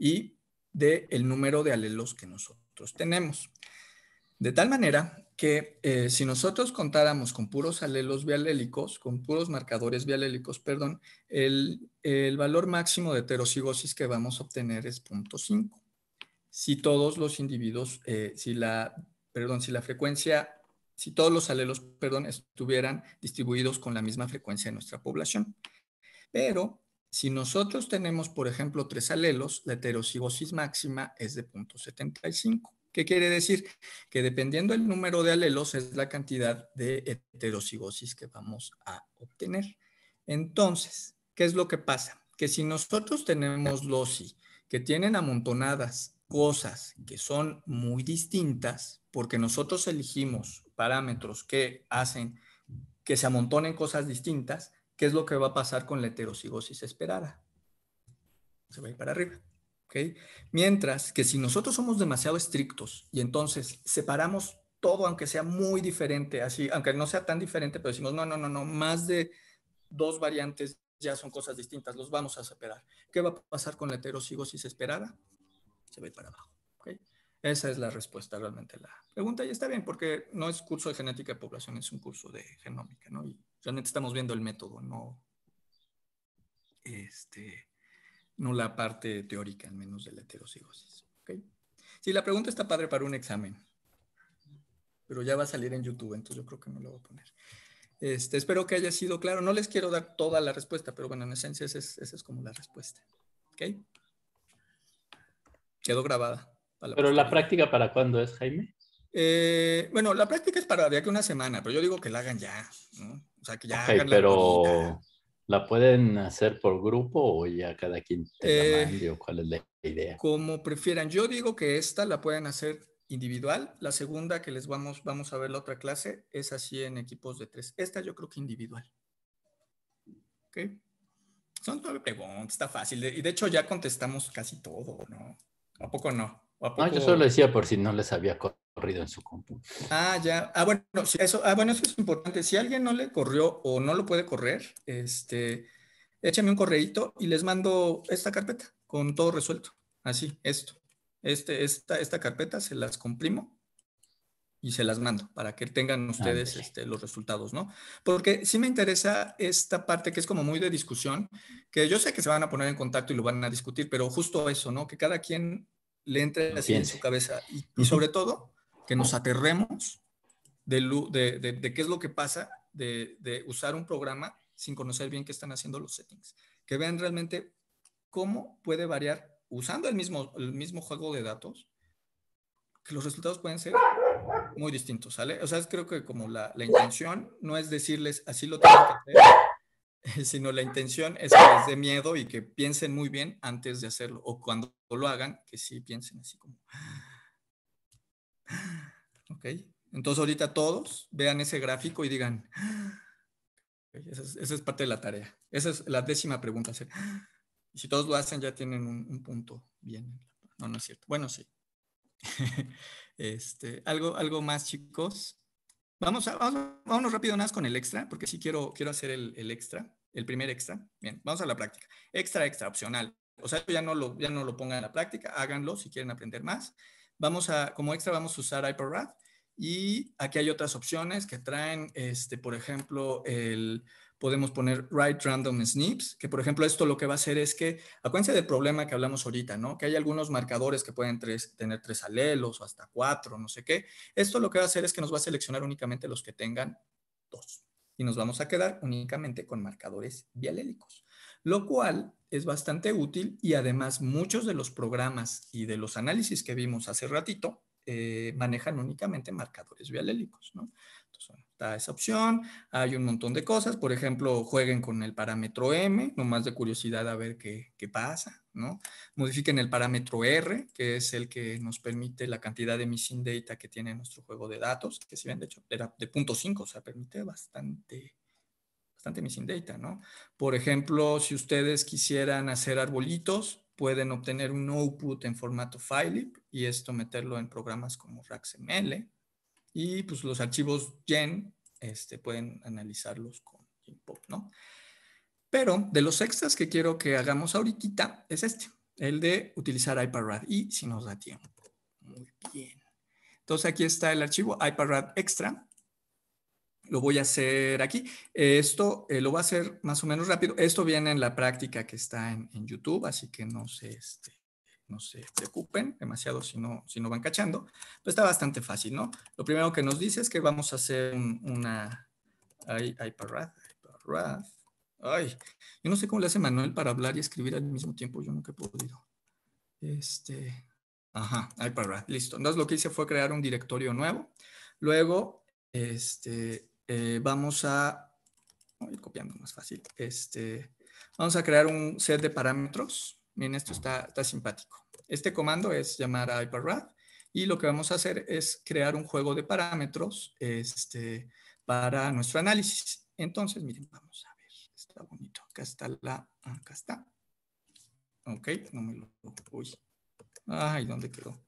Speaker 1: y del número de alelos que nosotros tenemos. De tal manera que eh, si nosotros contáramos con puros alelos bialélicos, con puros marcadores bialélicos, perdón, el, valor máximo de heterocigosis que vamos a obtener es 0.5. Si todos los individuos, eh, si la, perdón, si la frecuencia, si todos los alelos, perdón, estuvieran distribuidos con la misma frecuencia en nuestra población. Pero si nosotros tenemos, por ejemplo, tres alelos, la heterocigosis máxima es de 0.75. ¿Qué quiere decir? Que dependiendo del número de alelos es la cantidad de heterocigosis que vamos a obtener. Entonces, ¿qué es lo que pasa? Que si nosotros tenemos loci que tienen amontonadas cosas que son muy distintas, porque nosotros elegimos parámetros que hacen que se amontonen cosas distintas, ¿qué es lo que va a pasar con la heterocigosis esperada? Se va a ir para arriba. Mientras que si nosotros somos demasiado estrictos y entonces separamos todo, aunque sea muy diferente, así, aunque no sea tan diferente, pero decimos, no, no, no, no, más de dos variantes ya son cosas distintas, los vamos a separar. ¿Qué va a pasar con la heterocigosis esperada? Se va para abajo. Esa es la respuesta realmente a la pregunta y está bien porque no es curso de genética de población, es un curso de genómica, ¿no? Y realmente estamos viendo el método, no este, no la parte teórica, al menos de la heterocigosis. ¿okay? Sí, la pregunta está padre para un examen, pero ya va a salir en YouTube, entonces yo creo que no lo voy a poner. Este, espero que haya sido claro. No les quiero dar toda la respuesta, pero bueno, en esencia esa es, como la respuesta. Okay. Quedó grabada. ¿Pero la práctica para cuándo es, Jaime? Eh, bueno, la práctica es para de aquí una semana, pero yo digo que la hagan ya, ¿no? O sea, que ya hagan pero...
Speaker 3: ¿La pueden hacer por grupo o ya cada quien te eh, cuál es la
Speaker 1: idea? Como prefieran. Yo digo que esta la pueden hacer individual. La segunda que les vamos, vamos a ver la otra clase es así en equipos de tres. Esta yo creo que individual. ¿Ok? Son nueve preguntas, está fácil. Y de hecho ya contestamos casi todo, ¿no? ¿A poco no? No, yo solo decía
Speaker 3: por si no les había corrido en su compu.
Speaker 1: Ah, ya. Ah, bueno, eso, ah, bueno, es importante. Si alguien no le corrió o no lo puede correr, este, échame un correíto y les mando esta carpeta con todo resuelto. Así, esto. Este, esta, esta carpeta se las comprimo y se las mando para que tengan ustedes este, los resultados, ¿no? Porque sí me interesa esta parte que es como muy de discusión, que yo sé que se van a poner en contacto y lo van a discutir, pero justo eso, ¿no? Que cada quien le entre así en su cabeza y sobre todo que nos aterremos de, de, qué es lo que pasa de, usar un programa sin conocer bien qué están haciendo los settings. Que vean realmente cómo puede variar usando el mismo, el mismo juego de datos, que los resultados pueden ser muy distintos, ¿sale? O sea, creo que como la, la intención no es decirles así lo tienen que hacer, sino la intención es que les dé miedo y que piensen muy bien antes de hacerlo, o cuando lo hagan, que sí piensen así como, ok. Entonces ahorita todos vean ese gráfico y digan, esa, es, parte de la tarea. Esa es la décima pregunta. si todos lo hacen ya tienen un, punto bien. No, no es cierto. Bueno, sí. este, algo, algo más, chicos. Vamos, a, vamos rápido más con el extra, porque sí quiero, quiero hacer el, el, extra, el primer extra. Bien, vamos a la práctica. Extra, extra, opcional. O sea, ya no lo, ya no lo pongan en la práctica, háganlo si quieren aprender más. Vamos a, como extra vamos a usar HyperRAD y aquí hay otras opciones que traen, este, por ejemplo, el, podemos poner write random snips, que por ejemplo esto lo que va a hacer es que, acuérdense del problema que hablamos ahorita, ¿no? Que hay algunos marcadores que pueden tener tres alelos o hasta cuatro, no sé qué. Esto lo que va a hacer es que nos va a seleccionar únicamente los que tengan dos y nos vamos a quedar únicamente con marcadores bialélicos, lo cual es bastante útil y además muchos de los programas y de los análisis que vimos hace ratito eh, manejan únicamente marcadores bialélicos, ¿no? Entonces, está esa opción, hay un montón de cosas, por ejemplo, jueguen con el parámetro M, nomás de curiosidad a ver qué, pasa, ¿no? Modifiquen el parámetro R, que es el que nos permite la cantidad de missing data que tiene nuestro juego de datos, que si bien de hecho, era de 0.5, o sea, permite bastante bastante missing data, ¿no? Por ejemplo, si ustedes quisieran hacer arbolitos, pueden obtener un output en formato file y esto meterlo en programas como RAXML y pues los archivos gen este, pueden analizarlos con GenPop, ¿no? Pero de los extras que quiero que hagamos ahorita es este, el de utilizar IPARAD y si nos da tiempo. Muy bien. Entonces aquí está el archivo IPARAD extra lo voy a hacer aquí. Esto eh, lo va a hacer más o menos rápido. Esto viene en la práctica que está en, YouTube, así que no se, este, no se preocupen demasiado si no, si no van cachando. Pero está bastante fácil, ¿no? Lo primero que nos dice es que vamos a hacer una... Ay, ay, Ay, yo no sé cómo le hace Manuel para hablar y escribir al mismo tiempo. Yo nunca he podido. Este... Ajá, ay, listo. Entonces lo que hice fue crear un directorio nuevo. Luego, este, eh, vamos a, voy copiando más fácil, este, vamos a crear un set de parámetros. Miren, esto está, está simpático. Este comando es llamar a hyperwrap y lo que vamos a hacer es crear un juego de parámetros este, para nuestro análisis. Entonces, miren, vamos a ver, está bonito. Acá está la, acá está. Ok, no me lo, uy. Ay, ¿dónde quedó?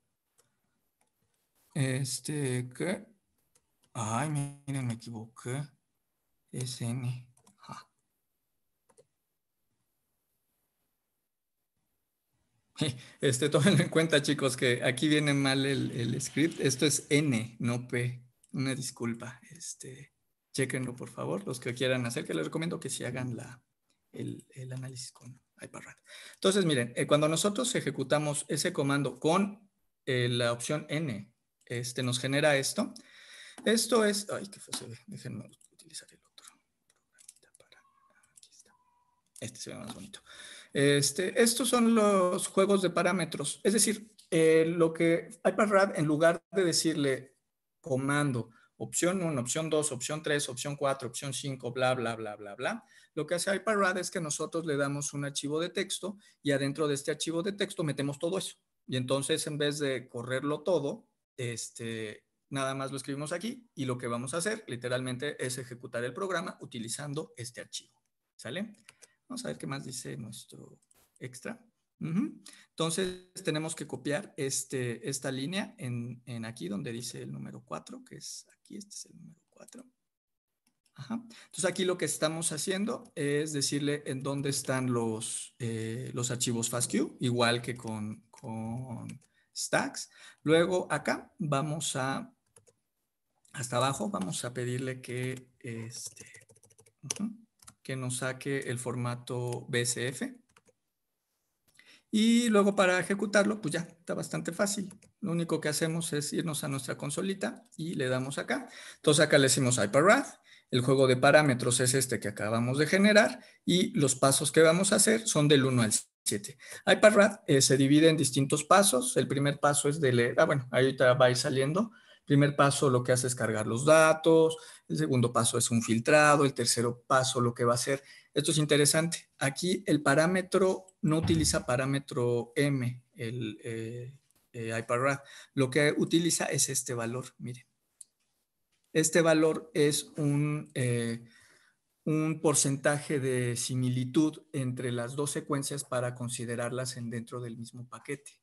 Speaker 1: Este, ¿qué? Ay, miren, me equivoqué. Es N. Este, tómenlo en cuenta, chicos, que aquí viene mal el, script. Esto es N, no P. Una disculpa. Este, chequenlo, por favor. Los que quieran hacer, que les recomiendo que se hagan el, análisis con iPad. Entonces, miren, eh, cuando nosotros ejecutamos ese comando con eh, la opción N, este, nos genera esto. Esto es, ay, qué fácil. déjenme utilizar el otro ah, aquí está. Este se ve más bonito. Este, estos son los juegos de parámetros, es decir, eh, lo que iPadRad, en lugar de decirle comando, opción 1, opción 2, opción 3, opción 4, opción 5, bla, bla, bla, bla, bla. Lo que hace iPadRad es que nosotros le damos un archivo de texto y adentro de este archivo de texto metemos todo eso. Y entonces en vez de correrlo todo, este, nada más lo escribimos aquí y lo que vamos a hacer literalmente es ejecutar el programa utilizando este archivo. ¿Sale? Vamos a ver qué más dice nuestro extra. Entonces tenemos que copiar este, esta línea en, aquí donde dice el número 4, que es aquí, este es el número 4. Ajá. Entonces aquí lo que estamos haciendo es decirle en dónde están los, eh, los archivos FASTQ, igual que con, con stacks. Luego acá vamos a hasta abajo vamos a pedirle que, este, que nos saque el formato BSF. Y luego para ejecutarlo, pues ya, está bastante fácil. Lo único que hacemos es irnos a nuestra consolita y le damos acá. Entonces acá le decimos HyperRAD. El juego de parámetros es este que acabamos de generar y los pasos que vamos a hacer son del 1 al 7. HyperRAD eh, se divide en distintos pasos. El primer paso es de leer, ah, bueno, ahorita vais saliendo primer paso lo que hace es cargar los datos, el segundo paso es un filtrado, el tercero paso lo que va a hacer. Esto es interesante. Aquí el parámetro no utiliza parámetro M, el eh, eh, Lo que utiliza es este valor, miren. Este valor es un, eh, un porcentaje de similitud entre las dos secuencias para considerarlas en dentro del mismo paquete.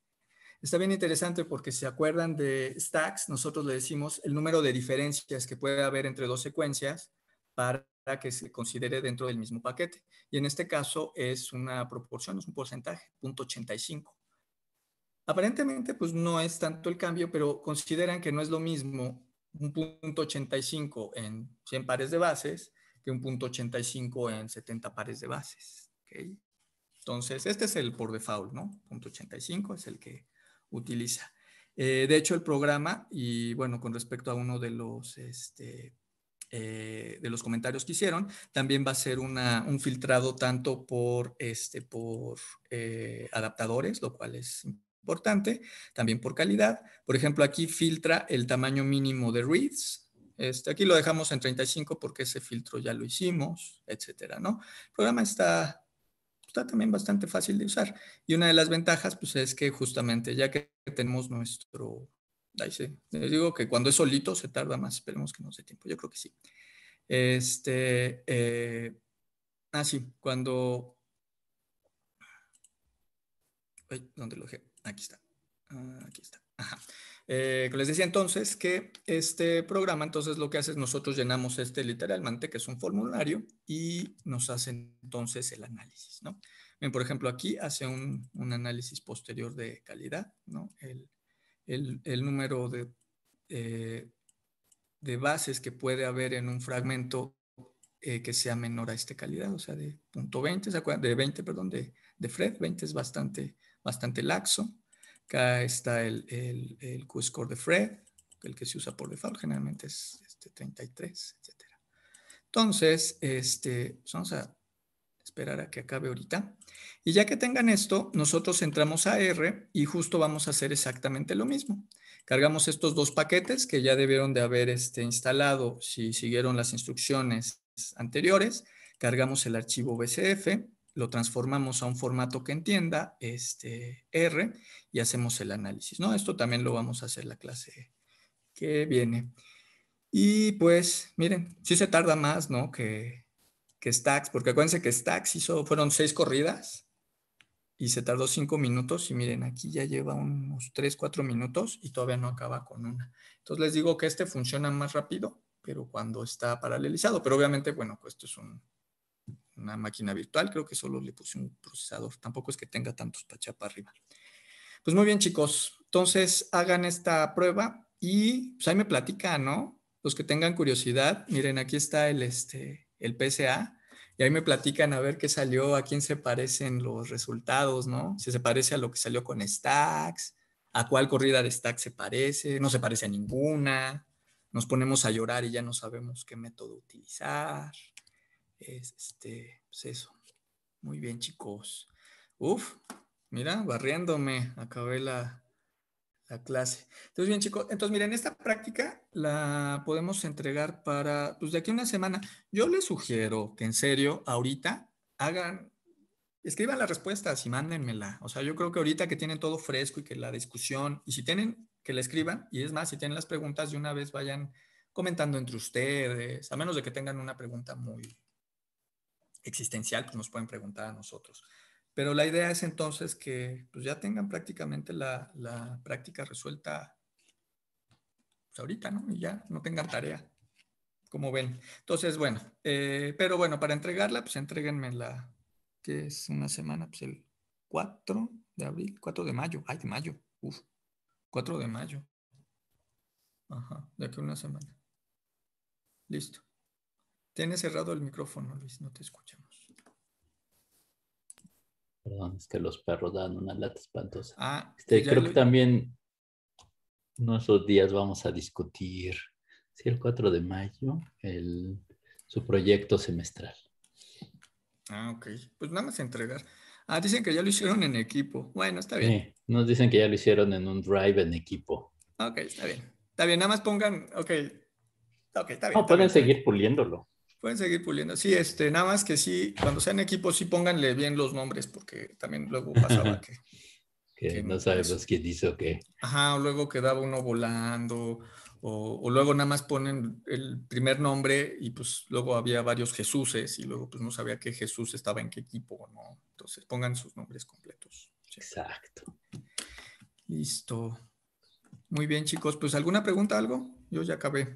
Speaker 1: Está bien interesante porque si se acuerdan de stacks, nosotros le decimos el número de diferencias que puede haber entre dos secuencias para que se considere dentro del mismo paquete. Y en este caso es una proporción, es un porcentaje, 0.85. Aparentemente, pues no es tanto el cambio, pero consideran que no es lo mismo un 0.85 en 100 pares de bases que un 0.85 en 70 pares de bases. Entonces, este es el por default, ¿no? 0.85 es el que utiliza. Eh, de hecho, el programa, y bueno, con respecto a uno de los, este, eh, de los comentarios que hicieron, también va a ser un filtrado tanto por, este, por eh, adaptadores, lo cual es importante, también por calidad. Por ejemplo, aquí filtra el tamaño mínimo de reads, este, aquí lo dejamos en 35 porque ese filtro ya lo hicimos, etcétera, ¿no? El programa está está también bastante fácil de usar. Y una de las ventajas, pues es que justamente ya que tenemos nuestro Ahí sí. Les digo que cuando es solito se tarda más. Esperemos que no sea tiempo. Yo creo que sí. Este. Eh, ah, sí. Cuando. Ay, ¿Dónde lo dejé? Aquí está. Ah, aquí está. Ajá. Eh, les decía entonces que este programa, entonces lo que hace es nosotros llenamos este literalmente, que es un formulario, y nos hace entonces el análisis, ¿no? por ejemplo, aquí hace un, análisis posterior de calidad, ¿no? El, número eh, de, bases que puede haber en un fragmento eh, que sea menor a esta calidad, o sea, de .20, De 20, perdón, de, de Fred, 20 es bastante, bastante laxo. Acá está el, el, q de Fred, el que se usa por default, generalmente es este 33, etc. Entonces, este, pues vamos a esperar a que acabe ahorita. Y ya que tengan esto, nosotros entramos a R y justo vamos a hacer exactamente lo mismo. Cargamos estos dos paquetes que ya debieron de haber este, instalado si siguieron las instrucciones anteriores. Cargamos el archivo BCF lo transformamos a un formato que entienda, este R, y hacemos el análisis. ¿no? Esto también lo vamos a hacer la clase que viene. Y pues, miren, sí se tarda más ¿no? que, que Stacks, porque acuérdense que Stacks hizo, fueron seis corridas y se tardó cinco minutos. Y miren, aquí ya lleva unos tres, cuatro minutos y todavía no acaba con una. Entonces les digo que este funciona más rápido, pero cuando está paralelizado. Pero obviamente, bueno, pues, esto es un, una máquina virtual, creo que solo le puse un procesador, tampoco es que tenga tantos pachapas arriba. Pues muy bien chicos, entonces hagan esta prueba y pues ahí me platican, ¿no? Los que tengan curiosidad, miren, aquí está el, este, el PSA y ahí me platican a ver qué salió, a quién se parecen los resultados, ¿no? Si se parece a lo que salió con Stacks, a cuál corrida de Stacks se parece, no se parece a ninguna, nos ponemos a llorar y ya no sabemos qué método utilizar. Es este, pues eso. Muy bien, chicos. Uf, mira, barriéndome, acabé la, la clase. Entonces, bien, chicos, entonces miren, esta práctica la podemos entregar para, pues de aquí a una semana. Yo les sugiero que en serio, ahorita, hagan, escriban las respuestas y mándenmela. O sea, yo creo que ahorita que tienen todo fresco y que la discusión, y si tienen, que la escriban, y es más, si tienen las preguntas, de una vez vayan comentando entre ustedes, a menos de que tengan una pregunta muy, existencial, pues nos pueden preguntar a nosotros. Pero la idea es entonces que pues ya tengan prácticamente la, práctica resuelta pues, ahorita, ¿no? Y ya no tengan tarea, como ven. Entonces, bueno, eh, pero bueno, para entregarla, pues entreguenme la, que es una semana, pues el 4 de abril, 4 de mayo, ay, de mayo, uff, 4 de mayo. Ajá, de aquí una semana. Listo. Tienes cerrado el micrófono, Luis, no te escuchamos. Perdón, es que
Speaker 3: los perros dan una lata espantosa. Ah, este, creo que también nuestros días vamos a discutir, sí, el 4 de mayo, el, su proyecto semestral.
Speaker 1: Ah, ok. Pues nada más entregar. Ah, dicen que ya lo hicieron en equipo. Bueno, está bien. Sí,
Speaker 3: nos dicen que ya
Speaker 1: lo hicieron en un drive en equipo. Ok, está bien. Está bien, nada más pongan, ok. Ok, está bien. No, pueden seguir puliéndolo. Pueden seguir puliendo. Sí, este, nada más que sí, cuando sean equipos, sí pónganle bien los nombres, porque también luego pasaba
Speaker 3: que. que, no sabemos quién hizo qué.
Speaker 1: Ajá, o luego quedaba uno volando, o, luego nada más ponen el primer nombre y pues luego había varios Jesuses y luego pues no sabía qué Jesús estaba en qué equipo o no. Entonces pongan sus nombres completos. Exacto. Listo. Muy bien, chicos. Pues alguna pregunta, algo. Yo ya acabé.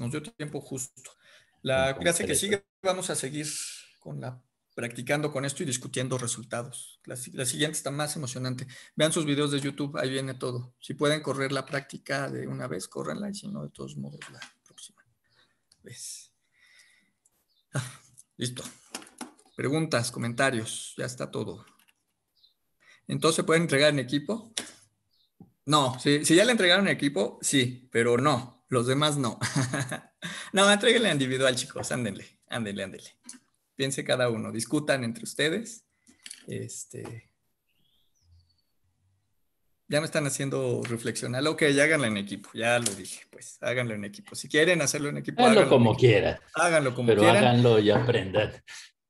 Speaker 1: Nos dio tiempo justo. La clase que sigue vamos a seguir con la practicando con esto y discutiendo resultados. La, siguiente está más emocionante. Vean sus videos de YouTube, ahí viene todo. Si pueden correr la práctica de una vez, córrenla y si no, de todos modos, la próxima vez. Ah, listo. Preguntas, comentarios, ya está todo. Entonces, ¿pueden entregar en equipo? No, si, si ya le entregaron en equipo, sí, pero no. Los demás no. no, a individual, chicos. Ándenle, ándenle, ándenle. Piense cada uno. Discutan entre ustedes. Este. Ya me están haciendo reflexionar. Ok, ya háganlo en equipo. Ya lo dije, pues. Háganlo en equipo. Si quieren hacerlo en equipo, háganlo, como quieran. Háganlo como quieran. Pero háganlo y aprendan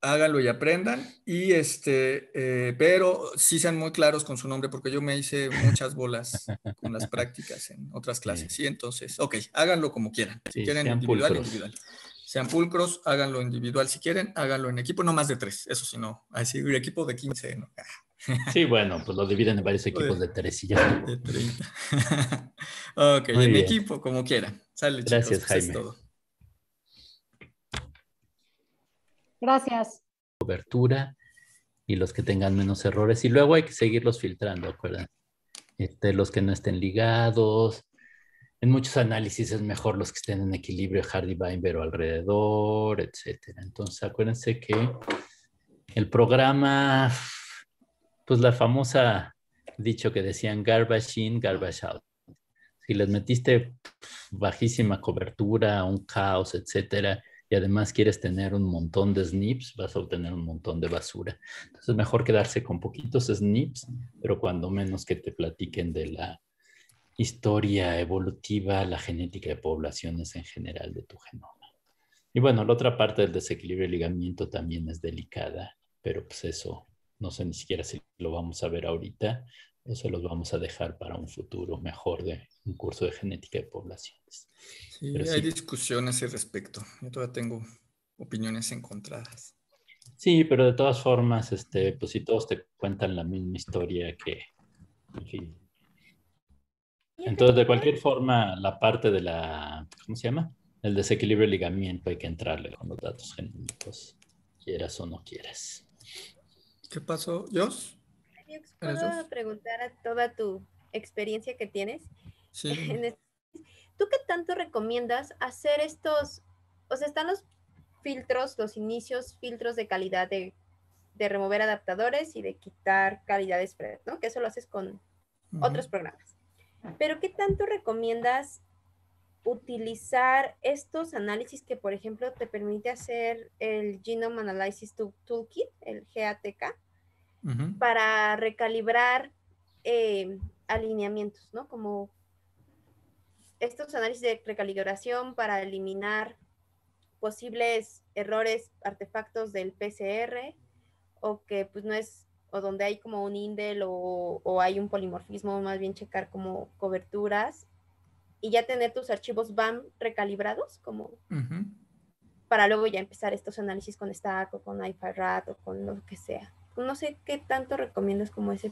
Speaker 1: háganlo y aprendan. Y este, eh, pero sí sean muy claros con su nombre, porque yo me hice muchas bolas con las prácticas en otras clases. Sí, entonces, ok, háganlo como quieran. Si quieren individual, individual. Sean pulcros, háganlo individual si quieren, háganlo en equipo, no más de tres, eso sí, no. Así, un equipo de 15, Sí,
Speaker 3: bueno, pues lo dividen en varios equipos de tres y ya. ok, en equipo,
Speaker 1: como quieran. Sale, Gracias, chicos, pues todo.
Speaker 5: Gracias.
Speaker 3: Cobertura y los que tengan menos errores. Y luego hay que seguirlos filtrando, acuerdan. Este, los que no estén ligados. En muchos análisis es mejor los que estén en equilibrio Hardy-Weinberg o alrededor, etcétera. Entonces, acuérdense que el programa, pues la famosa dicho que decían garbage in, garbage out. Si les metiste bajísima cobertura, un caos, etcétera, y además quieres tener un montón de snips, vas a obtener un montón de basura. Entonces es mejor quedarse con poquitos snips, pero cuando menos que te platiquen de la historia evolutiva, la genética de poblaciones en general de tu genoma. Y bueno, la otra parte del desequilibrio de ligamiento también es delicada, pero pues eso no sé ni siquiera si lo vamos a ver ahorita. Eso los vamos a dejar para un futuro mejor de un curso de
Speaker 1: genética de poblaciones. Sí, hay discusiones al respecto. Yo todavía tengo opiniones encontradas.
Speaker 3: Sí, pero de todas formas, este, pues si todos te cuentan la misma historia que,
Speaker 1: Entonces, de cualquier
Speaker 3: forma, la parte de la, ¿cómo se llama? El desequilibrio ligamiento hay que entrarle con los datos genéticos, quieras o no quieras.
Speaker 1: ¿Qué pasó, Jos?
Speaker 2: Yo puedo preguntar a toda tu experiencia que tienes. Sí. Este, ¿Tú qué tanto recomiendas hacer estos? O sea, están los filtros, los inicios, filtros de calidad de, de remover adaptadores y de quitar calidad spread, ¿no? Que eso lo haces con otros programas. Pero ¿qué tanto recomiendas utilizar estos análisis que, por ejemplo, te permite hacer el Genome Analysis Toolkit, el GATK? para recalibrar eh, alineamientos, ¿no? Como estos análisis de recalibración para eliminar posibles errores, artefactos del PCR, o que pues no es, o donde hay como un indel o, hay un polimorfismo, más bien checar como coberturas y ya tener tus archivos BAM recalibrados como para luego ya empezar estos análisis con Stack o con RAT o con lo que sea no sé qué tanto recomiendas como ese.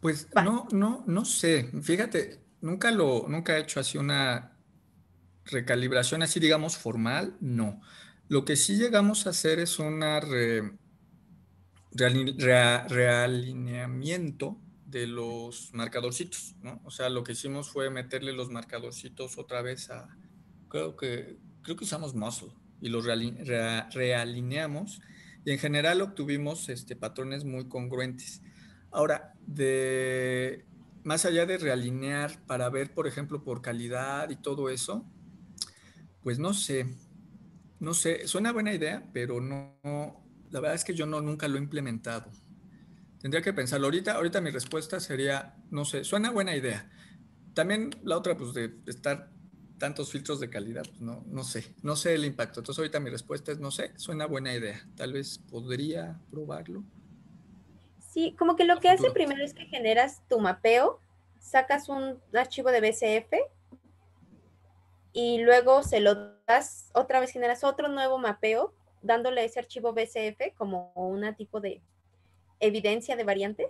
Speaker 1: Pues no, no, no sé. Fíjate, nunca lo, nunca he hecho así una recalibración así, digamos, formal, no. Lo que sí llegamos a hacer es una realineamiento de los marcadorcitos, ¿no? O sea, lo que hicimos fue meterle los marcadorcitos otra vez a, creo que, creo que usamos muscle y los realineamos y en general obtuvimos este, patrones muy congruentes. Ahora, de, más allá de realinear para ver, por ejemplo, por calidad y todo eso, pues no sé, no sé, suena buena idea, pero no, la verdad es que yo no, nunca lo he implementado. Tendría que pensarlo. Ahorita, ahorita mi respuesta sería, no sé, suena buena idea. También la otra, pues de estar tantos filtros de calidad, pues no, no sé, no sé el impacto. Entonces ahorita mi respuesta es no sé, suena buena idea. Tal vez podría probarlo. Sí, como
Speaker 2: que lo que hace pues primero es que generas tu mapeo, sacas un archivo de BCF y luego se lo das, otra vez generas otro nuevo mapeo, dándole ese archivo BCF como una tipo de evidencia de variantes.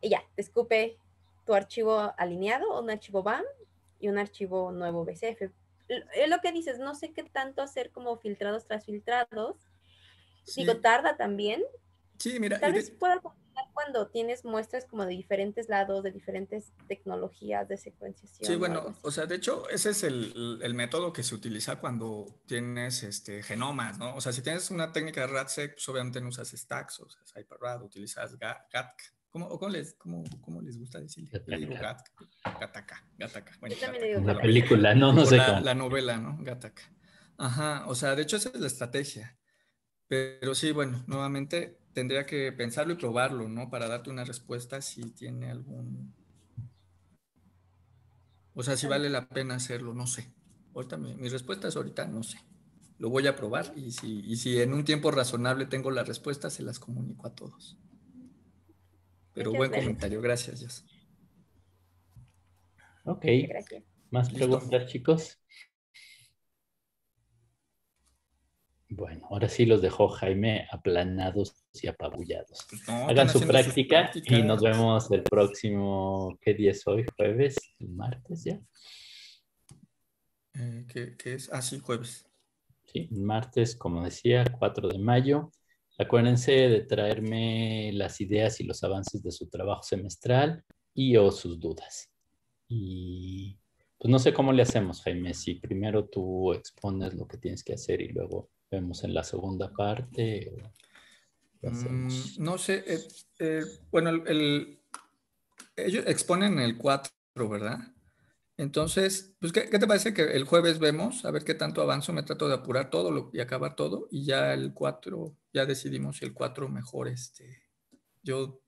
Speaker 2: Y ya, te escupe tu archivo alineado o un archivo BAM y un archivo nuevo BCF. Es eh, lo que dices, no sé qué tanto hacer como filtrados tras filtrados. Digo, tarda también.
Speaker 1: Sí, mira. Tal vez
Speaker 2: cuando tienes muestras como de diferentes lados, de diferentes tecnologías de secuenciación. Sí,
Speaker 1: bueno, o, sea, de hecho, ese es el, el, método que se utiliza cuando tienes este, genomas, ¿no? O sea, si tienes una técnica de RADSEC, pues, obviamente no usas stacks, o sea, utilizas GATK, ¿Cómo, les, gusta decirle? le Gataca, la película, no, no sé. La, novela, ¿no? Gataca. Ajá, o sea, de hecho esa es la estrategia. Pero sí, bueno, nuevamente tendría que pensarlo y probarlo, ¿no? Para darte una respuesta si tiene algún... O sea, si vale la pena hacerlo, no sé. Ahorita mi, respuesta es ahorita, no sé. Lo voy a probar y si, y si en un tiempo razonable tengo la respuesta, se las comunico a todos. Pero buen comentario, gracias,
Speaker 6: Ok. ¿Más preguntas,
Speaker 3: chicos? Bueno, ahora sí los dejó Jaime aplanados y apabullados. Pues Hagan su práctica y nos vemos el próximo, ¿qué día es hoy? ¿Jueves? ¿Martes
Speaker 1: ya? Eh, ¿qué, es? Ah, sí, jueves.
Speaker 3: Sí, martes, como decía, 4 de mayo. Acuérdense de traerme las ideas y los avances de su trabajo semestral y o sus dudas. Y pues no sé cómo le hacemos, Jaime, si primero tú expones lo que tienes que hacer y luego
Speaker 1: vemos en la segunda
Speaker 3: parte.
Speaker 1: Mm, no sé, eh, eh, bueno, ellos exponen el 4, ¿verdad? Entonces, pues, ¿qué, te parece que el jueves vemos? A ver qué tanto avanzo, me trato de apurar todo lo, y acabar todo. Y ya el 4, ya decidimos si el 4 mejor, este,
Speaker 6: yo